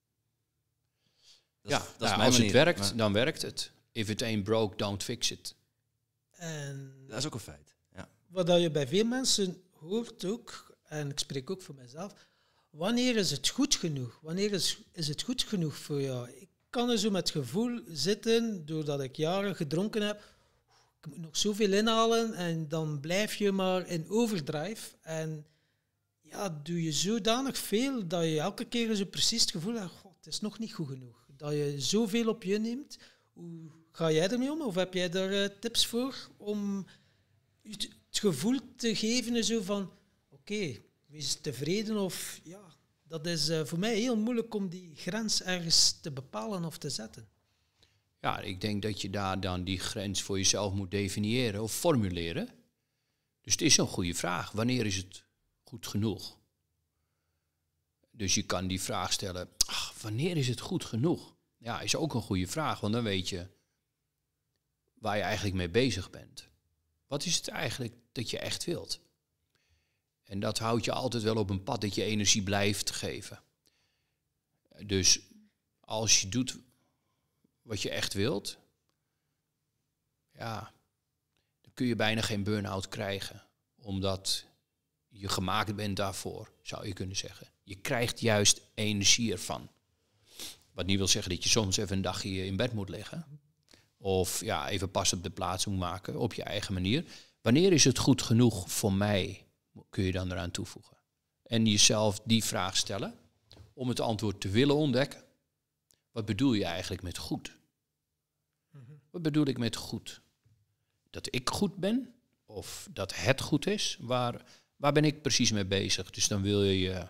ja, nou, als het werkt, dan werkt het. If it ain't broke, don't fix it. En dat is ook een feit. Ja. Wat je bij veel mensen hoort ook, en ik spreek ook voor mezelf, wanneer is het goed genoeg? Wanneer is, is het goed genoeg voor jou? Ik kan er zo met gevoel zitten, doordat ik jaren gedronken heb, ik moet nog zoveel inhalen en dan blijf je maar in overdrive. En ja, doe je zodanig veel dat je elke keer zo precies het gevoel hebt, God, het is nog niet goed genoeg dat je zoveel op je neemt. Hoe ga jij ermee om? Of heb jij daar eh, tips voor om het, gevoel te geven zo van oké, wees tevreden of ja, dat is eh, voor mij heel moeilijk om die grens ergens te bepalen of te zetten. Ja, ik denk dat je daar dan die grens voor jezelf moet definiëren of formuleren. Dus het is een goede vraag. Wanneer is het goed genoeg? Dus je kan die vraag stellen, wanneer is het goed genoeg? Ja, is ook een goede vraag, want dan weet je waar je eigenlijk mee bezig bent. Wat is het eigenlijk dat je echt wilt? En dat houdt je altijd wel op een pad dat je energie blijft geven. Dus als je doet wat je echt wilt, ja, dan kun je bijna geen burn-out krijgen, omdat je gemaakt bent daarvoor, zou je kunnen zeggen. Je krijgt juist energie ervan. Wat niet wil zeggen dat je soms even een dagje in bed moet liggen. Of ja, even pas op de plaats moet maken op je eigen manier. Wanneer is het goed genoeg voor mij? Kun je dan eraan toevoegen. En jezelf die vraag stellen om het antwoord te willen ontdekken. Wat bedoel je eigenlijk met goed? Wat bedoel ik met goed? Dat ik goed ben? Of dat het goed is? Waar, waar ben ik precies mee bezig? Dus dan wil je je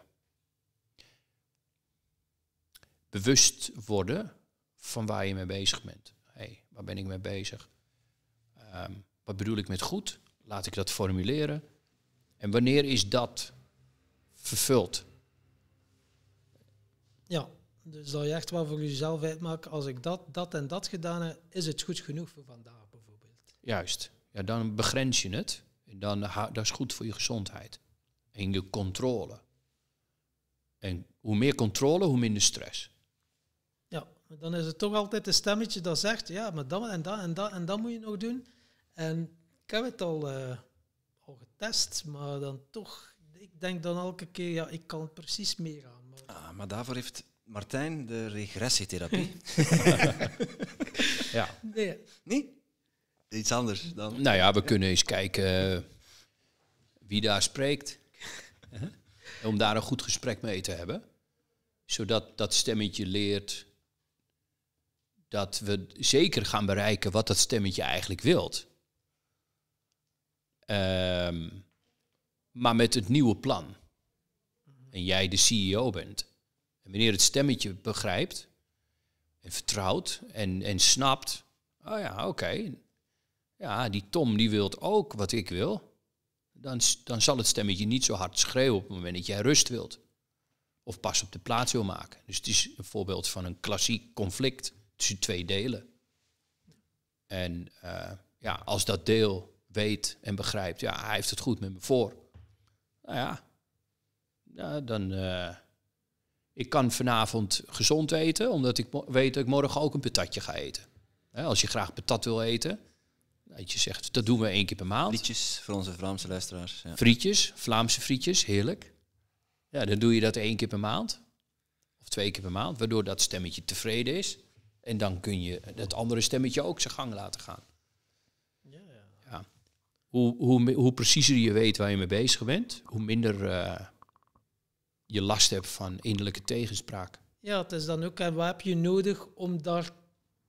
bewust worden van waar je mee bezig bent. hey, waar ben ik mee bezig? Ehm, wat bedoel ik met goed? Laat ik dat formuleren. En wanneer is dat vervuld? Ja, dus dat je echt wel voor jezelf uitmaakt, als ik dat, dat en dat gedaan heb, is het goed genoeg voor vandaag bijvoorbeeld. Juist. Ja, dan begrens je het. En dan, dat is goed voor je gezondheid. En je controle. En hoe meer controle, hoe minder stress dan is het toch altijd een stemmetje dat zegt, ja, maar dat en dat en dan en dat moet je nog doen. En ik heb het al, eh, al getest, maar dan toch, ik denk dan elke keer, ja, ik kan precies meegaan. Maar... Ah, maar daarvoor heeft Martijn de regressietherapie. ja. Nee. Nee? Iets anders dan? Nou ja, we kunnen eens kijken eh, wie daar spreekt. Om daar een goed gesprek mee te hebben. Zodat dat stemmetje leert dat we zeker gaan bereiken wat dat stemmetje eigenlijk wilt. Ehm, maar met het nieuwe plan. En jij de CEO bent. En wanneer het stemmetje begrijpt en vertrouwt en, en snapt, oh ja, oké, ja, die Tom die wilt ook wat ik wil, dan, dan zal het stemmetje niet zo hard schreeuwen op het moment dat jij rust wilt. Of pas op de plaats wil maken. Dus het is een voorbeeld van een klassiek conflict tussen twee delen. En eh, ja, als dat deel weet en begrijpt, ja, hij heeft het goed met me voor. Nou ja, dan. Uh, ik kan vanavond gezond eten, omdat ik weet dat ik morgen ook een patatje ga eten. als je graag patat wil eten, dat je zegt, dat doen we één keer per maand. Frietjes voor onze Vlaamse luisteraars. Ja. Frietjes, Vlaamse frietjes, heerlijk. Ja, dan doe je dat één keer per maand. Of twee keer per maand, waardoor dat stemmetje tevreden is. En dan kun je het andere stemmetje ook zijn gang laten gaan. Ja, ja. ja. Hoe, hoe, hoe preciezer je weet waar je mee bezig bent, hoe minder eh, je last hebt van innerlijke tegenspraak. Ja, het is dan ook, en wat heb je nodig om daar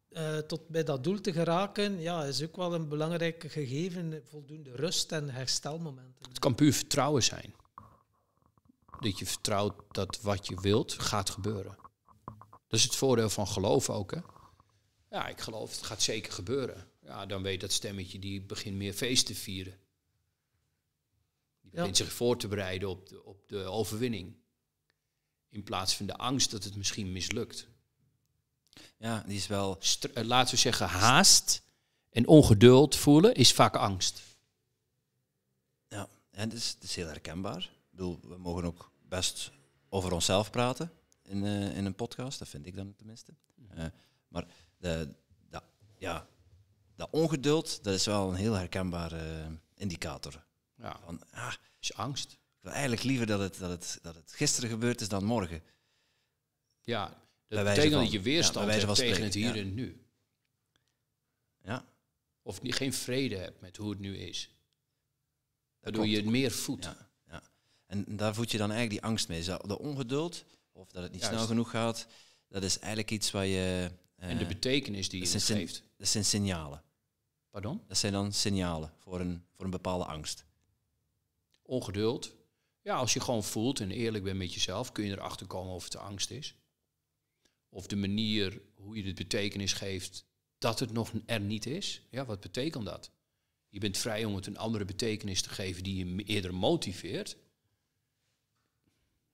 eh, tot bij dat doel te geraken? Ja, is ook wel een belangrijke gegeven, voldoende rust en herstelmomenten. Het kan puur vertrouwen zijn. Dat je vertrouwt dat wat je wilt gaat gebeuren. Dat is het voordeel van geloof ook. Hè? Ja, ik geloof, het gaat zeker gebeuren. Ja, dan weet dat stemmetje, die begint meer feest te vieren. Die begint zich voor te bereiden op de, op de overwinning. In plaats van de angst dat het misschien mislukt. Ja, die is wel... Eh, laten we zeggen, haast en ongeduld voelen is vaak angst. Ja, en dat is, is heel herkenbaar. Ik bedoel, we mogen ook best over onszelf praten in, eh, in een podcast, dat vind ik dan tenminste. Mhm. Eh, maar de, ja, dat ongeduld, dat is wel een heel herkenbare eh, indicator. Ja. Van, ah, is angst. Ik wil eigenlijk liever dat het, dat, het, dat het gisteren gebeurd is dan morgen. Ja, dat betekent dat je weerstand ja, hebt tegen het hier en nu. Ja. Of niet, geen vrede hebt met hoe het nu is. Waardoor je het meer voedt. Ja, ja, En daar voed je dan eigenlijk die angst mee. De ongeduld, of dat het niet snel genoeg gaat. Dat is eigenlijk iets waar je... en de eh, betekenis die je geeft. Dat zijn signalen. Pardon? Dat zijn dan signalen voor een, voor een bepaalde angst. Ongeduld. Ja, als je gewoon voelt en eerlijk bent met jezelf, kun je erachter komen of het de angst is. Of de manier hoe je de betekenis geeft dat het nog er niet is. Ja, wat betekent dat? Je bent vrij om het een andere betekenis te geven die je eerder motiveert.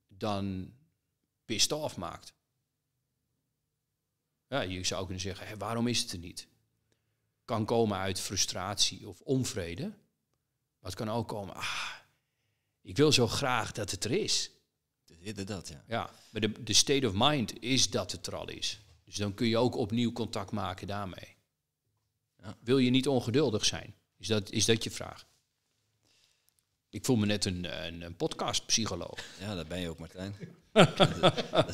Dan pissed off maakt. Ja, je zou kunnen zeggen, hé, waarom is het er niet? Kan komen uit frustratie of onvrede. Maar het kan ook komen, ah, ik wil zo graag dat het er is. Inderdaad, ja. Ja, maar de, de state of mind is dat het er al is. Dus dan kun je ook opnieuw contact maken daarmee. Ja. Wil je niet ongeduldig zijn? Is dat, is dat je vraag? Ik voel me net een, een, een podcastpsycholoog. Ja, dat ben je ook, Martijn. dat, is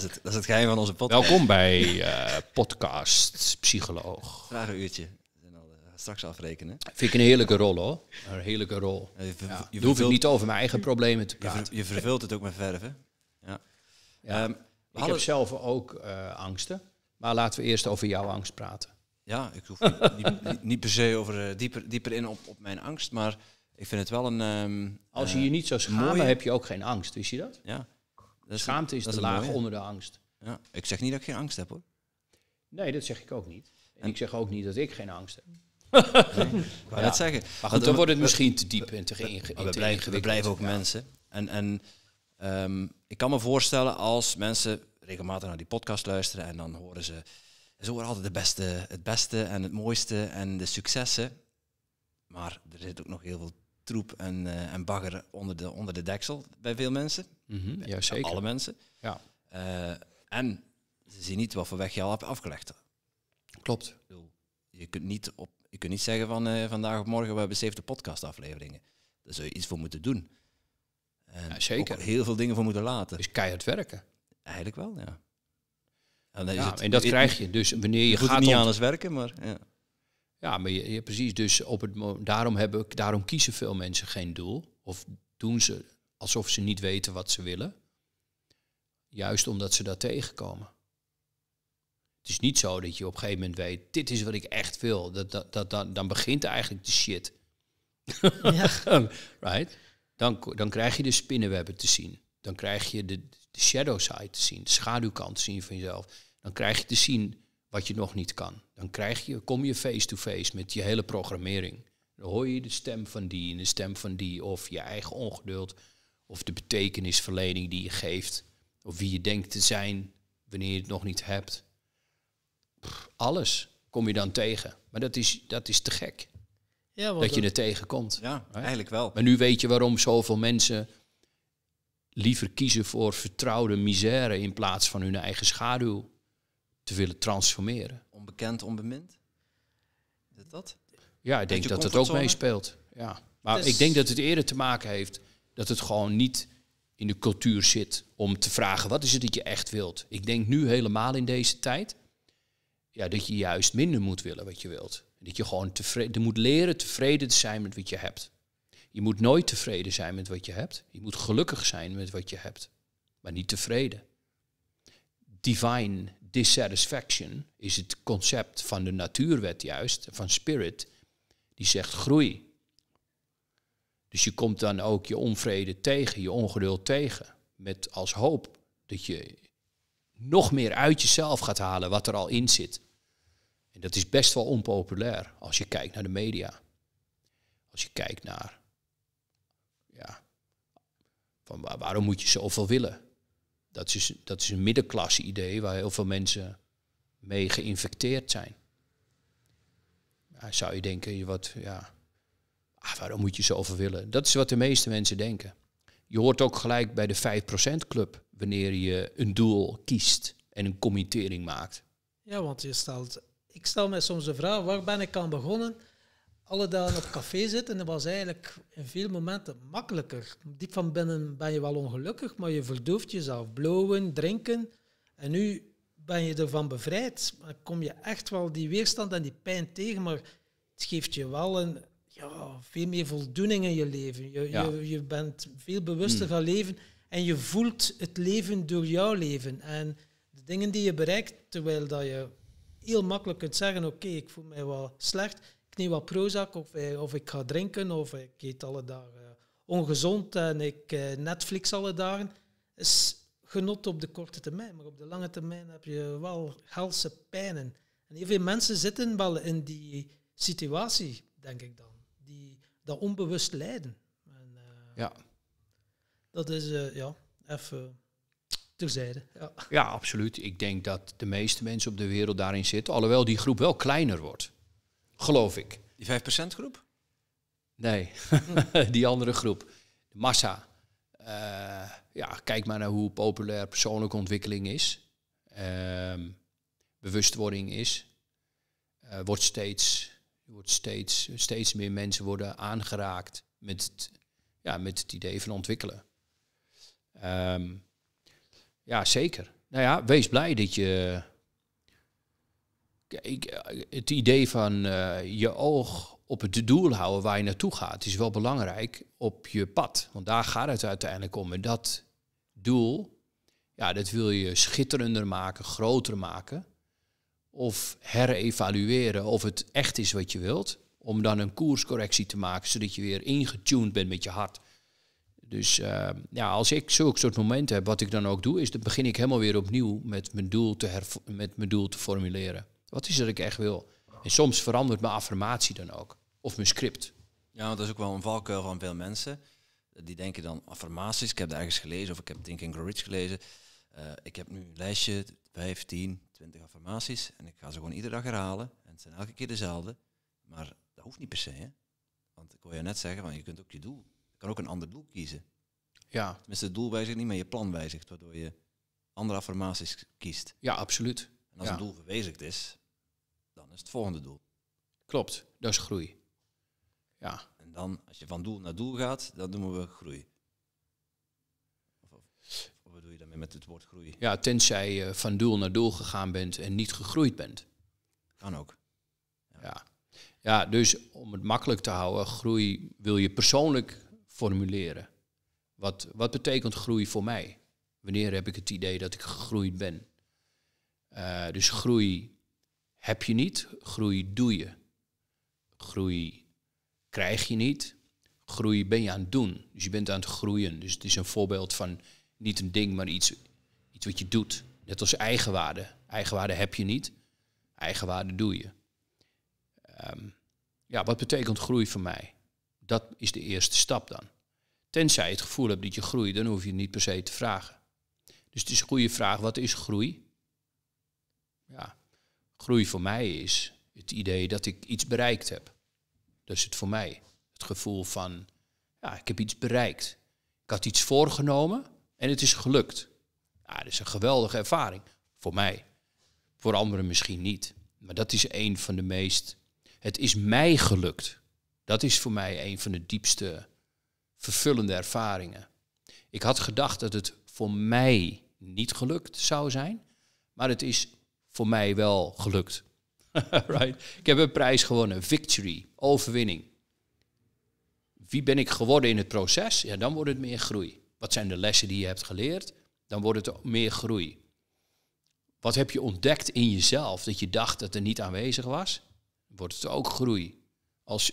het, dat, is het, geheim van onze podcast. Welkom bij eh, podcast. Psycholoog. Vraag een uurtje. Eh, straks afrekenen. Vind ik een heerlijke rol hoor. Een heerlijke rol. je, ver, hoef ik niet over mijn eigen problemen te praten. Je, vervult het ook met verven. Ja. ja. Ehm, ik heb zelf ook eh, angsten. Maar laten we eerst over jouw angst praten. Ja, ik hoef niet, niet, per se over dieper, dieper in op, op mijn angst. Maar ik vind het wel een... Ehm, als je eh, je niet zo schaamt heb je ook geen angst. Wist je dat? Ja. Dat is Schaamte is dat de laag onder de angst. Ja. Ik zeg niet dat ik geen angst heb, hoor. Nee, dat zeg ik ook niet. En, ik zeg ook niet dat ik geen angst heb. nee, dat zeggen. dan wordt het misschien te diep en te, ingewikkeld. We, blijven, ook mensen. En, en ehm, ik kan me voorstellen als mensen regelmatig naar die podcast luisteren en dan horen ze... Ze horen altijd de beste, het beste en het mooiste en de successen. Maar er zit ook nog heel veel troep en, eh, en bagger onder de, onder de deksel bij veel mensen. Mhm, bij alle mensen. Ja. Eh, en ze zien niet wat voor weg je al hebt afgelegd. Klopt. je kunt niet, op, je kunt niet zeggen van eh, vandaag of morgen, we hebben 70 podcastafleveringen. Daar zul je iets voor moeten doen. En zeker. heel veel dingen voor moeten laten. is keihard werken. Eigenlijk wel, ja. En, en dat krijg je dus wanneer je, je gaat... niet aan alles werken, maar... Ja. Ja, maar je, je, precies. Dus op het, daarom, hebben, daarom kiezen veel mensen geen doel. Of doen ze alsof ze niet weten wat ze willen. Juist omdat ze dat tegenkomen. Het is niet zo dat je op een gegeven moment weet, dit is wat ik echt wil. Dat, dat, dat, dan, dan begint eigenlijk de shit. Ja. right? Dan, dan krijg je de spinnenwebben te zien. Dan krijg je de, de shadow side te zien, de schaduwkant te zien van jezelf. Dan krijg je te zien wat je nog niet kan. Dan krijg je, kom je face-to-face met je hele programmering. Dan hoor je de stem van die en de stem van die, of je eigen ongeduld, of de betekenisverlening die je geeft, of wie je denkt te zijn wanneer je het nog niet hebt. alles kom je dan tegen. Maar dat is, dat is te gek. Ja, dat je er tegenkomt. Ja, eigenlijk wel. Maar nu weet je waarom zoveel mensen liever kiezen voor vertrouwde misère in plaats van hun eigen schaduw te willen transformeren. Onbekend, onbemind? Is dat? Ja, ik denk dat dat ook meespeelt. Ja. Maar ik denk dat het eerder te maken heeft dat het gewoon niet in de cultuur zit om te vragen wat is het dat je echt wilt. Ik denk nu helemaal in deze tijd ja, dat je juist minder moet willen wat je wilt. Dat je gewoon tevreden moet leren tevreden te zijn met wat je hebt. Je moet nooit tevreden zijn met wat je hebt. Je moet gelukkig zijn met wat je hebt, maar niet tevreden. Divine dissatisfaction is het concept van de natuurwet juist, van spirit, die zegt groei. Dus je komt dan ook je onvrede tegen, je ongeduld tegen, met als hoop dat je nog meer uit jezelf gaat halen wat er al in zit. En dat is best wel onpopulair als je kijkt naar de media. Als je kijkt naar, ja, van waarom moet je zoveel willen? Dat is, dat is een middenklasse idee waar heel veel mensen mee geïnfecteerd zijn. Dan zou je denken, je wat, ja, ah, waarom moet je over willen? Dat is wat de meeste mensen denken. Je hoort ook gelijk bij de 5% club wanneer je een doel kiest en een committering maakt. Ja, want je stelt, ik stel mij soms de vraag, waar ben ik aan begonnen alle dagen op café zitten, dat was eigenlijk in veel momenten makkelijker. Diep van binnen ben je wel ongelukkig, maar je verdooft jezelf. Blowen, drinken. En nu ben je ervan bevrijd. Dan kom je echt wel die weerstand en die pijn tegen, maar het geeft je wel een, ja, veel meer voldoening in je leven. Je, ja. je, je bent veel bewuster van hmm. leven en je voelt het leven door jouw leven. En de dingen die je bereikt, terwijl dat je heel makkelijk kunt zeggen, oké, ik voel mij wel slecht neem wat Prozac of, eh, of ik ga drinken of ik eet alle dagen ongezond en ik eh, Netflix alle dagen. Is genot op de korte termijn, maar op de lange termijn heb je wel helse pijnen. En heel veel mensen zitten wel in die situatie, denk ik dan, die dat onbewust lijden. En, eh, ja. Dat is, uh, ja, even terzijde. Ja. ja, absoluut. Ik denk dat de meeste mensen op de wereld daarin zitten, alhoewel die groep wel kleiner wordt geloof ik. Die 5% groep? Nee, die andere groep. De massa. Eh, ja, kijk maar naar hoe populair persoonlijke ontwikkeling is. Ehm, bewustwording is. Uh, wordt steeds, wordt steeds, steeds meer mensen worden aangeraakt met het, ja, met het idee van ontwikkelen. Um, ja, zeker. Nou ja, wees blij dat je eh, het idee van eh, je oog op het doel houden waar je naartoe gaat, is wel belangrijk op je pad. Want daar gaat het uiteindelijk om. En dat doel, ja, dat wil je schitterender maken, groter maken. Of herevalueren of het echt is wat je wilt. Om dan een koerscorrectie te maken, zodat je weer ingetuned bent met je hart. Dus eh, ja, als ik zulke soort momenten heb, wat ik dan ook doe, is dan begin ik helemaal weer opnieuw met mijn doel te, met mijn doel te formuleren. Wat is dat ik echt wil? En soms verandert mijn affirmatie dan ook. Of mijn script. Ja, dat is ook wel een valkuil van veel mensen. Die denken dan affirmaties. Ik heb dat ergens gelezen of ik heb Think and Grow Rich gelezen. Eh, ik heb nu een lijstje, 15, 20 affirmaties. En ik ga ze gewoon iedere dag herhalen. En het zijn elke keer dezelfde. Maar dat hoeft niet per se. Hè? Want ik wil je net zeggen, van, je kunt ook je doel. Je kan ook een ander doel kiezen. Ja. Tenminste, het doel wijzigt niet, maar je plan wijzigt. Waardoor je andere affirmaties kiest. Ja, absoluut. En als ja. een doel verwezenlijkt is, dan is het volgende doel. Klopt, dat is groei. Ja. En dan, als je van doel naar doel gaat, dan noemen we groei. Of, of, wat doe je daarmee met het woord groei? Ja, tenzij je van doel naar doel gegaan bent en niet gegroeid bent. Kan ook. Ja. ja. ja dus om het makkelijk te houden, groei wil je persoonlijk formuleren. Wat, wat betekent groei voor mij? Wanneer heb ik het idee dat ik gegroeid ben? Eh, dus groei heb je niet, groei doe je. Groei krijg je niet, groei ben je aan het doen. Dus je bent aan het groeien. Dus het is een voorbeeld van niet een ding, maar iets, iets wat je doet. Net als eigenwaarde. Eigenwaarde heb je niet, eigenwaarde doe je. Ehm, ja, wat betekent groei voor mij? Dat is de eerste stap dan. Tenzij je het gevoel hebt dat je groeit, dan hoef je het niet per se te vragen. Dus het is een goede vraag, wat is groei? ja, groei voor mij is het idee dat ik iets bereikt heb. Dat is het voor mij. Het gevoel van, ja, ik heb iets bereikt. Ik had iets voorgenomen en het is gelukt. Ja, dat is een geweldige ervaring voor mij. Voor anderen misschien niet. Maar dat is een van de meest. Het is mij gelukt. Dat is voor mij een van de diepste vervullende ervaringen. Ik had gedacht dat het voor mij niet gelukt zou zijn, maar het is voor mij wel gelukt. right? Ik heb een prijs gewonnen, victory, overwinning. Wie ben ik geworden in het proces? Ja, dan wordt het meer groei. Wat zijn de lessen die je hebt geleerd? Dan wordt het meer groei. Wat heb je ontdekt in jezelf dat je dacht dat er niet aanwezig was? Wordt het ook groei. Als,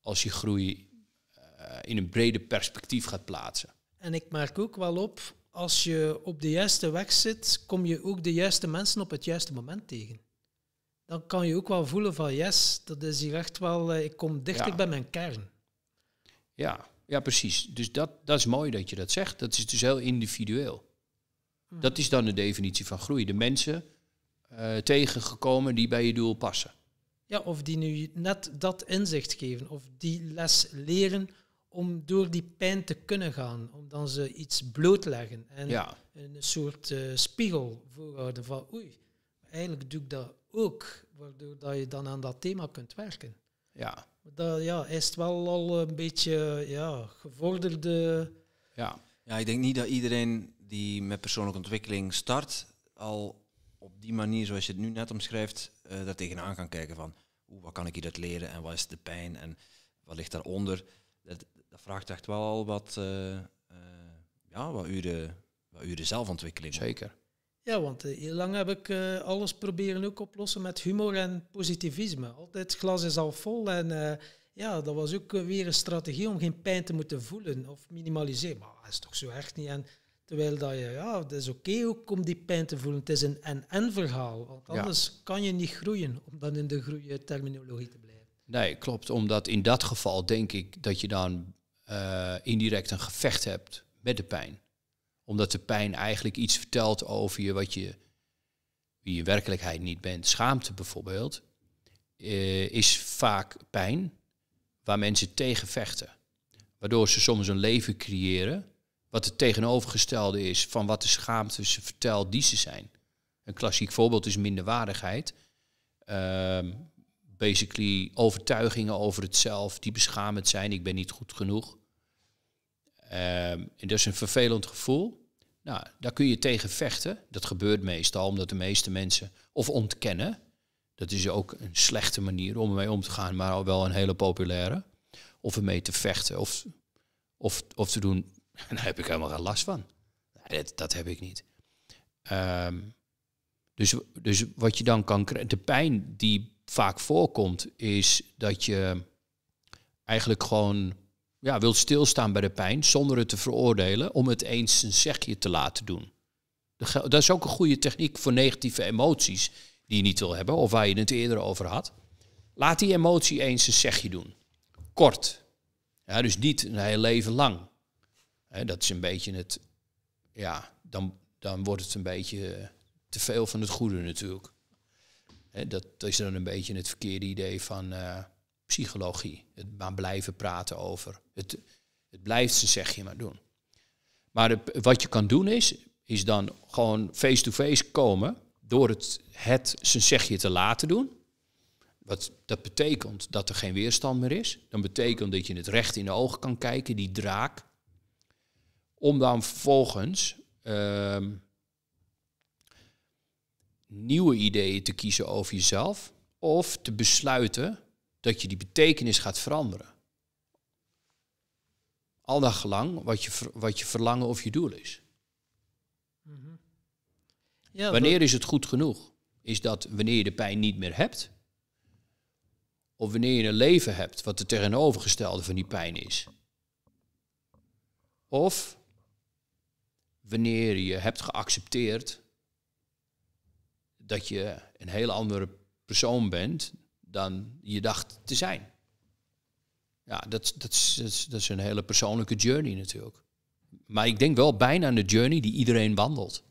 als je groei eh, in een breder perspectief gaat plaatsen. En ik merk ook wel op als je op de juiste weg zit, kom je ook de juiste mensen op het juiste moment tegen. Dan kan je ook wel voelen van yes, dat is hier echt wel, eh, ik kom dichter bij mijn kern. Ja, ja precies. Dus dat, dat is mooi dat je dat zegt. Dat is dus heel individueel. Mm. Dat is dan de definitie van groei. De mensen eh, tegengekomen die bij je doel passen. Ja, of die nu net dat inzicht geven, of die les leren om door die pijn te kunnen gaan, om dan ze iets blootleggen en een soort uh, eh, spiegel houden van oei, eigenlijk doe ik dat ook, waardoor dat je dan aan dat thema kunt werken. Ja. Dat ja, is het wel al een beetje ja, gevorderde. Ja. ja, ik denk niet dat iedereen die met persoonlijke ontwikkeling start, al op die manier zoals je het nu net omschrijft, eh, daar tegenaan kan kijken van hoe wat kan ik hier dat leren en wat is de pijn en wat ligt daaronder. Dat, vraagt echt wel al wat, eh, eh, ja, wat, uren, wat uren zelfontwikkeling. Zeker. Ja, want eh, heel lang heb ik alles proberen ook oplossen met humor en positivisme. Altijd het glas is al vol en ja, dat was ook weer een strategie om geen pijn te moeten voelen of minimaliseren. Maar dat is toch zo echt niet. En terwijl dat je, ja, het is oké ook om die pijn te voelen. Het is een en-en verhaal, want anders kan je niet groeien, om dan in de terminologie te blijven. Nee, klopt. Omdat in dat geval denk ik dat je dan eh, indirect een gevecht hebt met de pijn. Omdat de pijn eigenlijk iets vertelt over je wat je, wie je in werkelijkheid niet bent. Schaamte bijvoorbeeld eh, is vaak pijn waar mensen tegen vechten. Waardoor ze soms een leven creëren wat het tegenovergestelde is van wat de schaamte ze vertelt die ze zijn. Een klassiek voorbeeld is minderwaardigheid. Ehm, basically overtuigingen over het zelf die beschamend zijn. Ik ben niet goed genoeg. Um, dat is een vervelend gevoel. Nou, daar kun je tegen vechten. Dat gebeurt meestal omdat de meeste mensen of ontkennen. Dat is ook een slechte manier om ermee om te gaan, maar al wel een hele populaire. Of ermee te vechten of, of, of te doen. Daar heb ik helemaal geen last van. Dat, dat heb ik niet. Ehm, dus, dus wat je dan kan krijgen, de pijn die vaak voorkomt, is dat je eigenlijk gewoon ja, wilt stilstaan bij de pijn zonder het te veroordelen, om het eens een zegje te laten doen. Dat is ook een goede techniek voor negatieve emoties die je niet wil hebben, of waar je het eerder over had. Laat die emotie eens een zegje doen. Kort. Ja, dus niet een heel leven lang. dat is een beetje het. Ja, dan, dan wordt het een beetje eh, te veel van het goede natuurlijk. dat is dan een beetje het verkeerde idee van. Eh, psychologie. Het maar blijven praten over. Het, het blijft ze zeg je maar doen. Maar wat je kan doen is, is dan gewoon face-to-face komen door het, het zijn zegje te laten doen. Wat, dat betekent dat er geen weerstand meer is. Dan betekent dat je het recht in de ogen kan kijken, die draak. Om dan vervolgens ehm, nieuwe ideeën te kiezen over jezelf. Of te besluiten dat je die betekenis gaat veranderen. Al dag wat je, wat je verlangen of je doel is. Mhm. ja, wanneer is het goed genoeg? Is dat wanneer je de pijn niet meer hebt? Of wanneer je een leven hebt wat het tegenovergestelde van die pijn is? Of wanneer je hebt geaccepteerd dat je een heel andere persoon bent dan je dacht te zijn. Ja, dat, dat, is, dat, een hele persoonlijke journey natuurlijk. Maar ik denk wel bijna aan de journey die iedereen wandelt.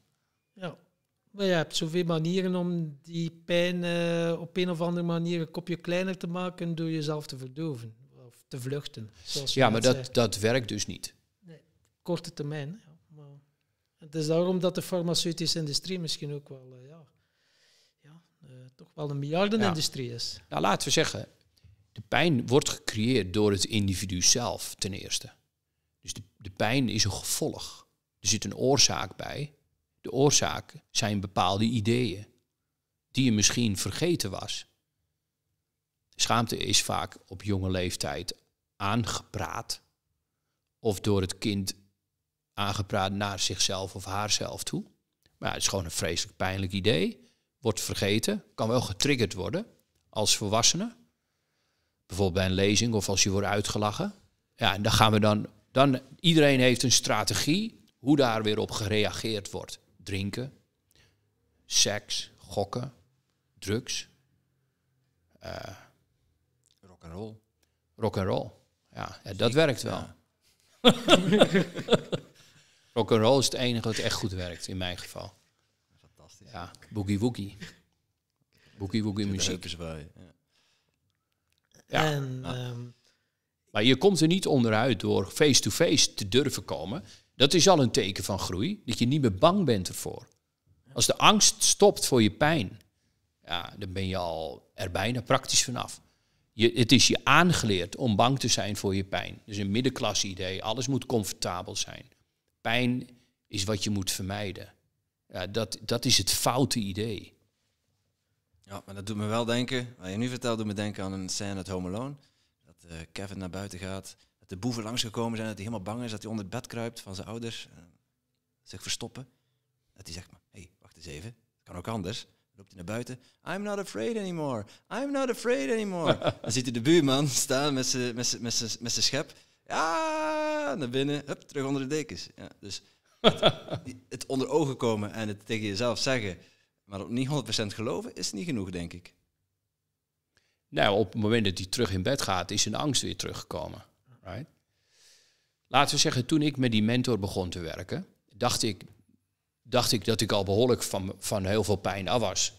Ja, maar je hebt zoveel manieren om die pijn eh, op een of andere manier een kopje kleiner te maken door jezelf te verdoven of te vluchten. ja, maar dat, dat werkt dus niet. Nee, korte termijn. Maar het is daarom dat de farmaceutische industrie misschien ook wel eh, wel een miljardenindustrie is. Nou, laten we zeggen, de pijn wordt gecreëerd door het individu zelf ten eerste. Dus de, de pijn is een gevolg. Er zit een oorzaak bij. De oorzaak zijn bepaalde ideeën die je misschien vergeten was. Schaamte is vaak op jonge leeftijd aangepraat of door het kind aangepraat naar zichzelf of haarzelf toe. Maar het is gewoon een vreselijk pijnlijk idee wordt vergeten, kan wel getriggerd worden als volwassenen. Bijvoorbeeld bij een lezing of als je wordt uitgelachen. Ja, en dan gaan we dan, dan. Iedereen heeft een strategie hoe daar weer op gereageerd wordt. Drinken, seks, gokken, drugs. Uh, rock and roll. Rock and roll. Ja, dat werkt wel. rock and roll is het enige wat echt goed werkt in mijn geval boogie woogie. Boogie woogie muziek. ja. ja. En, ehm, maar je komt er niet onderuit door face-to-face te durven komen. Dat is al een teken van groei, dat je niet meer bang bent ervoor. Als de angst stopt voor je pijn, ja, dan ben je al er bijna praktisch vanaf. Je, het is je aangeleerd om bang te zijn voor je pijn. Dus een middenklasse idee, alles moet comfortabel zijn. Pijn is wat je moet vermijden. Ja, dat, dat is het foute idee. Ja, maar dat doet me wel denken, wat je nu vertelt, doet me denken aan een scène uit Home Alone. Dat eh, Kevin naar buiten gaat, dat de boeven langsgekomen zijn, dat hij helemaal bang is, dat hij onder het bed kruipt van zijn ouders, eh, zich verstoppen. Dat hij zegt, maar, hé, hey, wacht eens even, het kan ook anders. Dan loopt hij naar buiten, I'm not afraid anymore, I'm not afraid anymore. dan ziet hij de buurman staan met zijn schep, ja, naar binnen, hup, terug onder de dekens. Ja, dus het, onder ogen komen en het tegen jezelf zeggen, maar op niet 100% geloven, is niet genoeg, denk ik. Nou, op het moment dat hij terug in bed gaat, is zijn angst weer teruggekomen. Right? Laten we zeggen, toen ik met die mentor begon te werken, dacht ik, dacht ik dat ik al behoorlijk van, van heel veel pijn af was.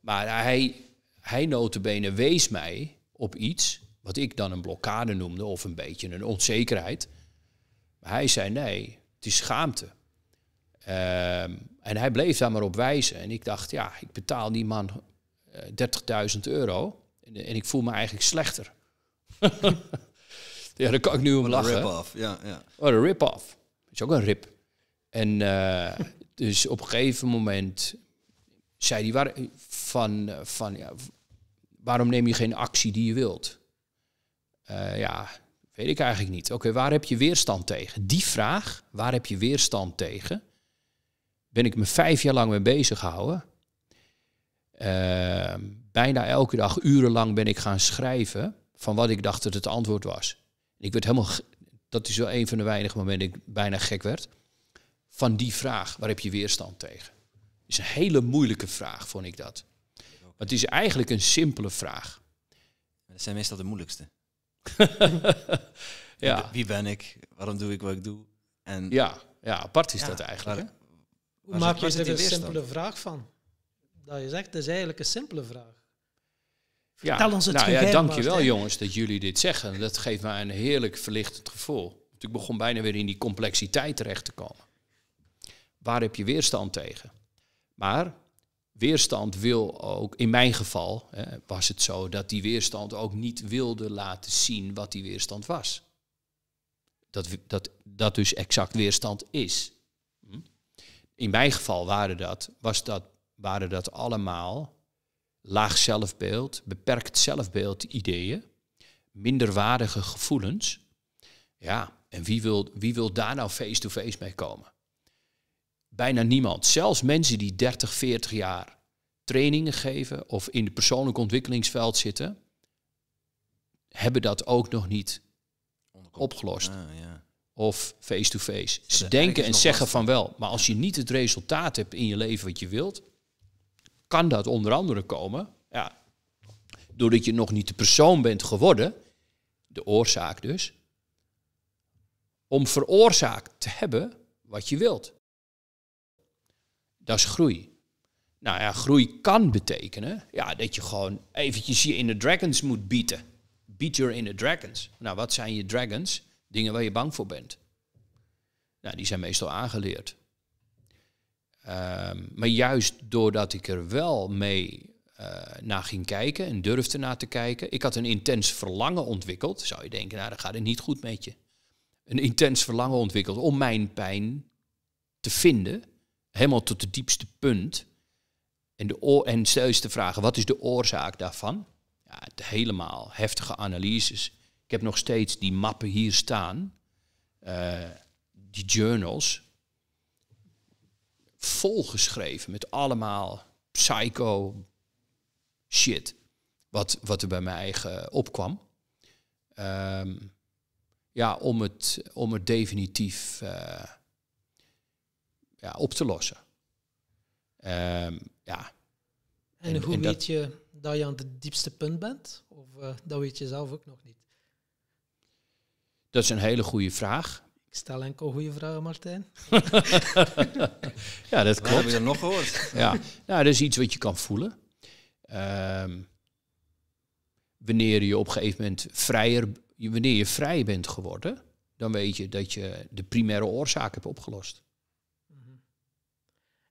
Maar hij, hij notabene wees mij op iets wat ik dan een blokkade noemde of een beetje een onzekerheid. Maar hij zei nee, het is schaamte. Ehm, en hij bleef daar maar op wijzen. En ik dacht, ja, ik betaal die man 30.000 eh, euro. En, eh, en, ik voel me eigenlijk slechter. ja, daar kan ik nu om What lachen. Een rip-off, ja. Oh, een rip-off. is ook een rip. En eh, dus op een gegeven moment zei hij waar, van, van ja, waarom neem je geen actie die je wilt? ja, Weet ik eigenlijk niet. Oké, waar heb je weerstand tegen? Die vraag, waar heb je weerstand tegen? Ben ik me vijf jaar lang mee bezig gehouden. Ehm, bijna elke dag, urenlang ben ik gaan schrijven van wat ik dacht dat het antwoord was. Ik werd helemaal, dat is wel een van de weinige momenten dat ik bijna gek werd. Van die vraag, waar heb je weerstand tegen? is een hele moeilijke vraag, vond ik dat. het is eigenlijk een simpele vraag. Dat zijn meestal de moeilijkste. ja. Wie ben ik? Waarom doe ik wat ik doe? En ja, ja apart is dat eigenlijk. Hoe maak je er een simpele vraag van? Dat je zegt, dat is eigenlijk een simpele vraag. Ja, ons het nou, ja, dankjewel jongens dat jullie dit zeggen. Dat geeft mij een heerlijk verlichtend gevoel. ik begon bijna weer in die complexiteit terecht te komen. Waar heb je weerstand tegen? Maar weerstand wil ook, in mijn geval was het zo dat die weerstand ook niet wilde laten zien wat die weerstand was. Dat, dat, dat dus exact weerstand is. Hm? In mijn geval waren dat, was dat, waren dat allemaal laag zelfbeeld, beperkt zelfbeeld ideeën, minderwaardige gevoelens. Ja, en wie wil, wie wil daar nou face-to-face -face mee komen? bijna niemand. Zelfs mensen die 30, 40 jaar trainingen geven of in het persoonlijk ontwikkelingsveld zitten, hebben dat ook nog niet opgelost. Ah, ja. Of face-to-face. Dus Ze denken en zeggen van wel, maar als je niet het resultaat hebt in je leven wat je wilt, kan dat onder andere komen, ja, doordat je nog niet de persoon bent geworden, de oorzaak dus, om veroorzaakt te hebben wat je wilt. Dat is groei. Nou ja, groei kan betekenen ja, dat je gewoon eventjes je in de dragons moet bieten. Beat your inner dragons. Nou, wat zijn je dragons? Dingen waar je bang voor bent. Nou, die zijn meestal aangeleerd. Ehm, maar juist doordat ik er wel mee eh, naar ging kijken en durfde naar te kijken. Ik had een intens verlangen ontwikkeld. Zou je denken, nou, dan gaat het niet goed met je. Een intens verlangen ontwikkeld om mijn pijn te vinden helemaal tot het diepste punt. En, de oor, en stel eens de vraag, wat is de oorzaak daarvan? Ja, helemaal heftige analyses. Ik heb nog steeds die mappen hier staan, eh, die journals, volgeschreven met allemaal psycho shit, wat, wat er bij mij eigen eh, opkwam. Ehm, ja, om het, om het definitief... Eh, ja, op te lossen. Ehm, ja. En, hoe weet je dat je aan het diepste punt bent? Of uh, dat weet je zelf ook nog niet? Dat is een hele goede vraag. Ik stel enkel goede vragen, Martijn. ja, dat klopt. Dat hebben je nog gehoord? ja, nou, dat is iets wat je kan voelen. Ehm, wanneer je op een gegeven moment vrijer, wanneer je vrij bent geworden, dan weet je dat je de primaire oorzaak hebt opgelost.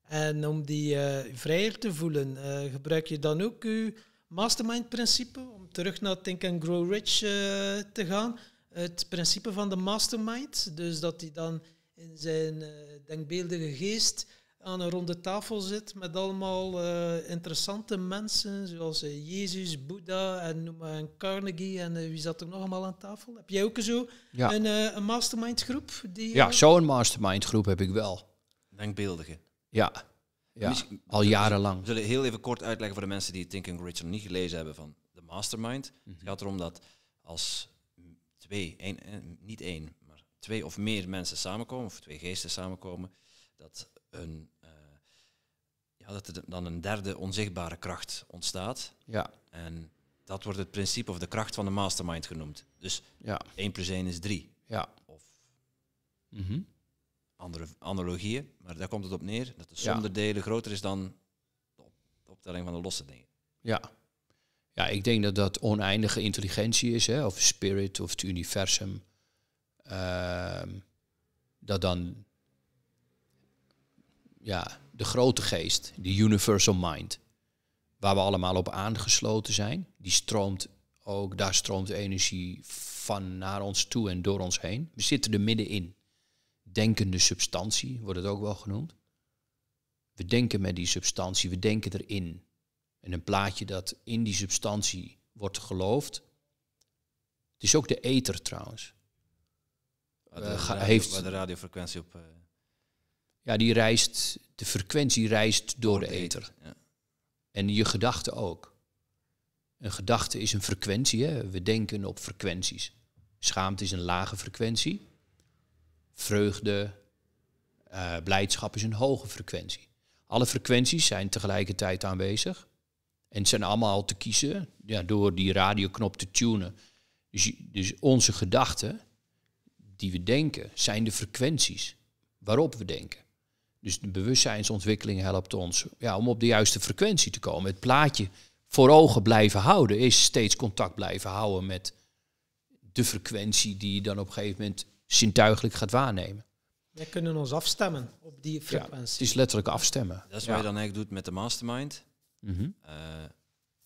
En om die eh, vrijer te voelen, eh, gebruik je dan ook je mastermind-principe om terug naar Think and Grow Rich eh, te gaan? Het principe van de mastermind, dus dat hij dan in zijn denkbeeldige geest aan een ronde tafel zit met allemaal interessante mensen, zoals Jezus, Boeddha en noem maar Carnegie en wie zat er nog allemaal aan tafel? Heb jij ook zo een, een mastermind groep? ja, zo'n mastermind groep heb ik wel. Denkbeeldige. Ja, al jarenlang. We zullen heel even kort uitleggen voor de mensen die Thinking Rich nog niet gelezen hebben van de Mastermind. Mhm. Het gaat erom dat als twee, één, eh, niet één, maar twee of meer mensen samenkomen, of twee geesten samenkomen, dat, een, eh, ja, dat er dan een derde onzichtbare kracht ontstaat. Ja. En dat wordt het principe of de kracht van de mastermind genoemd. Dus ja. 1 plus één is drie Ja. Of mhm andere analogieën, maar daar komt het op neer dat de som der delen groter is dan de, optelling van de losse dingen. Ja. Ja, ik denk dat dat oneindige intelligentie is, hè, of spirit, of het universum. Ehm, dat dan ja, de grote geest, de universal mind, waar we allemaal op aangesloten zijn, die stroomt ook, daar stroomt energie van naar ons toe en door ons heen. We zitten er middenin denkende substantie, wordt het ook wel genoemd. We denken met die substantie, we denken erin. En een plaatje dat in die substantie wordt geloofd. Het is ook de ether trouwens. Eh, heeft, waar de radiofrequentie op. Eh, ja, die reist, de frequentie reist door, de, de ether. ether ja. En je gedachte ook. Een gedachte is een frequentie. Hè? We denken op frequenties. Schaamte is een lage frequentie vreugde, eh, blijdschap is een hoge frequentie. Alle frequenties zijn tegelijkertijd aanwezig. En het zijn allemaal te kiezen ja, door die radioknop te tunen. Dus, dus onze gedachten die we denken zijn de frequenties waarop we denken. Dus de bewustzijnsontwikkeling helpt ons ja, om op de juiste frequentie te komen. Het plaatje voor ogen blijven houden is steeds contact blijven houden met de frequentie die je dan op een gegeven moment zintuigelijk gaat waarnemen. Wij kunnen ons afstemmen op die frequentie. het is letterlijk afstemmen. Dat is wat je dan eigenlijk doet met de mastermind. Mhm. Eh,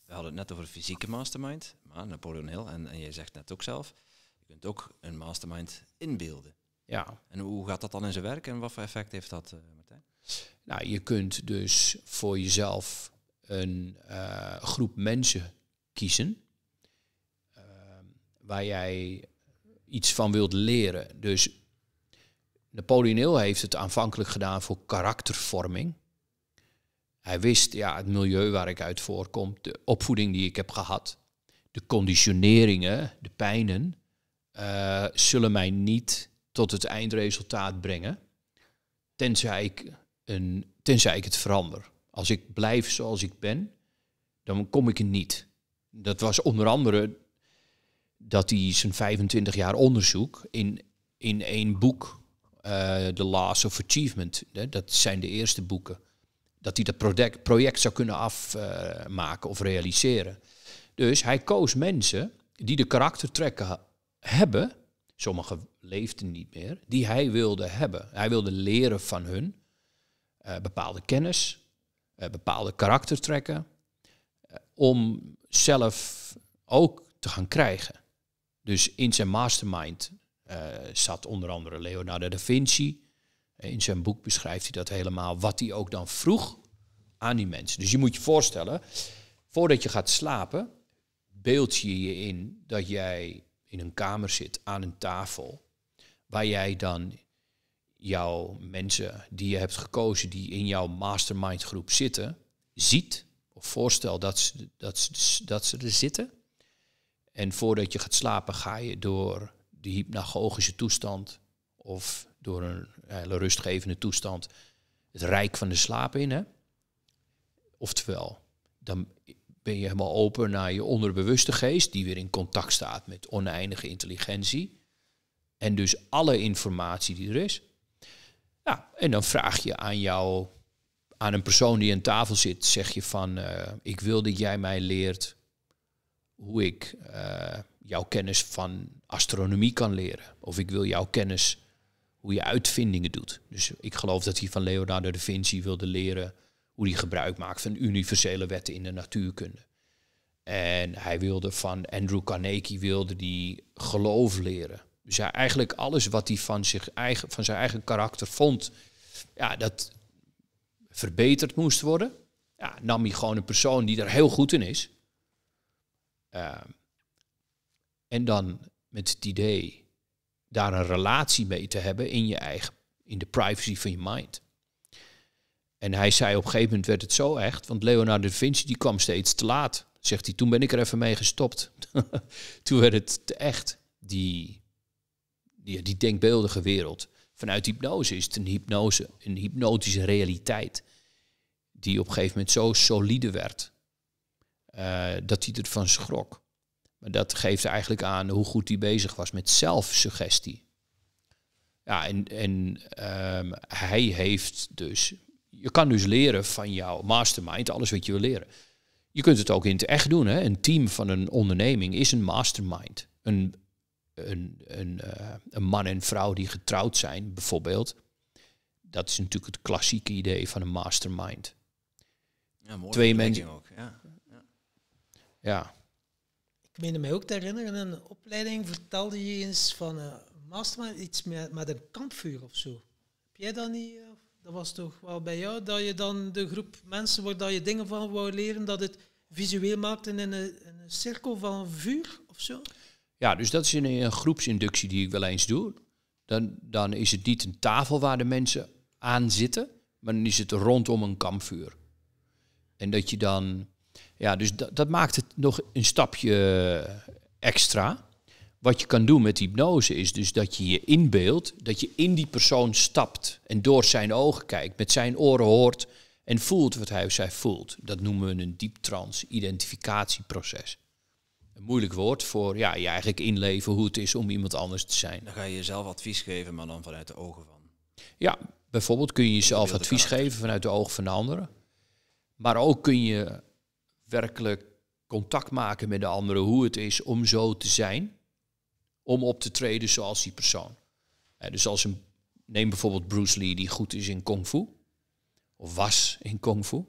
we hadden het net over fysieke mastermind, maar Napoleon Hill, en, en jij zegt net ook zelf, je kunt ook een mastermind inbeelden. Ja. En hoe gaat dat dan in zijn werk en wat voor effect heeft dat, eh, Martijn? Nou, je kunt dus voor jezelf een eh, groep mensen kiezen ehm, waar jij iets van wilt leren. Dus Napoleon Hill heeft het aanvankelijk gedaan voor karaktervorming. Hij wist ja, het milieu waar ik uit voorkom, de opvoeding die ik heb gehad, de conditioneringen, de pijnen, eh, zullen mij niet tot het eindresultaat brengen, tenzij ik, een, tenzij ik het verander. Als ik blijf zoals ik ben, dan kom ik er niet. Dat was onder andere dat hij zijn 25 jaar onderzoek in, in één boek, uh, The Laws of Achievement, hè, dat zijn de eerste boeken, dat hij dat project, project zou kunnen afmaken of realiseren. Dus hij koos mensen die de karaktertrekken hebben, sommigen leefden niet meer, die hij wilde hebben. Hij wilde leren van hun eh, bepaalde kennis, eh, bepaalde karaktertrekken, om zelf ook te gaan krijgen. Dus in zijn mastermind eh, zat onder andere Leonardo da Vinci. Eh, in zijn boek beschrijft hij dat helemaal, wat hij ook dan vroeg aan die mensen. Dus je moet je voorstellen, voordat je gaat slapen, beeld je je in dat jij in een kamer zit aan een tafel, waar jij dan jouw mensen die je hebt gekozen, die in jouw mastermind groep zitten, ziet. Of voorstel dat ze, dat, dat ze er zitten. En voordat je gaat slapen ga je door de hypnagogische toestand of door een hele rustgevende toestand het rijk van de slaap in. Hè? Oftewel, dan ben je helemaal open naar je onderbewuste geest, die weer in contact staat met oneindige intelligentie. En dus alle informatie die er is. en dan vraag je aan jou, aan een persoon die aan tafel zit, zeg je van, eh, ik wil dat jij mij leert hoe ik eh, jouw kennis van astronomie kan leren. Of ik wil jouw kennis hoe je uitvindingen doet. Dus ik geloof dat hij van Leonardo da Vinci wilde leren hoe hij gebruik maakt van universele wetten in de natuurkunde. En hij wilde van Andrew Carnegie wilde die geloof leren. Dus eigenlijk alles wat hij van, zich eigen, van zijn eigen karakter vond, ja, dat verbeterd moest worden. Ja, nam hij gewoon een persoon die er heel goed in is. Ehm, en dan met het idee daar een relatie mee te hebben in je eigen, in de privacy van je mind. En hij zei op een gegeven moment werd het zo echt, want Leonardo da Vinci die kwam steeds te laat. Zegt hij, toen ben ik er even mee gestopt. toen werd het te echt, die, die, die denkbeeldige wereld. Vanuit hypnose is het een hypnose, een hypnotische realiteit. Die op een gegeven moment zo solide werd eh, dat hij van schrok. Maar dat geeft eigenlijk aan hoe goed hij bezig was met zelfsuggestie. Ja, en, en ehm, hij heeft dus. Je kan dus leren van jouw mastermind, alles wat je wil leren. Je kunt het ook in het echt doen. Hè? Een team van een onderneming is een mastermind. Een, een, een, eh, een man en vrouw die getrouwd zijn, bijvoorbeeld. Dat is natuurlijk het klassieke idee van een mastermind. Ja, Twee mensen. Ook, ja. Ja. Ik meende mij ook te herinneren, in een opleiding vertelde je eens van een mastermind iets met, met een kampvuur of zo. Heb jij dat niet? Eh, dat was toch wel bij jou, dat je dan de groep mensen waar dat je dingen van wou leren, dat het visueel maakte in een, in een cirkel van vuur of zo? Ja, dus dat is een, een eh, groepsinductie die ik wel eens doe. Dan, dan is het niet een tafel waar de mensen aan zitten, maar dan is het rondom een kampvuur. En dat je dan ja, dus dat, maakt het nog een stapje eh, extra. Wat je kan doen met hypnose is dus dat je je inbeeldt, dat je in die persoon stapt en door zijn ogen kijkt, met zijn oren hoort en voelt wat hij of zij voelt. Dat noemen we een dieptrans identificatieproces. Een moeilijk woord voor ja, je eigenlijk inleven hoe het is om iemand anders te zijn. Dan ga je jezelf advies geven, maar dan vanuit de ogen van. Ja, bijvoorbeeld kun je jezelf advies geven vanuit de ogen van de anderen. Maar ook kun je werkelijk contact maken met de anderen, hoe het is om zo te zijn, om op te treden zoals die persoon. Eh, dus als een, neem bijvoorbeeld Bruce Lee die goed is in kung fu, of was in kung fu,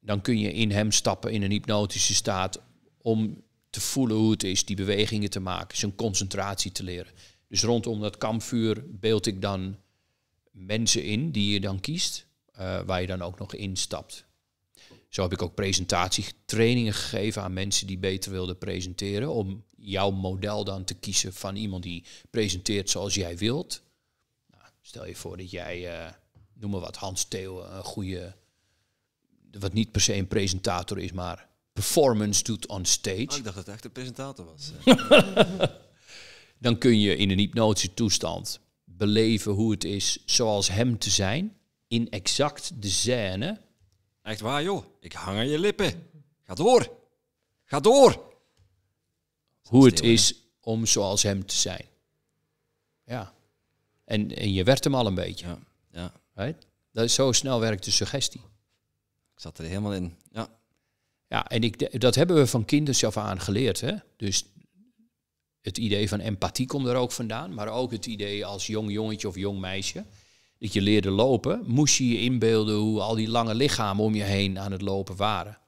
dan kun je in hem stappen in een hypnotische staat om te voelen hoe het is, die bewegingen te maken, zijn concentratie te leren. Dus rondom dat kampvuur beeld ik dan mensen in die je dan kiest, eh, waar je dan ook nog instapt. Zo heb ik ook presentatietrainingen gegeven aan mensen die beter wilden presenteren. Om jouw model dan te kiezen van iemand die presenteert zoals jij wilt. Nou, stel je voor dat jij, uh, noem maar wat, Hans Theo, een goede, wat niet per se een presentator is, maar performance doet on stage. Oh, ik dacht dat het echt een presentator was. Eh. dan kun je in een hypnotische toestand beleven hoe het is zoals hem te zijn. In exact de scène Echt waar, joh. Ik hang aan je lippen. Ga door. Ga door. Hoe het is om zoals hem te zijn. Ja. En, en je werd hem al een beetje. Ja. ja. Dat is, zo snel werkt de suggestie. Ik zat er helemaal in. Ja. Ja, en ik, dat hebben we van kinders af aan geleerd. Hè? Dus het idee van empathie komt er ook vandaan. Maar ook het idee als jong jongetje of jong meisje dat je leerde lopen, moest je je inbeelden hoe al die lange lichamen om je heen aan het lopen waren.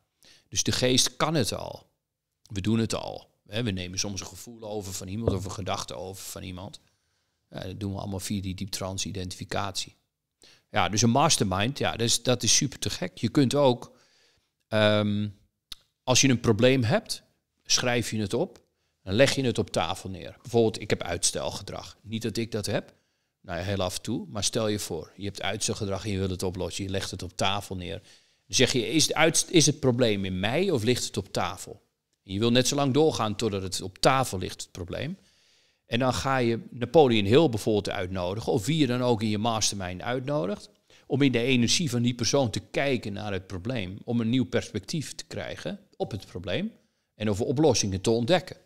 Dus de geest kan het al. We doen het al. We nemen soms een gevoel over van iemand of een gedachte over van iemand. dat doen we allemaal via die diep trans-identificatie. Ja, dus een mastermind, ja, dat is, dat is super te gek. Je kunt ook, ehm, als je een probleem hebt, schrijf je het op. Dan leg je het op tafel neer. Bijvoorbeeld, ik heb uitstelgedrag. Niet dat ik dat heb, nou ja, heel af en toe. Maar stel je voor, je hebt uitstelgedrag en je wilt het oplossen. Je legt het op tafel neer. Dan zeg je, is het, is het probleem in mij of ligt het op tafel? En je wil net zo lang doorgaan totdat het op tafel ligt, het probleem. En dan ga je Napoleon Hill bijvoorbeeld uitnodigen, of wie je dan ook in je mastermind uitnodigt, om in de energie van die persoon te kijken naar het probleem, om een nieuw perspectief te krijgen op het probleem en over oplossingen te ontdekken.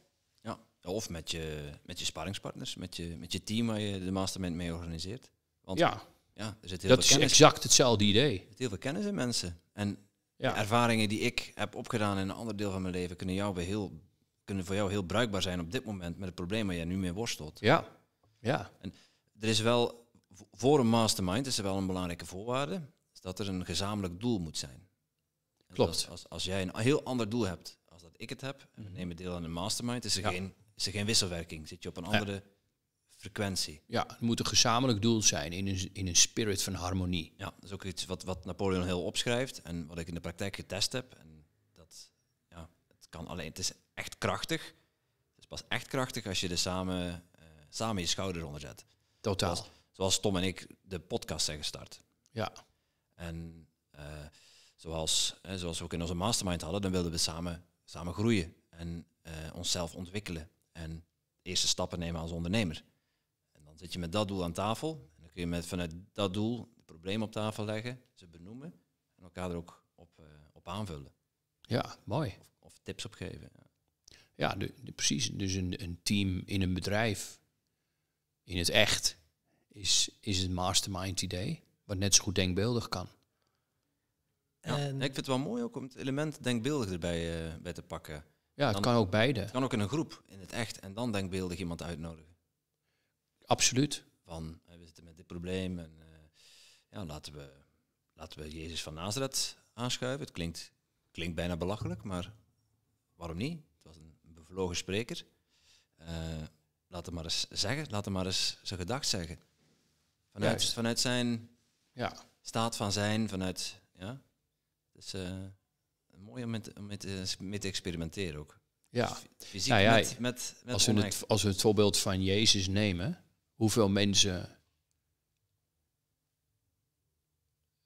Of met je, met je sparringspartners, met je, met je team waar je de mastermind mee organiseert. Want ja, ja er zit heel dat is exact hetzelfde idee. Er zit heel veel kennis in mensen. En ervaringen die ik heb opgedaan in een ander deel van mijn leven kunnen, jou weer heel, kunnen voor jou heel bruikbaar zijn op dit moment met het probleem waar jij nu mee worstelt. Ja, ja. En er is wel, voor een mastermind is er wel een belangrijke voorwaarde, is dat er een gezamenlijk doel moet zijn. Klopt. als, als, jij een heel ander doel hebt als dat ik het heb, en we mhm. deel aan een mastermind, is er geen is er geen wisselwerking. Zit je op een andere frequentie. Ja, het moet een gezamenlijk doel zijn in een, in een spirit van harmonie. Ja, dat is ook iets wat, wat Napoleon heel opschrijft en wat ik in de praktijk getest heb. En dat, ja, het kan alleen, het is echt krachtig. Het is pas echt krachtig als je er samen, eh, samen je schouder onder zet. Totaal. Zoals, Tom en ik de podcast zijn gestart. Ja. En eh, zoals, hè, eh, zoals we ook in onze mastermind hadden, dan wilden we samen, samen groeien en onszelf ontwikkelen. En eerste stappen nemen als ondernemer. En dan zit je met dat doel aan tafel. En dan kun je met, vanuit dat doel het probleem op tafel leggen, ze benoemen en elkaar er ook op, eh, op aanvullen. Ja, mooi. Of, tips op geven. Ja, precies. Dus een, een team in een bedrijf, in het echt, is, is het mastermind idee, wat net zo goed denkbeeldig kan. Ja, en... ik vind het wel mooi ook om het element denkbeeldig erbij eh, bij te pakken. Ja, het kan ook beide. Het kan ook in een groep, in het echt. En dan denkbeeldig iemand uitnodigen. Absoluut. Van, eh, we zitten met dit probleem en eh, ja, laten, we, laten we Jezus van Nazareth aanschuiven. Het klinkt, klinkt bijna belachelijk, maar waarom niet? Het was een bevlogen spreker. Uh, laat hem maar eens zeggen, laat hem maar eens zijn gedacht zeggen. Vanuit, vanuit zijn ja. staat van zijn, vanuit... Ja, dus, mooi om met, met, eh, met te experimenteren ook. Ja, dus fysiek nou met, met, met als, we het, als we het voorbeeld van Jezus nemen, hoeveel mensen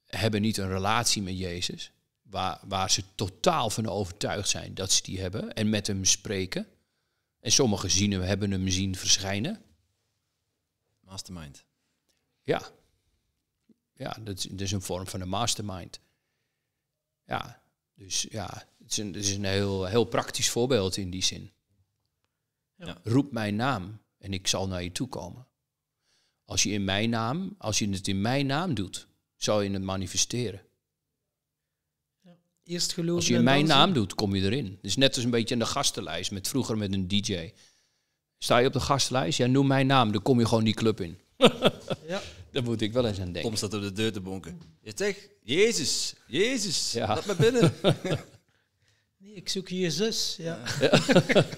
hebben niet een relatie met Jezus, waar, waar ze totaal van overtuigd zijn dat ze die hebben en met hem spreken. En sommigen zien hem, hebben hem zien verschijnen. Mastermind. Ja. Ja, dat is, dat is een vorm van een mastermind. Ja, dus ja, het is een, het is een heel, heel praktisch voorbeeld in die zin. Ja. Roep mijn naam en ik zal naar je toe komen. Als je, in mijn naam, als je het in mijn naam doet, zal je het manifesteren. Ja. Eerst Als je in mijn naam doet, kom je erin. Dus net als een beetje in de gastenlijst, met vroeger met een DJ. Sta je op de gastenlijst? Ja, noem mijn naam, dan kom je gewoon die club in. ja. Daar moet ik wel eens aan denken. Tom staat op de deur te bonken. Je zegt, Jezus, Jezus, ja. laat me binnen. nee, ik zoek je zus. Ja. ja.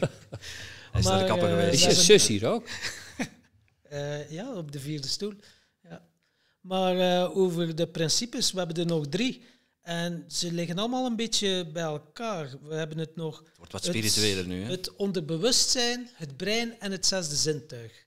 Hij is naar de kapper eh, geweest. is je zus hier ook? Eh, ja, op de vierde stoel. Ja. Maar eh, over de principes, we hebben er nog drie. En ze liggen allemaal een beetje bij elkaar. We hebben het nog. Het wordt wat spiritueler nu. Hè? Het onderbewustzijn, het brein en het zesde zintuig.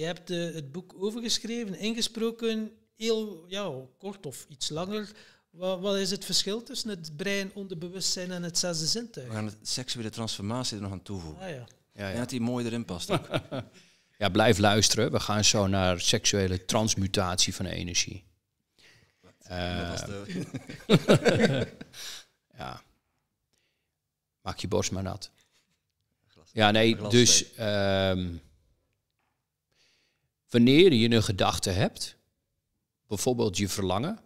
Je hebt eh, het boek overgeschreven, ingesproken, heel ja, kort of iets langer. Wat, wat, is het verschil tussen het brein, onderbewustzijn en het zesde zintuig? We gaan het seksuele transformatie er nog aan toevoegen. Ah, ja. Ja, ja. En dat die mooi erin past ook. ja, blijf luisteren. We gaan zo naar seksuele transmutatie van energie. Ehm. ja. Maak je borst maar nat. Ja, nee, dus... Wanneer je een gedachte hebt, bijvoorbeeld je verlangen,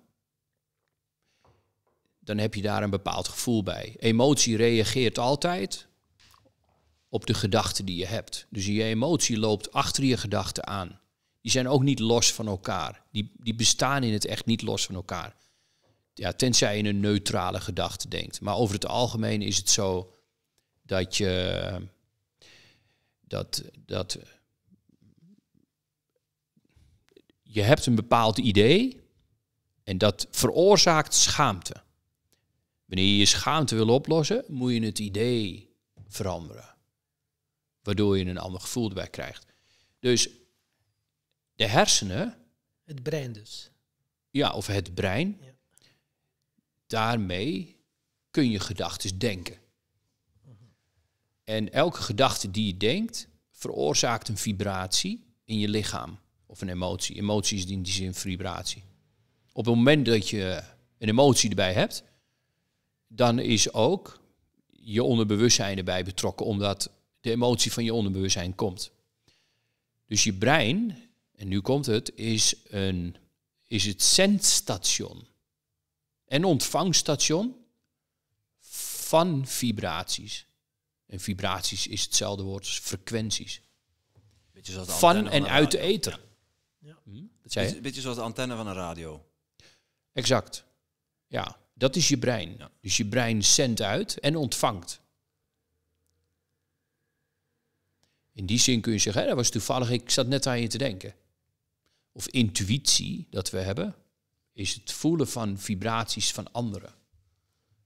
dan heb je daar een bepaald gevoel bij. Emotie reageert altijd op de gedachten die je hebt. Dus je emotie loopt achter je gedachten aan. Die zijn ook niet los van elkaar. Die, die bestaan in het echt niet los van elkaar. Ja, tenzij je een neutrale gedachte denkt. Maar over het algemeen is het zo dat je dat, dat je hebt een bepaald idee en dat veroorzaakt schaamte. Wanneer je je schaamte wil oplossen, moet je het idee veranderen. Waardoor je een ander gevoel erbij krijgt. Dus de hersenen. Het brein dus. Ja, of het brein. Ja. Daarmee kun je gedachten denken. Mhm. En elke gedachte die je denkt, veroorzaakt een vibratie in je lichaam. Of een emotie. Emotie is in die zin vibratie. Op het moment dat je een emotie erbij hebt, dan is ook je onderbewustzijn erbij betrokken, omdat de emotie van je onderbewustzijn komt. Dus je brein, en nu komt het, is, een, is het zendstation en ontvangststation van vibraties. En vibraties is hetzelfde woord als frequenties. Van en uit de eter. Ja. Hm? Een beetje zoals de antenne van een radio. Exact. Ja, dat is je brein. Dus je brein zendt uit en ontvangt. In die zin kun je zeggen, dat was toevallig, ik zat net aan je te denken. Of intuïtie dat we hebben, is het voelen van vibraties van anderen.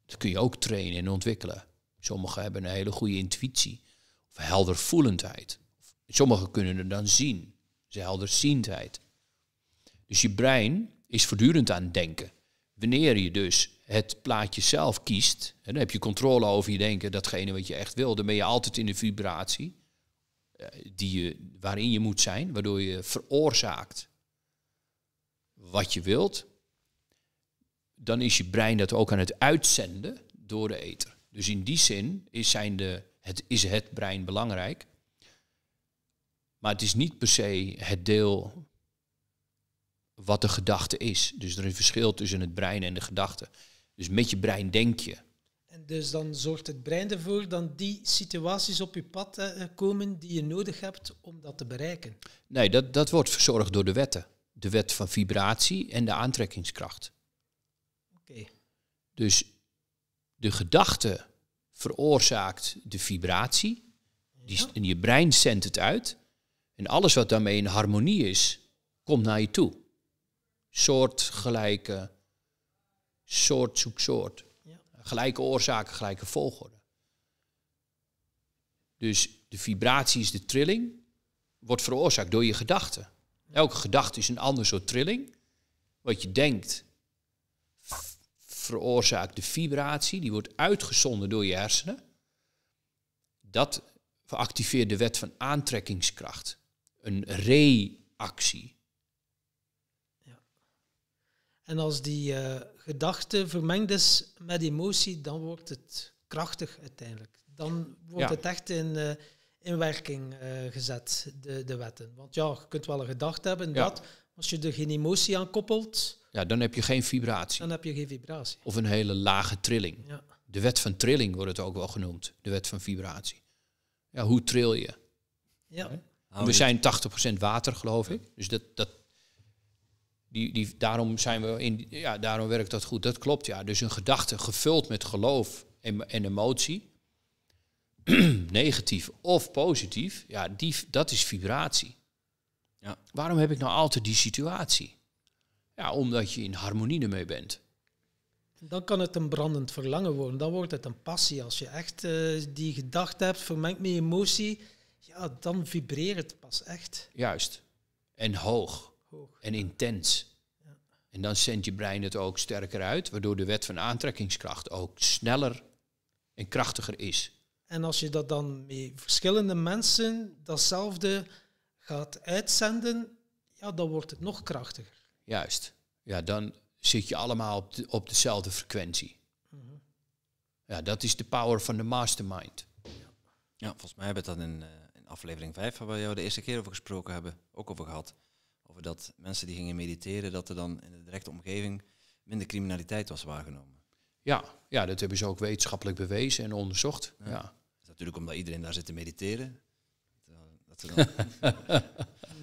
Dat kun je ook trainen en ontwikkelen. Sommigen hebben een hele goede intuïtie of heldervoelendheid. Sommigen kunnen het dan zien is helderziendheid. Dus je brein is voortdurend aan het denken. Wanneer je dus het plaatje zelf kiest, en dan heb je controle over je denken, datgene wat je echt wil, dan ben je altijd in de vibratie eh, die je, waarin je moet zijn, waardoor je veroorzaakt wat je wilt. Dan is je brein dat ook aan het uitzenden door de ether. Dus in die zin is, zijn de, het, is het brein belangrijk. Maar het is niet per se het deel wat de gedachte is. Dus er is een verschil tussen het brein en de gedachte. Dus met je brein denk je. En dus dan zorgt het brein ervoor dat die situaties op je pad eh, komen die je nodig hebt om dat te bereiken. Nee, dat, dat wordt verzorgd door de wetten. De wet van vibratie en de aantrekkingskracht. Oké. Dus de gedachte veroorzaakt de vibratie. Die, en je brein zendt het uit. En alles wat daarmee in harmonie is, komt naar je toe. Soortgelijke, soort zoek soort. Gelijke oorzaken, gelijke volgorde. Dus de vibratie is de trilling, wordt veroorzaakt door je gedachten. Elke gedachte is een ander soort trilling. Wat je denkt veroorzaakt de vibratie, die wordt uitgezonden door je hersenen. Dat activeert de wet van aantrekkingskracht een reactie. Ja. En als die eh, gedachte vermengd is met emotie, dan wordt het krachtig uiteindelijk. Dan wordt het echt in, uh, in werking eh, gezet, de, de wetten. Want ja, je kunt wel een gedachte hebben, ja. dat, als je er geen emotie aan koppelt... Ja, dan heb je geen vibratie. Dan heb je geen vibratie. Of een hele lage trilling. Ja. De wet van trilling wordt het ook wel genoemd, de wet van vibratie. Ja, hoe tril je? Ja we zijn 80% water, geloof ik. Dus dat, dat, die, die, daarom, zijn we in, ja, daarom werkt dat goed. Dat klopt, ja. Dus een gedachte gevuld met geloof en, en emotie, negatief of positief, ja, die, dat is vibratie. Ja. Waarom heb ik nou altijd die situatie? Ja, omdat je in harmonie ermee bent. Dan kan het een brandend verlangen worden. Dan wordt het een passie. Als je echt eh, die gedachte hebt, vermengd met emotie, ja, dan vibreert het pas echt. Juist. En hoog. hoog. En intens. Ja. En dan zendt je brein het ook sterker uit, waardoor de wet van aantrekkingskracht ook sneller en krachtiger is. En als je dat dan met verschillende mensen datzelfde gaat uitzenden, ja, dan wordt het nog krachtiger. Juist. Ja, dan zit je allemaal op, de, op dezelfde frequentie. Mhm. Ja, dat is de power van de mastermind. Ja, volgens mij hebben we dat in eh, aflevering 5, waar we jou de eerste keer over gesproken hebben, ook over gehad. Over dat mensen die gingen mediteren, dat er dan in de directe omgeving minder criminaliteit was waargenomen. Ja, ja dat hebben ze ook wetenschappelijk bewezen en onderzocht. Ja. is natuurlijk omdat iedereen daar zit te mediteren. Dat eh, ze dan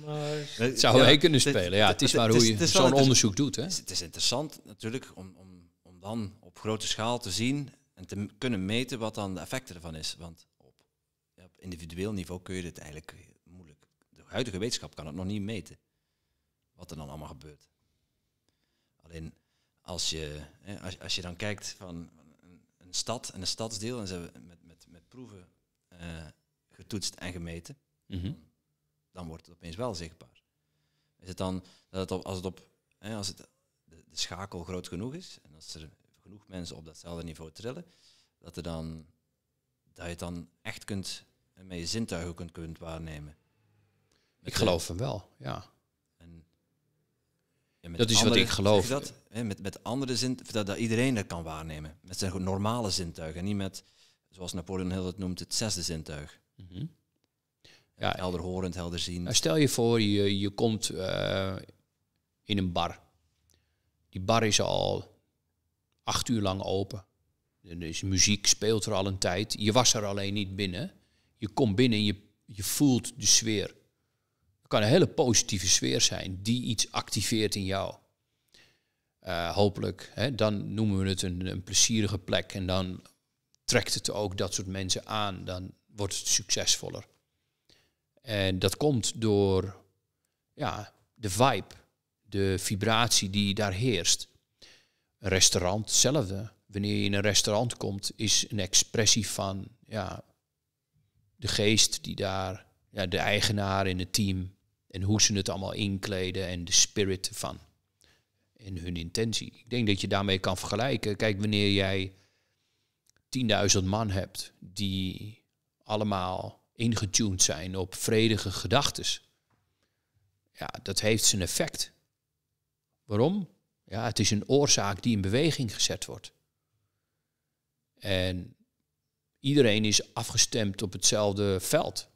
maar... Zou we kunnen spelen, ja. Het is maar hoe je zo'n onderzoek doet. Het is interessant natuurlijk om, om, om dan op grote schaal te zien en te kunnen meten wat dan de effecten ervan is. Want individueel niveau kun je dit eigenlijk moeilijk. De huidige wetenschap kan het nog niet meten. Wat er dan allemaal gebeurt. Alleen als je, als, als je dan kijkt van een, stad en een stadsdeel. En ze hebben met, met, met proeven eh, getoetst en gemeten. Mhm. dan, wordt het opeens wel zichtbaar. Is het dan dat als het op. Hè, als het, de, schakel groot genoeg is. En als er genoeg mensen op datzelfde niveau trillen. Dat er dan dat je het dan echt kunt en met je zintuigen kunt, kunt waarnemen. ik geloof hem wel, ja. En, dat is wat ik geloof. Dat, hè, met, met andere zintuigen, dat, dat iedereen dat kan waarnemen. Met zijn normale zintuigen. En niet met, zoals Napoleon heel het noemt, het zesde zintuig. Mm ja, helder horend, helder zien. Nou, stel je voor, je, je komt eh, in een bar. Die bar is al acht uur lang open. Er is muziek, speelt er al een tijd. Je was er alleen niet binnen je komt binnen en je, je voelt de sfeer. Het kan een hele positieve sfeer zijn die iets activeert in jou. Eh, hopelijk, hè, dan noemen we het een, een plezierige plek en dan trekt het ook dat soort mensen aan. Dan wordt het succesvoller. En dat komt door ja, de vibe, de vibratie die daar heerst. Een restaurant, hetzelfde. Wanneer je in een restaurant komt, is een expressie van ja, de geest die daar, ja, de eigenaar in het team en hoe ze het allemaal inkleden en de spirit van en hun intentie. Ik denk dat je daarmee kan vergelijken. Kijk, wanneer jij 10.000 man hebt die allemaal ingetuned zijn op vredige gedachten, ja, dat heeft zijn effect. Waarom? Ja, het is een oorzaak die in beweging gezet wordt. En iedereen is afgestemd op hetzelfde veld.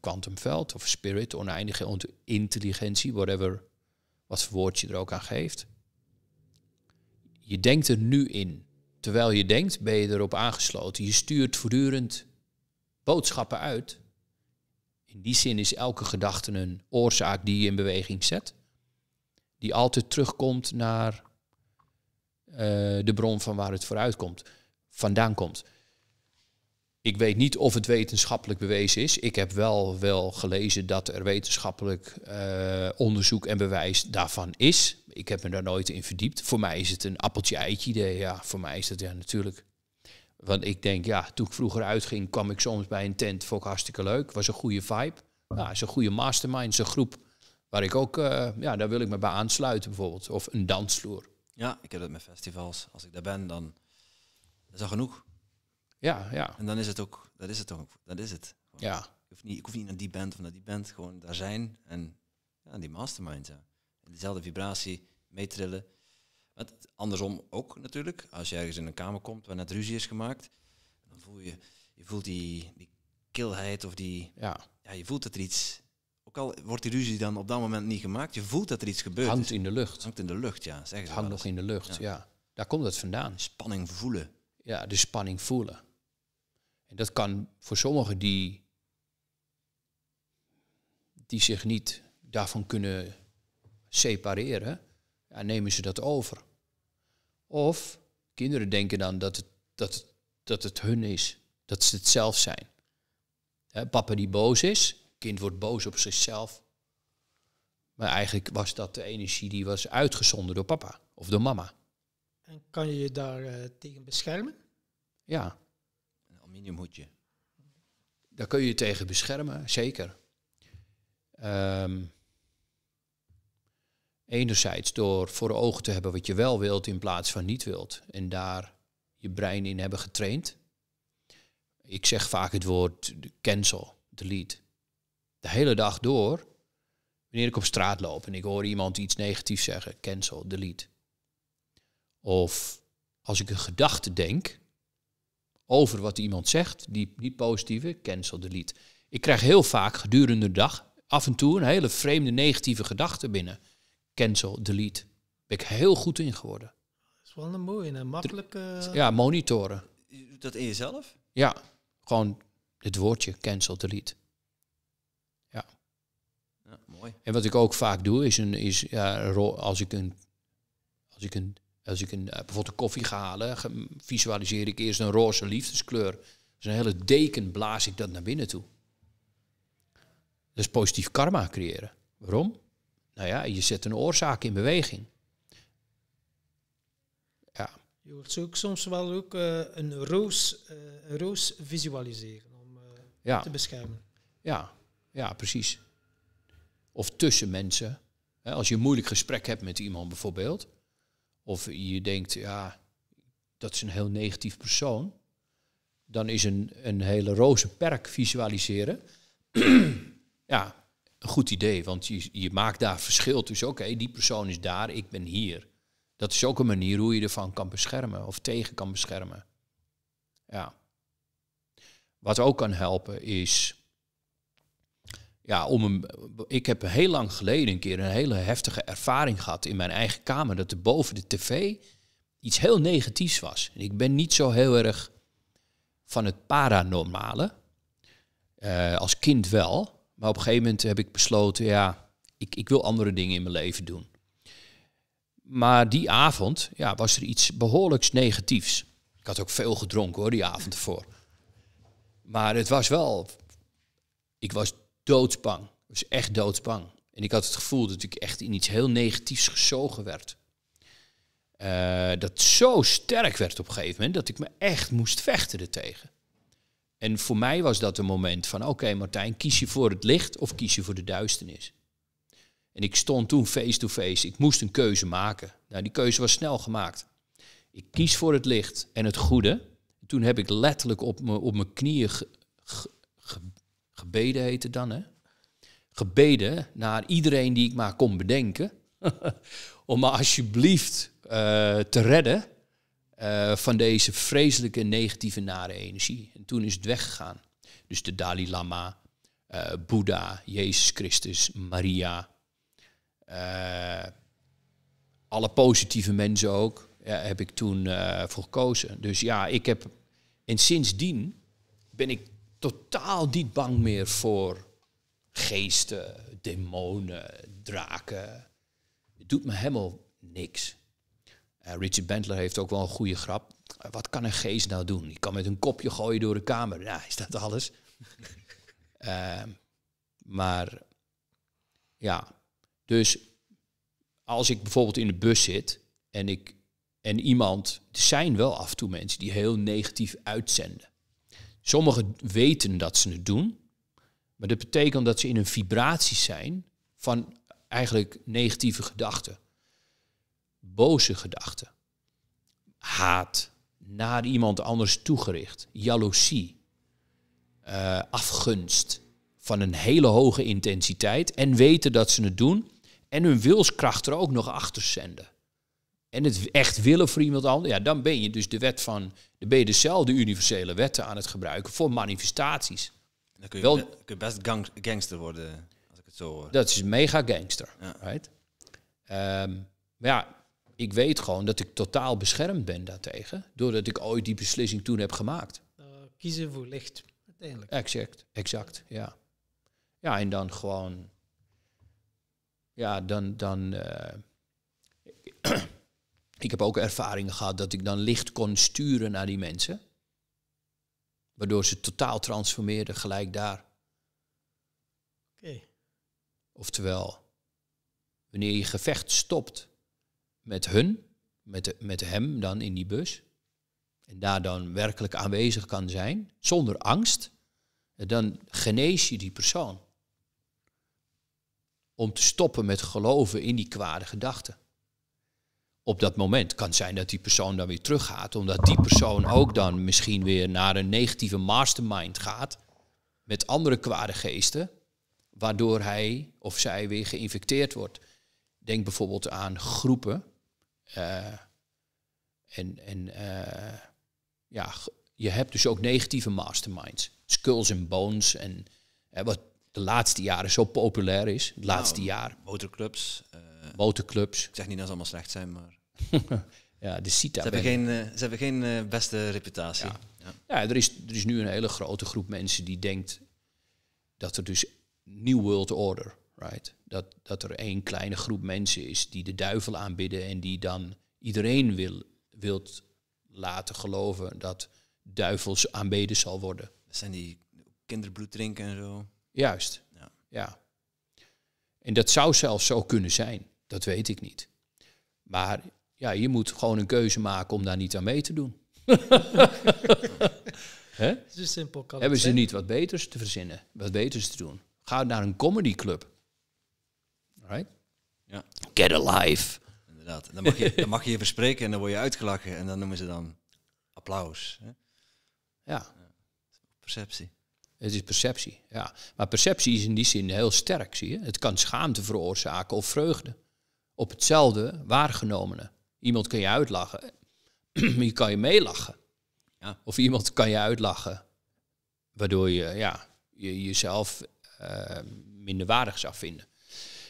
Quantumveld of spirit, oneindige intelligentie, whatever, wat voor woord je er ook aan geeft. Je denkt er nu in. Terwijl je denkt, ben je erop aangesloten. Je stuurt voortdurend boodschappen uit. In die zin is elke gedachte een oorzaak die je in beweging zet, die altijd terugkomt naar eh, de bron van waar het vooruit komt, vandaan komt. Ik weet niet of het wetenschappelijk bewezen is. Ik heb wel, wel gelezen dat er wetenschappelijk eh, onderzoek en bewijs daarvan is. Ik heb me daar nooit in verdiept. Voor mij is het een appeltje-eitje idee. Ja, voor mij is dat ja, natuurlijk. Want ik denk, ja, toen ik vroeger uitging, kwam ik soms bij een tent. Vond ik hartstikke leuk. Was een goede vibe. Ja, nou, is een goede mastermind. Is een groep waar ik ook, eh, ja, daar wil ik me bij aansluiten bijvoorbeeld. Of een dansvloer. Ja, ik heb dat met festivals. Als ik daar ben, dan is dat genoeg. Ja, ja. En dan is het ook, dat is het ook, dat is het. Ja. Ik hoef, niet, ik hoef niet naar die band of naar die band, gewoon daar zijn en ja, die mastermind. Ja. dezelfde vibratie, meetrillen. trillen andersom ook natuurlijk, als je ergens in een kamer komt waar net ruzie is gemaakt, dan voel je, je voelt die, die kilheid of die, ja. ja, je voelt dat er iets, ook al wordt die ruzie dan op dat moment niet gemaakt, je voelt dat er iets gebeurt. Hangt dus in de lucht. Hangt in de lucht, ja. Zeg hangt nog in de lucht, ja. ja. Daar komt het vandaan. Spanning voelen. Ja, de spanning voelen. En dat kan voor sommigen die, die zich niet daarvan kunnen separeren, ja, nemen ze dat over. Of kinderen denken dan dat het, dat, dat het hun is, dat ze het zelf zijn. papa die boos is, kind wordt boos op zichzelf. Maar eigenlijk was dat de energie die was uitgezonden door papa of door mama. En kan je je daar eh, tegen beschermen? Ja, aluminiumhoedje. Daar kun je je tegen beschermen, zeker. Um, enerzijds door voor ogen te hebben wat je wel wilt in plaats van niet wilt. En daar je brein in hebben getraind. Ik zeg vaak het woord cancel, delete. De hele dag door, wanneer ik op straat loop en ik hoor iemand iets negatiefs zeggen, cancel, delete. Of als ik een gedachte denk, over wat iemand zegt, die niet positieve, cancel, delete. Ik krijg heel vaak gedurende de dag af en toe een hele vreemde negatieve gedachte binnen. Cancel, delete. Ben ik heel goed in geworden. Dat is wel een mooie een makkelijke... Ja, monitoren. Je doet dat in jezelf? Ja, gewoon het woordje cancel, delete. Ja. ja mooi. En wat ik ook vaak doe, is, een, is ja, als ik een... Als ik een als ik een, eh, bijvoorbeeld een koffie ga halen, visualiseer ik eerst een roze liefdeskleur. Dus een hele deken blaas ik dat naar binnen toe. Dus positief karma creëren. Waarom? Nou ja, je zet een oorzaak in beweging. Ja. Je hoort ze ook soms wel ook eh, een, roos, eh, een roos visualiseren om te beschermen. Ja. ja, precies. Of tussen mensen. Als je een moeilijk gesprek hebt met iemand bijvoorbeeld, of je denkt, ja, dat is een heel negatief persoon. Dan is een, een hele roze perk visualiseren. ja, een goed idee, want je, je maakt daar verschil tussen, oké, die persoon is daar, ik ben hier. Dat is ook een manier hoe je ervan kan beschermen of tegen kan beschermen. Ja. Wat ook kan helpen is ja, om ik heb heel lang geleden een keer een hele heftige ervaring gehad in mijn eigen kamer. Dat er boven de tv iets heel negatiefs was. Ik ben niet zo heel erg van het paranormale. Eh, als kind wel. Maar op een gegeven moment heb ik besloten, ja, ik, ik wil andere dingen in mijn leven doen. Maar die avond ja, was er iets behoorlijks negatiefs. Ik had ook veel gedronken hoor, die avond ervoor. Maar het was wel. Ik was doodsbang. dus was echt doodsbang. En ik had het gevoel dat ik echt in iets heel negatiefs gezogen werd. Eh, dat zo sterk werd op een gegeven moment dat ik me echt moest vechten ertegen. En voor mij was dat een moment van: oké, Martijn, kies je voor het licht of kies je voor de duisternis? En ik stond toen face-to-face. -face. Ik moest een keuze maken. Nou, die keuze was snel gemaakt. Ik kies voor het licht en het goede. Toen heb ik letterlijk op, op mijn knieën gebeden heette dan, hè? Gebeden naar iedereen die ik maar kon bedenken. om me alsjeblieft eh, te redden eh, van deze vreselijke negatieve nare energie. En toen is het weggegaan. Dus de Dalai Lama, uh, Boeddha, Jezus Christus, Maria. alle positieve mensen ook, ja, heb ik toen voor gekozen. Dus ja, ik heb. En sindsdien ben ik totaal niet bang meer voor geesten, demonen, draken. Het doet me helemaal niks. Eh, Richard Bentler heeft ook wel een goede grap. Eh, wat kan een geest nou doen? Die kan met een kopje gooien door de kamer. ja, is dat alles? Ehm, maar ja, dus als ik bijvoorbeeld in de bus zit en ik en iemand, er zijn wel af en toe mensen die heel negatief uitzenden. Sommigen weten dat ze het doen, maar dat betekent dat ze in een vibratie zijn van eigenlijk negatieve gedachten, boze gedachten, haat, naar iemand anders toegericht, jaloezie, eh, afgunst van een hele hoge intensiteit en weten dat ze het doen en hun wilskracht er ook nog achter zenden en het echt willen voor iemand anders, ja, dan ben je dus de wet van, dan ben je universele wetten aan het gebruiken voor manifestaties. Dan kun je, Wel, kun best gang, gangster worden, als ik het zo hoor. Dat is mega gangster, right? Ehm, maar ja, ik weet gewoon dat ik totaal beschermd ben daartegen, doordat ik ooit die beslissing toen heb gemaakt. Nou, kiezen voor licht, uiteindelijk. Exact, exact, ja. Ja, en dan gewoon, ja, dan, dan, eh, ik heb ook ervaringen gehad dat ik dan licht kon sturen naar die mensen. Waardoor ze totaal transformeerden gelijk daar. Oké. Oftewel, wanneer je gevecht stopt met hun, met, de, met hem dan in die bus, en daar dan werkelijk aanwezig kan zijn, zonder angst, dan genees je die persoon. Om te stoppen met geloven in die kwade gedachten op dat moment kan zijn dat die persoon dan weer teruggaat. Omdat die persoon ook dan misschien weer naar een negatieve mastermind gaat. Met andere kwade geesten. Waardoor hij of zij weer geïnfecteerd wordt. Denk bijvoorbeeld aan groepen. Eh, en en eh, ja, je hebt dus ook negatieve masterminds. Skulls and Bones. En uh, wat de laatste jaren zo populair is. De laatste nou, Motorclubs. Ik zeg niet dat ze allemaal slecht zijn, maar... ja, de CITA. Eh, ze hebben geen, ze eh, hebben geen beste reputatie. Ja. ja, er, is, er is nu een hele grote groep mensen die denkt dat er dus New World Order, right? Dat, dat er één kleine groep mensen is die de duivel aanbidden en die dan iedereen wil, wilt laten geloven dat duivels aanbeden zal worden. Dat zijn die kinderbloed drinken en zo. Juist. Ja. ja. En dat zou zelfs zo kunnen zijn. Dat weet ik niet. Maar ja, je moet gewoon een keuze maken om daar niet aan mee te doen. Het is simpel Hebben ze niet wat beters te verzinnen, wat beters te doen? Ga naar een comedyclub. Right? Ja. Get a life. Inderdaad. Dan mag, je, dan mag je je verspreken en dan word je uitgelachen. En dan noemen ze dan applaus. Hè? Ja. Perceptie. Het is perceptie, ja. Maar perceptie is in die zin heel sterk, zie je. Het kan schaamte veroorzaken of vreugde op hetzelfde waargenomene. Iemand kan je uitlachen, je kan je meelachen. Ja. Of iemand kan je uitlachen, waardoor je, ja, je jezelf eh, minderwaardig zou vinden.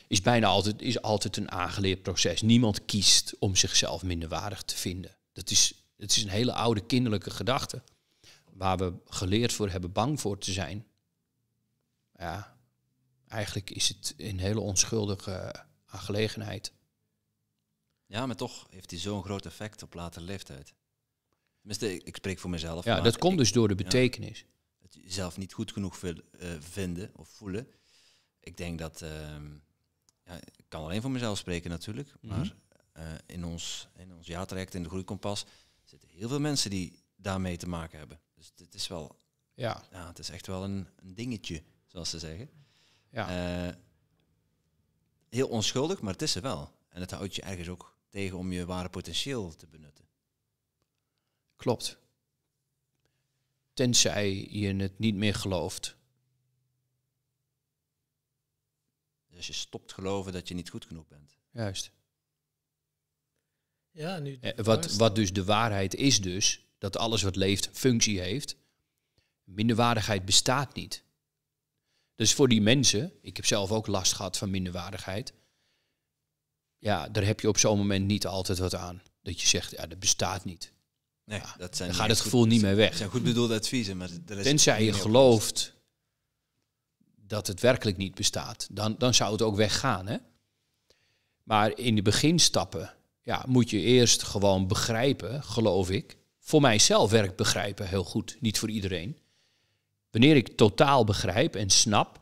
Is bijna altijd, is altijd een aangeleerd proces. Niemand kiest om zichzelf minderwaardig te vinden. Dat is, dat is een hele oude kinderlijke gedachte. Waar we geleerd voor hebben bang voor te zijn. Ja, eigenlijk is het een hele onschuldige aangelegenheid. Ja, maar toch heeft hij zo'n groot effect op later leeftijd. Tenminste, ik spreek voor mezelf. Ja, dat komt dus door de betekenis. het zelf niet goed genoeg eh, vinden of voelen. Ik denk dat... Ehm, ja, ik kan alleen voor mezelf spreken natuurlijk. Mhm. Maar eh, in ons, in ons jaartraject, in de groeikompas... zitten heel veel mensen die daarmee te maken hebben. Dus het is wel... Ja. ja het is echt wel een, een dingetje, zoals ze zeggen. Ja. Eh, heel onschuldig, maar het is er wel. En het houdt je ergens ook tegen om je ware potentieel te benutten. Klopt. Tenzij je het niet meer gelooft. Dus je stopt geloven dat je niet goed genoeg bent. Juist. Ja, nu eh, wat, wat dus de waarheid is dus, dat alles wat leeft functie heeft. Minderwaardigheid bestaat niet. Dus voor die mensen, ik heb zelf ook last gehad van minderwaardigheid. Ja, daar heb je op zo'n moment niet altijd wat aan. Dat je zegt, ja, dat bestaat niet. Nee, dat zijn dan gaat het gevoel niet meer weg. Dat zijn goed bedoelde adviezen. Maar er is Tenzij je gelooft dat het werkelijk niet bestaat, dan, dan zou het ook weggaan. Hè? Maar in de beginstappen ja, moet je eerst gewoon begrijpen, geloof ik. Voor mijzelf werkt begrijpen heel goed, niet voor iedereen. Wanneer ik totaal begrijp en snap,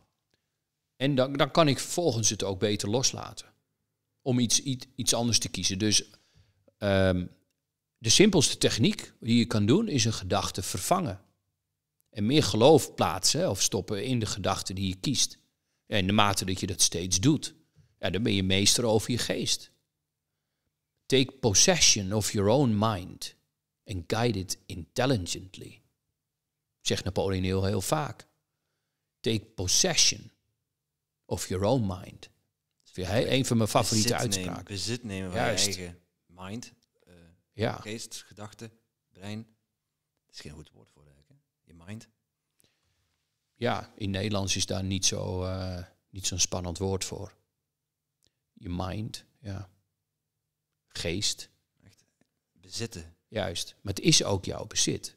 en dan, dan kan ik volgens het ook beter loslaten. Om iets, iets, iets anders te kiezen. Dus ehm, de simpelste techniek die je kan doen is een gedachte vervangen. En meer geloof plaatsen of stoppen in de gedachte die je kiest. En naarmate mate dat je dat steeds doet, ja, dan ben je meester over je geest. Take possession of your own mind and guide it intelligently zegt Napoleon heel, heel vaak. Take possession of your own mind. Dat is een van mijn favoriete uitspraken. Nemen, bezit nemen van Juist. je eigen mind, eh, ja. geest, gedachte, brein. Dat is geen goed woord voor eigenlijk, je mind. Ja, in Nederlands is daar niet zo'n eh, niet zo'n spannend woord voor. Je mind, ja. Geest. Echt bezitten. Juist, maar het is ook jouw bezit.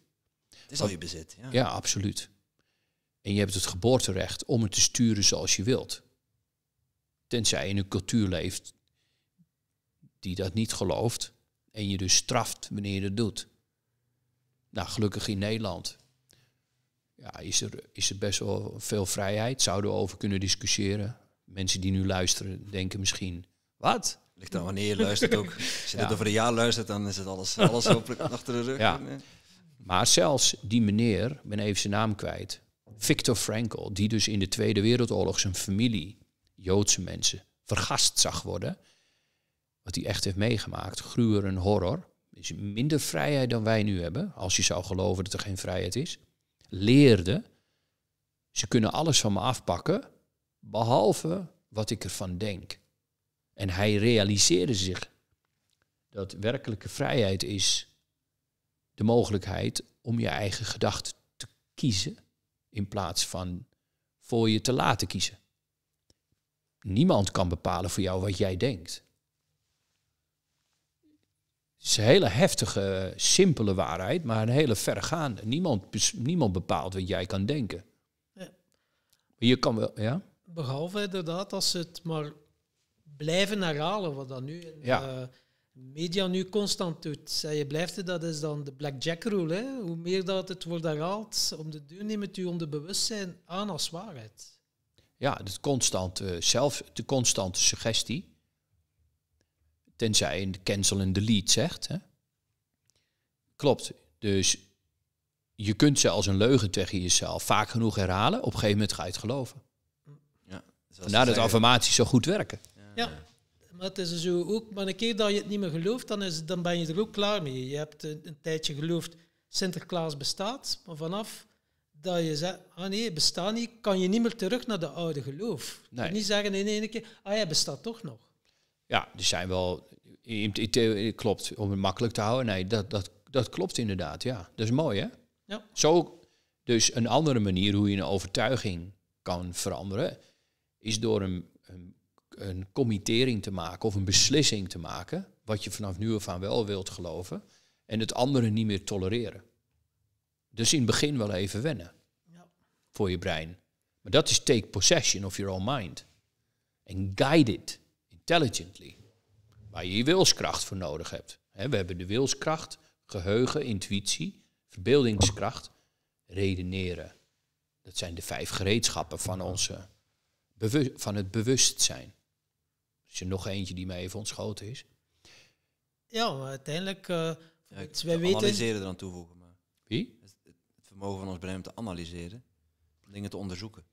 Het is al je bezit. Ja. absoluut. En je hebt het geboorterecht om het te sturen zoals je wilt. Tenzij je in een cultuur leeft die dat niet gelooft en je dus straft wanneer je dat doet. Nou, gelukkig in Nederland ja, is, er, is er best wel veel vrijheid. Zouden we over kunnen discussiëren. Mensen die nu luisteren denken misschien, wat? Ligt dan wanneer je luistert ook. Als je ja. over een jaar luistert, dan is het alles, alles achter de rug. Ja. Maar zelfs die meneer, ben even zijn naam kwijt, Victor Frankl, die dus in de Tweede Wereldoorlog zijn familie, Joodse mensen, vergast zag worden, wat hij echt heeft meegemaakt, gruwer en horror, is minder vrijheid dan wij nu hebben, als je zou geloven dat er geen vrijheid is, leerde, ze kunnen alles van me afpakken, behalve wat ik ervan denk. En hij realiseerde zich dat werkelijke vrijheid is de mogelijkheid om je eigen gedachten te kiezen in plaats van voor je te laten kiezen. Niemand kan bepalen voor jou wat jij denkt. Het is een hele heftige, simpele waarheid, maar een hele verregaande. Niemand, niemand bepaalt wat jij kan denken. Ja. Je kan wel, ja? Behalve inderdaad als het maar blijven herhalen, wat dan nu ja. Eh, media nu constant doet. En je blijft, dat is dan de blackjack rule. Hè. Hoe meer dat het wordt herhaald, om de duur neemt het u onder bewustzijn aan als waarheid. Ja, dus constant, eh, zelf, de constante suggestie. Tenzij een cancel en delete zegt. Hè. Klopt. Dus je kunt ze als een leugen tegen jezelf vaak genoeg herhalen. Op een gegeven moment ga je het geloven. Ja, Vandaar dat affirmaties zo goed werken. ja. Maar het is zo ook, maar een keer dat je het niet meer gelooft, dan, dan ben je er ook klaar mee. Je hebt een, tijdje geloofd, Sinterklaas bestaat, maar vanaf dat je zegt, ah nee, bestaat niet, kan je niet meer terug naar de oude geloof. Nee. Niet zeggen in één keer, ah ja, bestaat toch nog. Ja, er zijn wel, klopt, om het makkelijk te houden. Nee, dat, dat, dat klopt inderdaad, ja. Dat is mooi, hè? Ja. Zo, dus een andere manier hoe je een overtuiging kan veranderen, is door een een committering te maken of een beslissing te maken, wat je vanaf nu af aan wel wilt geloven, en het andere niet meer tolereren. Dus in het begin wel even wennen ja. voor je brein. Maar dat is take possession of your own mind. En guide it intelligently. Waar je je wilskracht voor nodig hebt. we hebben de wilskracht, geheugen, intuïtie, verbeeldingskracht, redeneren. Dat zijn de vijf gereedschappen van, onze, van het bewustzijn is er nog eentje die mij even ontschoten is. Ja, uiteindelijk... Uh, ja, ik weten... Analyseren eraan toevoegen. Maar Wie? Het, vermogen van ons brein om te analyseren. Dingen te onderzoeken.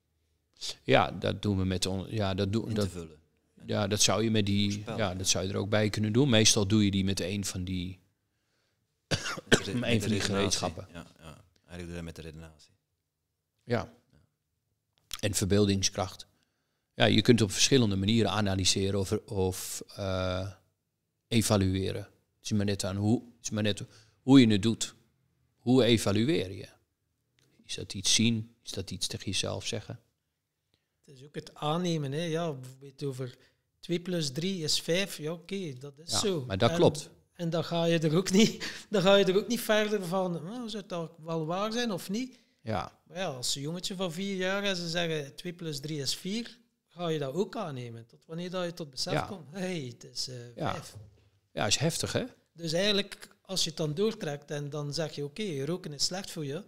Ja, dat doen we met... On ja, dat doen dat, vullen. Ja, dat zou je met die... ja, dat zou je er ook bij kunnen doen. Meestal doe je die met een van die... een van die gereedschappen. Ja, ja. Eigenlijk doe je dat met de redenatie. Ja. En verbeeldingskracht ja, je kunt op verschillende manieren analyseren of, of eh, evalueren. Het is maar net, aan hoe, is maar net hoe je het doet. Hoe evalueer je? Is dat iets zien? Is dat iets tegen jezelf zeggen? Het is ook het aannemen. Hè? Ja, bijvoorbeeld over 2 plus 3 is 5. Ja, oké, dat is ja, zo. Maar dat en, klopt. En dan ga, je er ook niet, dan ga je er ook niet verder van, nou, zou dat wel waar zijn of niet? Ja. Maar als een jongetje van 4 jaar en ze zeggen 2 plus 3 is 4, ga je dat ook aannemen. Tot wanneer dat je tot besef komt, hey, het is eh, ja. vijf. Ja, is heftig, hè? Dus eigenlijk, als je het dan doortrekt en dan zeg je, oké, roken is slecht voor je.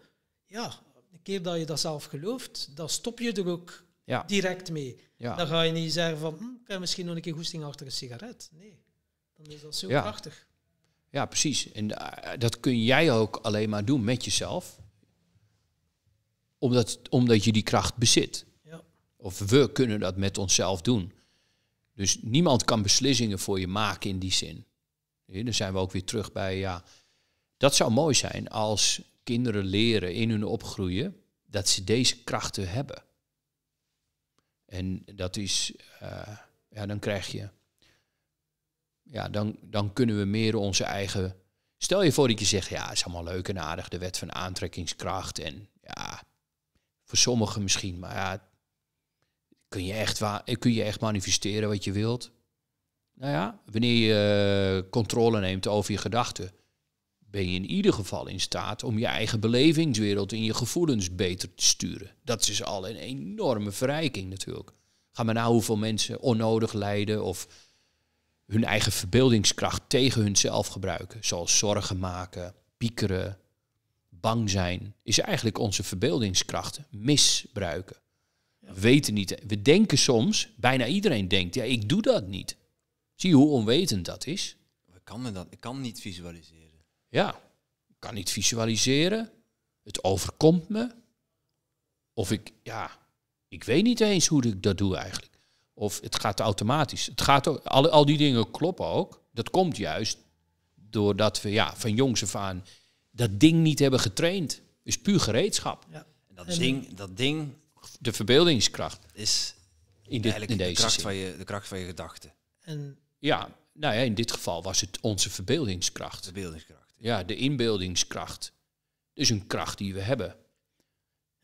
Ja, een keer dat je dat zelf gelooft, dan stop je er ook direct mee. Dan ga je niet zeggen van, hm, ik misschien nog een keer goesting achter een sigaret. Nee, dan is dat zo ja. Ja, precies. En eh, dat kun jij ook alleen maar doen met jezelf. Omdat, omdat je die kracht bezit. Of we kunnen dat met onszelf doen. Dus niemand kan beslissingen voor je maken in die zin. Dan zijn we ook weer terug bij, ja, dat zou mooi zijn als kinderen leren in hun opgroeien dat ze deze krachten hebben. En dat is, eh, ja, dan krijg je, ja, dan, dan kunnen we meer onze eigen. Stel je voor dat je zegt, ja, is allemaal leuk en aardig, de wet van aantrekkingskracht en ja, voor sommigen misschien, maar ja, kun je echt, kun je echt manifesteren wat je wilt. Nou ja, wanneer je eh, controle neemt over je gedachten, ben je in ieder geval in staat om je eigen belevingswereld en je gevoelens beter te sturen. Dat is al een enorme verrijking natuurlijk. Ga maar naar hoeveel mensen onnodig lijden of hun eigen verbeeldingskracht tegen hunzelf gebruiken. Zoals zorgen maken, piekeren, bang zijn. Is eigenlijk onze verbeeldingskracht misbruiken. We weten niet. We denken soms, bijna iedereen denkt, ja, ik doe dat niet. Zie je hoe onwetend dat is? Ik kan, me dat, ik kan niet visualiseren. Ja, ik kan niet visualiseren. Het overkomt me. Of ik, ja, ik weet niet eens hoe ik dat doe eigenlijk. Of het gaat automatisch. Het gaat ook, al, al die dingen kloppen ook. Dat komt juist doordat we ja, van jongs af aan dat ding niet hebben getraind. Is puur gereedschap. Ja. dat, ding, dat ding de verbeeldingskracht is in, dit, in de kracht, Van je, de kracht van je gedachten. En ja, nou ja, in dit geval was het onze verbeeldingskracht. Verbeeldingskracht. Ja, de inbeeldingskracht. Dus een kracht die we hebben.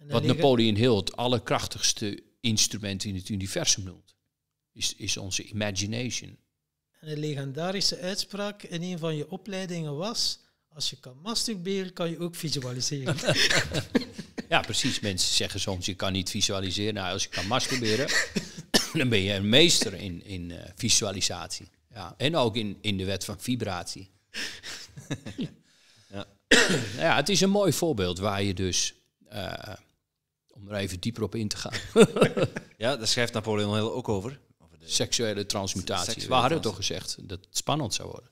Wat Napoleon Hill het allerkrachtigste instrument in het universum noemt. Is, is onze imagination. En een legendarische uitspraak in een van je opleidingen was... Als je kan masturberen, kan je ook visualiseren. ja, precies. Mensen zeggen soms, je kan niet visualiseren. Nou, als je kan masturberen, dan ben je een meester in, in eh, visualisatie. Ja, en ook in, in de wet van vibratie. ja. Nou ja. het is een mooi voorbeeld waar je dus... Eh, om er even dieper op in te gaan. ja, daar schrijft Napoleon heel ook over. over de seksuele transmutatie. Seksuele We hadden toch gezegd dat het spannend zou worden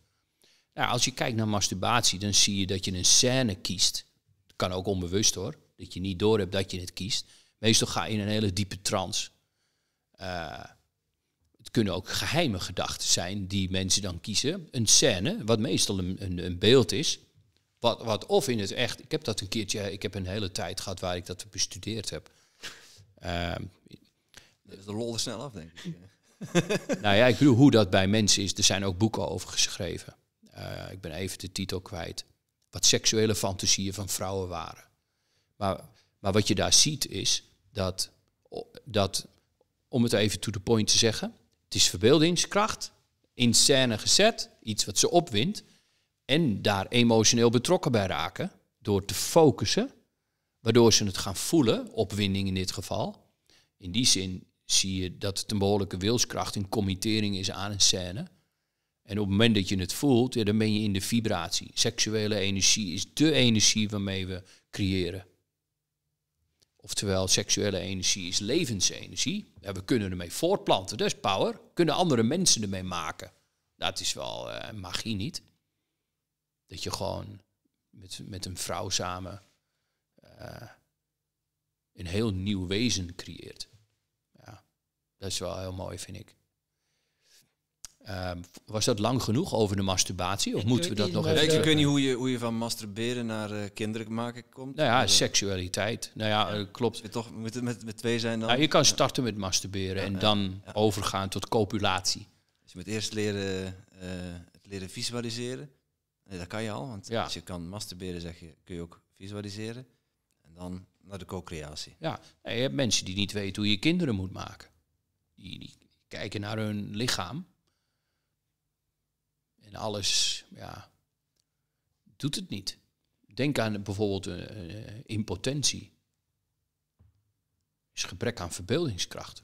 als je kijkt naar masturbatie, dan zie je dat je een scène kiest. Dat kan ook onbewust hoor, dat je niet door hebt dat je het kiest. Meestal ga je in een hele diepe trance. Eh, het kunnen ook geheime gedachten zijn die mensen dan kiezen. Een scène, wat meestal een, een, een beeld is. Wat, wat of in het echt, ik heb dat een keertje, ik heb een hele tijd gehad waar ik dat bestudeerd heb. Uh, de lol er snel af, denk ik. nou ja, ik bedoel hoe dat bij mensen is. Er zijn ook boeken over geschreven. Eh, ik ben even de titel kwijt, wat seksuele fantasieën van vrouwen waren. Maar, maar wat je daar ziet is dat, dat, om het even to the point te zeggen, het is verbeeldingskracht, in scène gezet, iets wat ze opwint, en daar emotioneel betrokken bij raken door te focussen, waardoor ze het gaan voelen, opwinding in dit geval. In die zin zie je dat het een behoorlijke wilskracht in committering is aan een scène. En op het moment dat je het voelt, dan ben je in de vibratie. Seksuele energie is de energie waarmee we creëren. Oftewel, seksuele energie is levensenergie. Ja, we kunnen ermee voortplanten, dus power. Kunnen andere mensen ermee maken. Dat nou, is wel eh, magie niet. Dat je gewoon met, met een vrouw samen eh, een heel nieuw wezen creëert. Ja, dat is wel heel mooi, vind ik. Ehm, was dat lang genoeg over de masturbatie? Of ik moeten we dat nog even... Ik weet niet hoe je, hoe je van masturberen naar uh, kinderen maken komt. Nou ja, eh, seksualiteit. Nou ja, eh, klopt. Je toch, met, met twee zijn dan? Nou, je kan starten met masturberen en dan overgaan tot copulatie. Dus je moet eerst leren, het leren visualiseren. Nee, dat kan je al, want als je kan masturberen zeg je, kun je ook visualiseren. En dan naar de co-creatie. Ja, je hebt mensen die niet weten hoe je kinderen moet maken. Die, die kijken naar hun lichaam en alles, ja, doet het niet. Denk aan bijvoorbeeld uh, impotentie. Is gebrek aan verbeeldingskracht.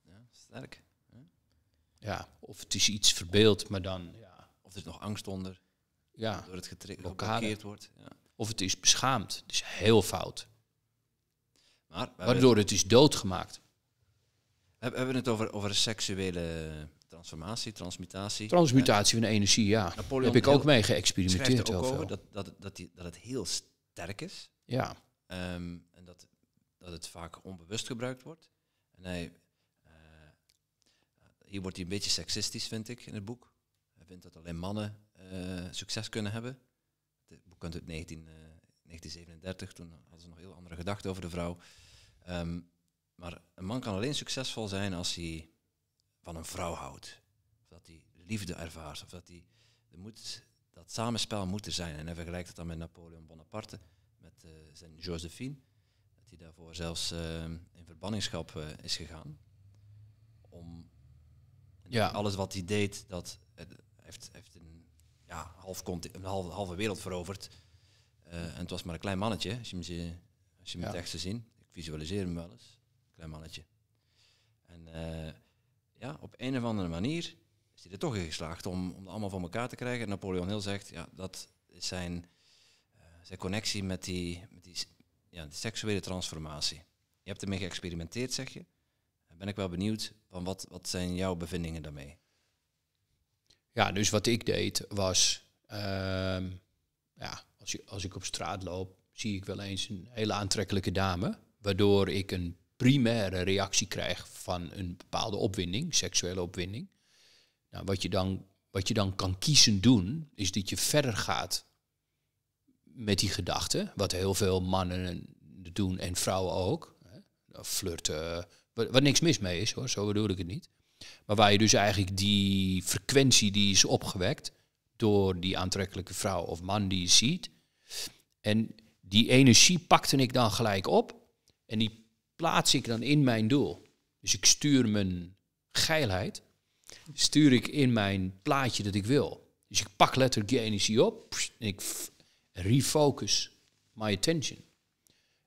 Ja, sterk. Hè? Ja, of het is iets verbeeld, maar dan... Ja. Of er is nog angst onder. Ja. Door het getriggerd wordt. Ja. Of het is beschaamd. Het is heel fout. Maar, Waardoor het, is doodgemaakt. We hebben het over, over seksuele transformatie, transmutatie. Transmutatie van energie, ja. Eh, Napoleon Heb ik ook mee geëxperimenteerd. Ook over, dat, dat, dat, dat het heel sterk is. Ja. Ehm, en dat, dat het vaak onbewust gebruikt wordt. En hij, eh, eh, hier wordt hij een beetje seksistisch, vind ik, in het boek. Hij vindt dat alleen mannen succes kunnen hebben. Het boek komt uit 19, 1937, toen hadden ze nog heel andere gedachten over de vrouw. Ehm, maar een man kan alleen succesvol zijn als hij van een vrouw houdt. Of dat hij liefde ervaart. Of dat hij moet, dat samenspel moet er zijn. En hij vergelijkt het dan met Napoleon Bonaparte, met eh, zijn Josephine. Dat hij daarvoor zelfs eh, in verbanningschap eh, is gegaan. Om ja. alles wat hij deed, dat heeft, heeft een, ja, half een halve, halve wereld veroverd. en het was maar een klein mannetje, als je hem, als je hem echt zou zien. Ik visualiseer hem wel eens. Klein mannetje. En ja, op een of andere manier is hij er toch in geslaagd om, om dat allemaal voor elkaar te krijgen. Napoleon heel zegt, ja, dat is zijn, eh, zijn connectie met die, met die, ja, de seksuele transformatie. Je hebt ermee geëxperimenteerd, zeg je. Dan ben ik wel benieuwd van wat, wat zijn jouw bevindingen daarmee? Ja, dus wat ik deed was, ehm, ja, als, je, als ik op straat loop, zie ik wel eens een hele aantrekkelijke dame, waardoor ik een primaire reactie krijgt van een bepaalde opwinding, seksuele opwinding. Nou, wat, je dan, wat je dan kan kiezen doen, is dat je verder gaat met die gedachten. Wat heel veel mannen doen en vrouwen ook. Hè, nou, flirten, wat, wat niks mis mee is hoor, zo bedoel ik het niet. Maar waar je dus eigenlijk die frequentie die is opgewekt door die aantrekkelijke vrouw of man die je ziet. En die energie pakte ik dan gelijk op. En die plaats ik dan in mijn doel. Dus ik stuur mijn geilheid, stuur ik in mijn plaatje dat ik wil. Dus ik pak letterlijk die energie op en ik refocus my attention.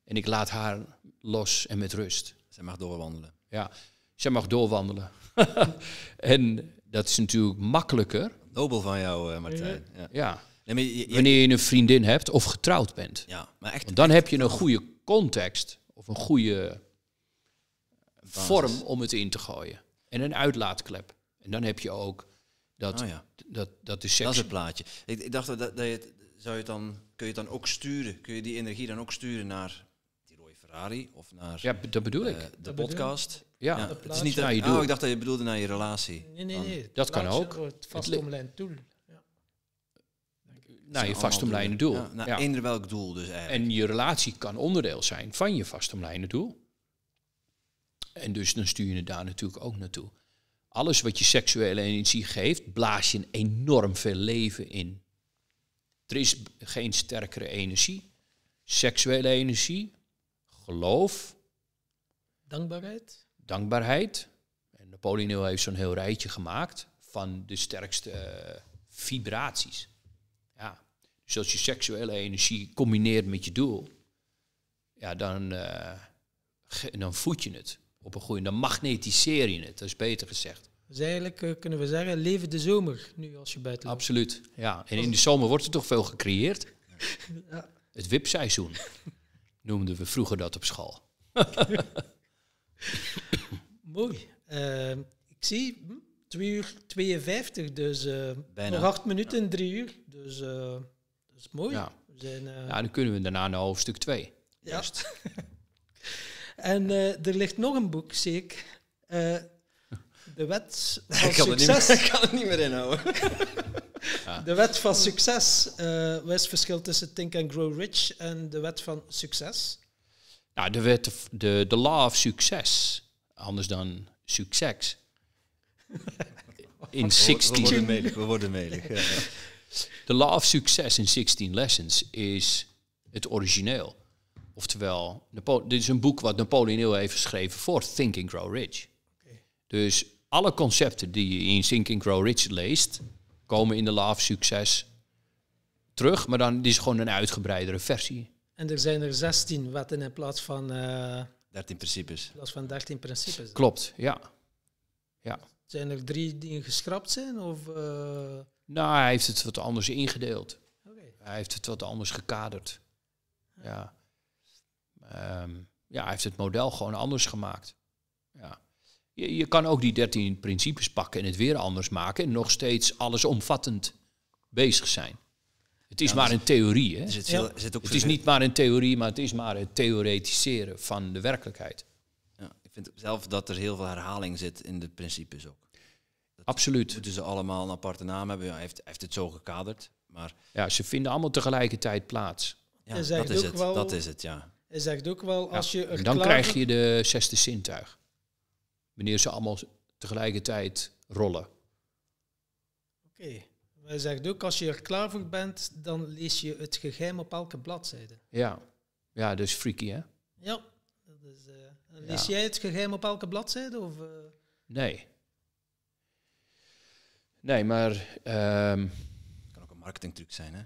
En ik laat haar los en met rust. Zij mag doorwandelen. Ja, zij mag doorwandelen. en dat is natuurlijk makkelijker. Nobel van jou, eh, Martijn. Ja. ja. Wanneer je een vriendin hebt of getrouwd bent. Ja, maar echt, Want dan heb je een goede context of een goede vorm om het in te gooien. En een uitlaatklep. En dan heb je ook dat, oh dat, dat is het plaatje. Ik, dacht dat, dat je zou je dan, kun je het dan ook sturen, kun je die energie dan ook sturen naar die rode Ferrari of naar... Ja, eh, dat bedoel ik. de podcast. Ja, het is niet naar nou, je doel. Oh, ik dacht dat je bedoelde naar je relatie. Nee, nee, nee. Dat kan ook. Het vast om doel naar nou, je vastomlijnde doel. Nou, eender welk doel dus eigenlijk. En je relatie kan onderdeel zijn van je vastomlijnde doel. En dus dan stuur je het daar natuurlijk ook naartoe. Alles wat je seksuele energie geeft, blaas je enorm veel leven in. Er is geen sterkere energie. Seksuele energie, geloof. Dankbaarheid. Dankbaarheid. En Napoleon heeft zo'n heel rijtje gemaakt van de sterkste eh, vibraties. Ja. Dus als je seksuele energie combineert met je doel, ja, dan, uh, dan voed je het op een goede Dan magnetiseer je het, dat is beter gezegd. Dus eigenlijk eh, kunnen we zeggen, leven de zomer nu als je buiten Absoluut, ja. En in de zomer wordt er toch veel gecreëerd? Ja. Het wipseizoen noemden we vroeger dat op school. Mooi. Eh, ik zie, hm? 2 uur 52, dus uh, Bijna. nog 8 minuten, 3 uur. Dus uh, dat is mooi. Ja. We zijn, uh... ja, dan kunnen we daarna naar hoofdstuk 2. Ja. en er ligt nog een boek, zeker. de wet van ik succes. Meer, ik kan het niet meer inhouden. ja. De wet van succes. wat is het verschil tussen Think and Grow Rich en de wet van succes? Nou, de, wet, de, de law of succes. Anders dan succes in 16. We worden melig. We worden melig De The Law of Success in 16 Lessons is het origineel. Oftewel, dit is een boek wat Napoleon Hill heeft geschreven voor Think and Grow Rich. Dus alle concepten die je in Think and Grow Rich leest, komen in de Law of Success terug, maar dan is het gewoon een uitgebreidere versie. En er zijn er 16 wetten in plaats van. 13 eh, principes. In plaats van 13 principes. Klopt, ja. ja. Zijn er drie dingen geschrapt zijn? Of, eh? Nou, hij heeft het wat anders ingedeeld. Hij heeft het wat anders gekaderd. Ja. Ehm, ja, hij heeft het model gewoon anders gemaakt. Ja. Je, je kan ook die dertien principes pakken en het weer anders maken en nog steeds allesomvattend bezig zijn. Het is maar een theorie. Hè? het, ook het is niet maar een theorie, maar het is maar het theoretiseren van de werkelijkheid ik vind zelf dat er heel veel herhaling zit in de principes ook. Absoluut. Moeten ze allemaal een aparte naam hebben? hij, heeft, heeft het zo gekaderd. Maar ja, ze vinden allemaal tegelijkertijd plaats. dat is, ook het, wel, dat is het, ja. Hij zegt ook wel, als je er Dan krijg je de zesde zintuig. Wanneer ze allemaal tegelijkertijd rollen. Oké. Hij zegt ook, als je er klaar voor bent, dan lees je het geheim op elke bladzijde. Ja, ja dat is freaky, hè? Ja. Dus, uh, lees jij het geheim op elke bladzijde? Of, eh? Nee. Nee, maar... Ehm, kan ook een marketingtruc zijn, hè?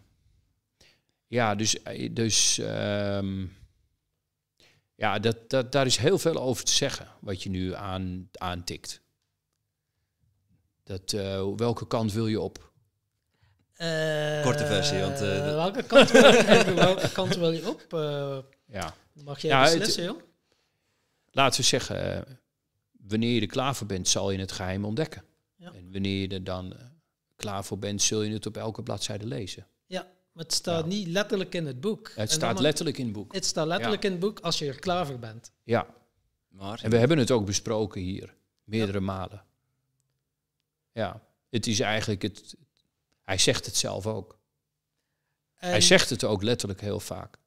Ja, dus... Eh, dus ehm, ja, dat, dat, daar is heel veel over te zeggen, wat je nu aan, aantikt. Dat, welke kant wil je op? Uh, Korte versie, want... welke, kant wil, je, welke kant wil je op? ja. Mag jij ja, nou, beslissen, joh? laten we zeggen, eh, wanneer je er klaar voor bent, zal je het geheim ontdekken. En wanneer je er dan eh, klaar voor bent, zul je het op elke bladzijde lezen. Ja, maar het staat niet letterlijk in het boek. Het staat letterlijk in het boek. Het staat letterlijk in het boek als je er klaar voor bent. Ja. Maar. En we hebben het ook besproken hier, meerdere malen. Ja, het is eigenlijk het. Hij zegt het zelf ook. hij zegt het ook letterlijk heel vaak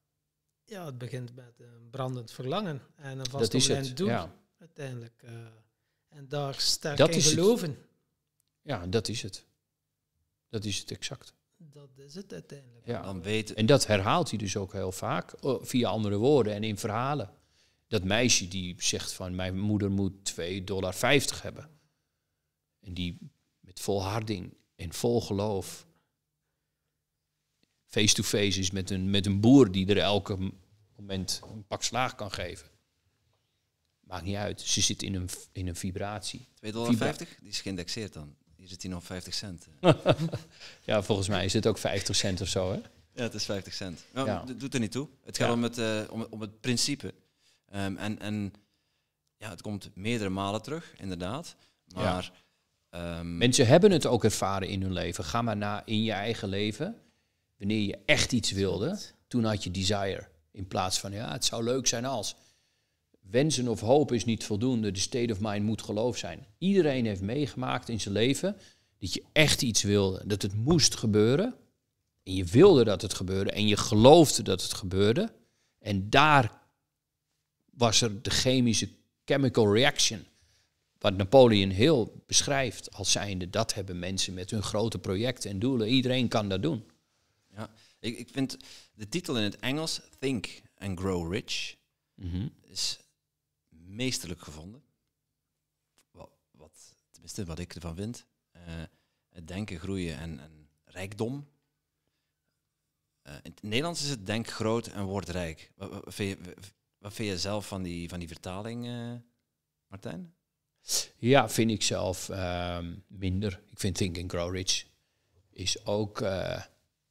ja, het begint met een brandend verlangen en een vast moment doen uiteindelijk. Eh, en daar sterk dat in geloven. Ja, dat is het. Dat is het exact. Dat is het uiteindelijk. Ja. Dan En dat herhaalt hij dus ook heel vaak, eh, via andere woorden en in verhalen. Dat meisje die zegt van mijn moeder moet 2,50 dollar hebben. En die met volharding en vol geloof face-to-face is met een, met een boer die er elke moment een pak slaag kan geven. Maakt niet uit. Ze zit in een, in een vibratie. 2,50 dollar? die is geïndexeerd dan. Hier zit hij nog 50 cent. ja, volgens mij is het ook 50 cent of zo, hè? Ja, het is 50 cent. Nou, ja. Dat doet er niet toe. Het gaat om, het, eh, om, om, het principe. Ehm, en en ja, het komt meerdere malen terug, inderdaad. Maar, ehm, Mensen hebben het ook ervaren in hun leven. Ga maar na in je eigen leven wanneer je echt iets wilde, toen had je desire. In plaats van, ja, het zou leuk zijn als. Wensen of hoop is niet voldoende. De state of mind moet geloof zijn. Iedereen heeft meegemaakt in zijn leven dat je echt iets wilde. Dat het moest gebeuren. En je wilde dat het gebeurde. En je geloofde dat het gebeurde. En daar was er de chemische chemical reaction. Wat Napoleon heel beschrijft als zijnde, dat hebben mensen met hun grote projecten en doelen. Iedereen kan dat doen. Ik, ik vind de titel in het Engels, Think and Grow Rich, mhm. is meesterlijk gevonden. Wat, tenminste, wat ik ervan vind. Eh, het denken, groeien en, en rijkdom. Eh, in het Nederlands is het denk groot en word rijk. Wat, vind, je, wat vind, je, zelf van die, van die vertaling, eh, Martijn? Ja, vind ik zelf ehm, minder. Ik vind Think and Grow Rich is ook...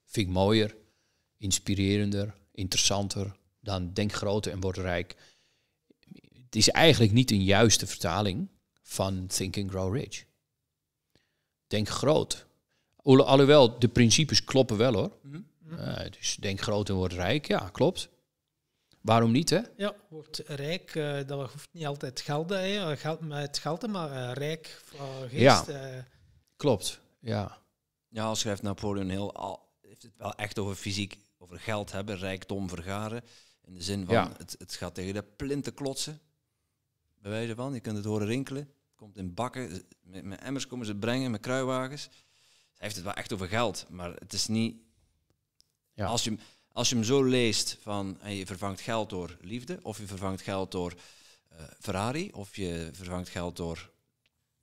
Vind ik mooier, inspirerender, interessanter dan denk groter en word rijk. Het is eigenlijk niet een juiste vertaling van Think and Grow Rich. Denk groot. Alhoewel, de principes kloppen wel hoor. Mhm. Eh, dus denk groot en word rijk, ja, klopt. Waarom niet, hè? Ja, wordt rijk, uh, dat hoeft niet altijd gelden, hè. Eh, geld, met gelden, maar rijk geest. Ja, klopt, ja. Ja, schrijft Napoleon heel heeft het wel echt over fysiek, over geld hebben, rijkdom vergaren. In de zin van, het, het gaat tegen de plinten klotsen. Bij wijze van, je kunt het horen rinkelen. Het komt in bakken. Met, emmers komen ze brengen, met kruiwagens. Hij heeft het wel echt over geld, maar het is niet... Ja. Als, je, als je hem zo leest van en je vervangt geld door liefde, of je vervangt geld door eh, Ferrari, of je vervangt geld door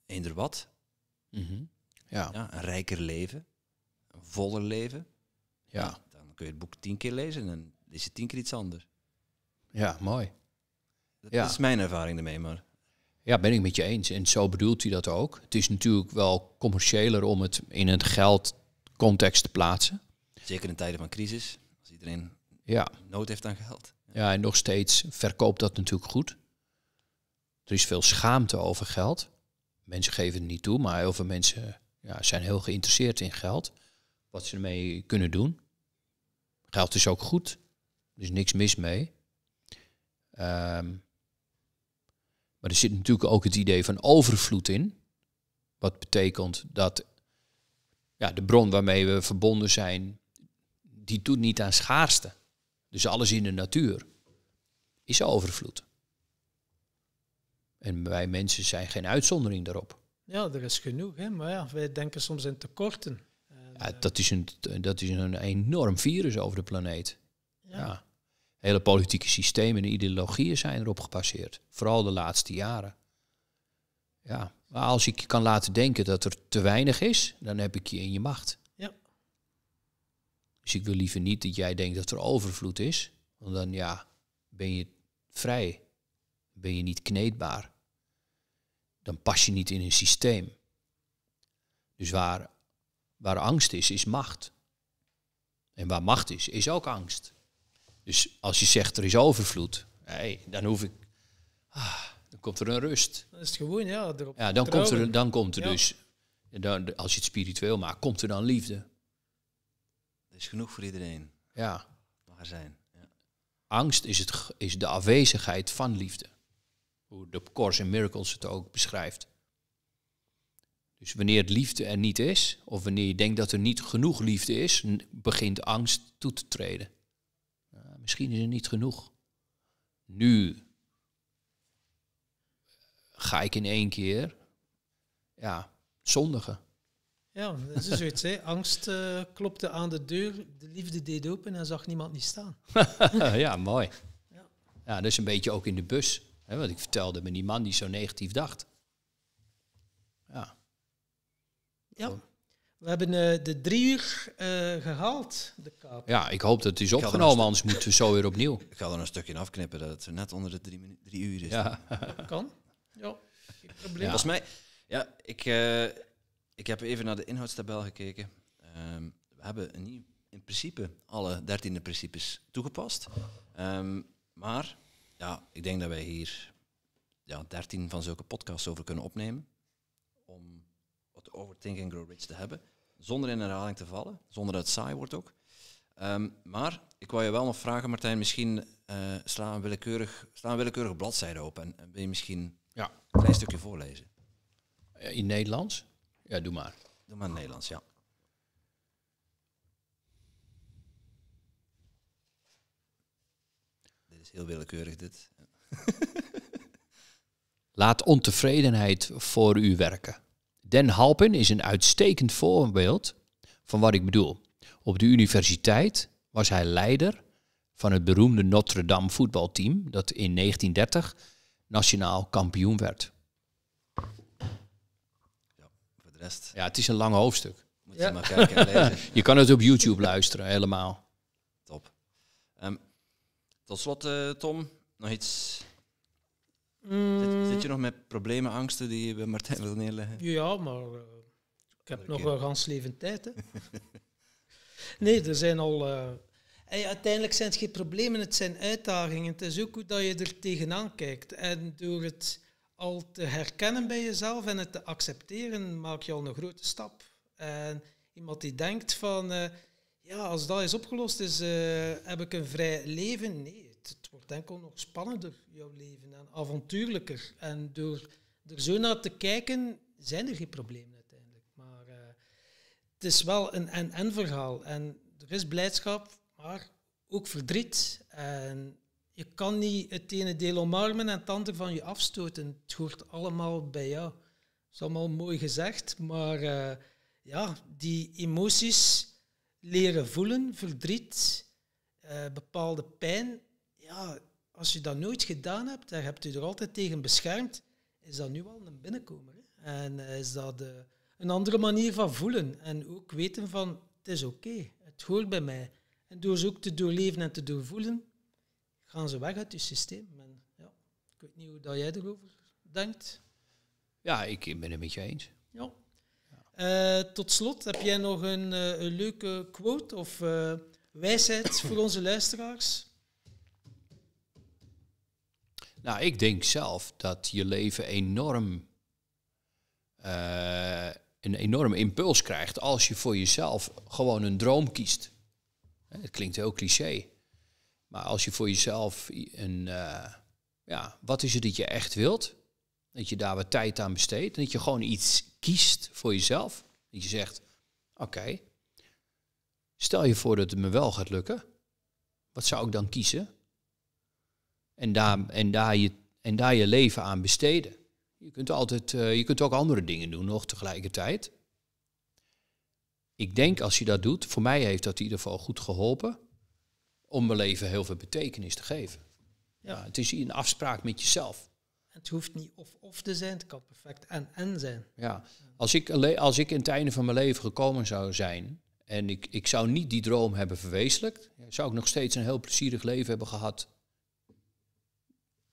eender wat. Mhm. ja. Een rijker leven, een voller leven. Ja. Dan kun je het boek tien keer lezen en dan is het tien keer iets anders. Ja, mooi. Dat, is mijn ervaring ermee, maar... Ja, ben ik met je eens. En zo bedoelt hij dat ook. Het is natuurlijk wel commerciëler om het in een geldcontext te plaatsen. Zeker in tijden van crisis, als iedereen ja. nood heeft aan geld. Ja. ja, en nog steeds verkoopt dat natuurlijk goed. Er is veel schaamte over geld. Mensen geven het niet toe, maar heel veel mensen ja, zijn heel geïnteresseerd in geld. Wat ze ermee kunnen doen. Geld nou, is ook goed. Dus niks mis mee. Ehm, maar er zit natuurlijk ook het idee van overvloed in. Wat betekent dat ja, de bron waarmee we verbonden zijn, die doet niet aan schaarste. Dus alles in de natuur is overvloed. En wij mensen zijn geen uitzondering daarop. Ja, er is genoeg, hè? maar ja, wij denken soms in tekorten dat, is een, dat is een enorm virus over de planeet. Ja. Hele politieke systemen en ideologieën zijn erop gebaseerd. Vooral de laatste jaren. Ja. Maar als ik je kan laten denken dat er te weinig is, dan heb ik je in je macht. Ja. Dus ik wil liever niet dat jij denkt dat er overvloed is. Want dan ja, ben je vrij. Ben je niet kneedbaar. Dan pas je niet in een systeem. Dus waar waar angst is, is macht. En waar macht is, is ook angst. Dus als je zegt er is overvloed, hey, dan hoef ik. Ah, dan komt er een rust. Dan is het gewoon, ja. Erop ja dan, komt er, dan komt er dus, dan, als je het spiritueel maakt, komt er dan liefde. Er is genoeg voor iedereen. Ja. Waar zijn. Ja. Angst is, het, is de afwezigheid van liefde. Hoe de Course in Miracles het ook beschrijft. Dus wanneer liefde er niet is, of wanneer je denkt dat er niet genoeg liefde is, begint angst toe te treden. misschien is er niet genoeg. Nu eh, ga ik in één keer ja, zondigen. Ja, dat is zoiets. Angst eh, klopte aan de deur, de liefde deed open en zag niemand niet staan. ja, mooi. Ja. ja, dat is een beetje ook in de bus. Hè, wat ik vertelde met die man die zo negatief dacht. Ja. We hebben eh, de drie uur eh, gehaald, de Ja, ik hoop dat het is opgenomen, anders moeten we zo weer opnieuw. Ik ga er een stukje afknippen dat het net onder de drie, drie uur is. Ja. Dat kan. Ja, geen probleem. Volgens mij, ja, ik, eh, ik heb even naar de inhoudstabel gekeken. Ehm, we hebben niet in principe alle dertiende principes toegepast. Ehm, maar ja, ik denk dat wij hier ja, dertien van zulke podcasts over kunnen opnemen. Om te en grow rich te hebben. Zonder in herhaling te vallen, zonder dat het saai wordt ook. Ehm, maar ik wou je wel nog vragen, Martijn, misschien uh, sla, een willekeurig, sla een willekeurige bladzijde open en, ben wil je misschien ja. een klein stukje voorlezen. In Nederlands? Ja, doe maar. Doe maar in Nederlands, ja. Dit is heel willekeurig, dit. Laat ontevredenheid voor u werken. Den Halpen is een uitstekend voorbeeld van wat ik bedoel. Op de universiteit was hij leider van het beroemde Notre Dame voetbalteam dat in 1930 nationaal kampioen werd. Ja, voor de rest. Ja, het is een lang hoofdstuk. Moet je maar kijken lezen. je kan het op YouTube luisteren, helemaal. Top. Ehm, tot slot, eh, Tom, nog iets Zit, mm. zit, je nog met problemen, angsten die je bij Martijn wil neerleggen? Ja, maar eh, ik heb nog wel gans leven tijd. Hè. nee, er zijn al. en eh, uiteindelijk zijn het geen problemen, het zijn uitdagingen. Het is ook hoe dat je er tegenaan kijkt. En door het al te herkennen bij jezelf en het te accepteren, maak je al een grote stap. En iemand die denkt van, eh, ja, als dat is opgelost, is, heb ik een vrij leven. Nee, het wordt enkel nog spannender, jouw leven, en avontuurlijker. En door er zo naar te kijken, zijn er geen problemen uiteindelijk. Maar eh, het is wel een en-en verhaal. En er is blijdschap, maar ook verdriet. En je kan niet het ene deel omarmen en het andere van je afstoten. Het hoort allemaal bij jou. Dat is allemaal mooi gezegd, maar eh, ja, die emoties leren voelen, verdriet, eh, bepaalde pijn, als je dat nooit gedaan hebt, daar hebt u er altijd tegen beschermd, is dat nu al een binnenkomer. Hè? En is dat eh, een andere manier van voelen. En ook weten van, het is oké, het hoort bij mij. En door ze ook te doorleven en te doorvoelen, gaan ze weg uit je systeem. ja, ik weet niet hoe dat jij erover denkt. Ja, ik ben het met je eens. Ja. Eh, tot slot, heb jij nog een, eh, een leuke quote of wijsheid voor onze luisteraars? Nou, ik denk zelf dat je leven enorm eh, een enorme impuls krijgt als je voor jezelf gewoon een droom kiest. Het klinkt heel cliché. Maar als je voor jezelf een. Eh, ja, wat is het dat je echt wilt? Dat je daar wat tijd aan besteedt. En dat je gewoon iets kiest voor jezelf. Dat je zegt: Oké, stel je voor dat het me wel gaat lukken. Wat zou ik dan kiezen? En daar, en daar, je, en daar je leven aan besteden. Je kunt, altijd, eh, je kunt ook andere dingen doen nog tegelijkertijd. Ik denk als je dat doet, voor mij heeft dat in ieder geval goed geholpen om mijn leven heel veel betekenis te geven. Ja. het is een afspraak met jezelf. Het hoeft niet of-of te zijn, het kan perfect en-en zijn. Ja, als ik, als ik in het einde van mijn leven gekomen zou zijn en ik, ik zou niet die droom hebben verwezenlijkt, zou ik nog steeds een heel plezierig leven hebben gehad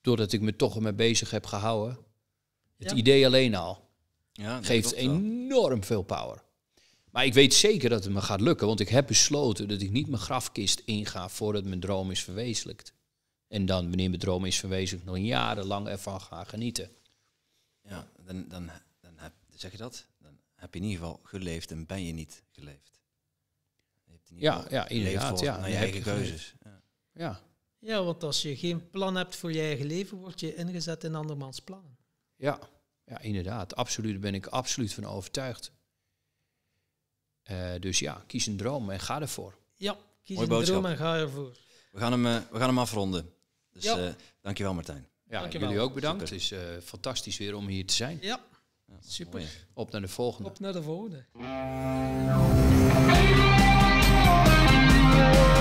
doordat ik me toch ermee bezig heb gehouden. Het idee alleen al ja, geeft enorm veel power. Maar ik weet zeker dat het me gaat lukken, want ik heb besloten dat ik niet mijn grafkist inga voordat mijn droom is verwezenlijkt. En dan, wanneer mijn droom is verwezenlijkt, nog jarenlang ervan gaan genieten. Ja, dan, dan, dan heb, zeg je dat? Dan heb je in ieder geval geleefd en ben je niet geleefd. Je in ja, ja, inderdaad. ja, naar je eigen keuzes. Ja. ja. Ja, want als je geen plan hebt voor je eigen leven, word je ingezet in andermans plannen. Ja, ja inderdaad. Absoluut, daar ben ik absoluut van overtuigd. Eh, dus ja, kies een droom en ga ervoor. Ja, kies een droom en ga ervoor. We gaan hem, eh, we gaan hem afronden. Dus ja. uh, dankjewel Martijn. Ja, dankjewel. jullie ook bedankt. Het is fantastisch weer om hier te zijn. Ja, ja super. Op naar de volgende. Op naar de volgende.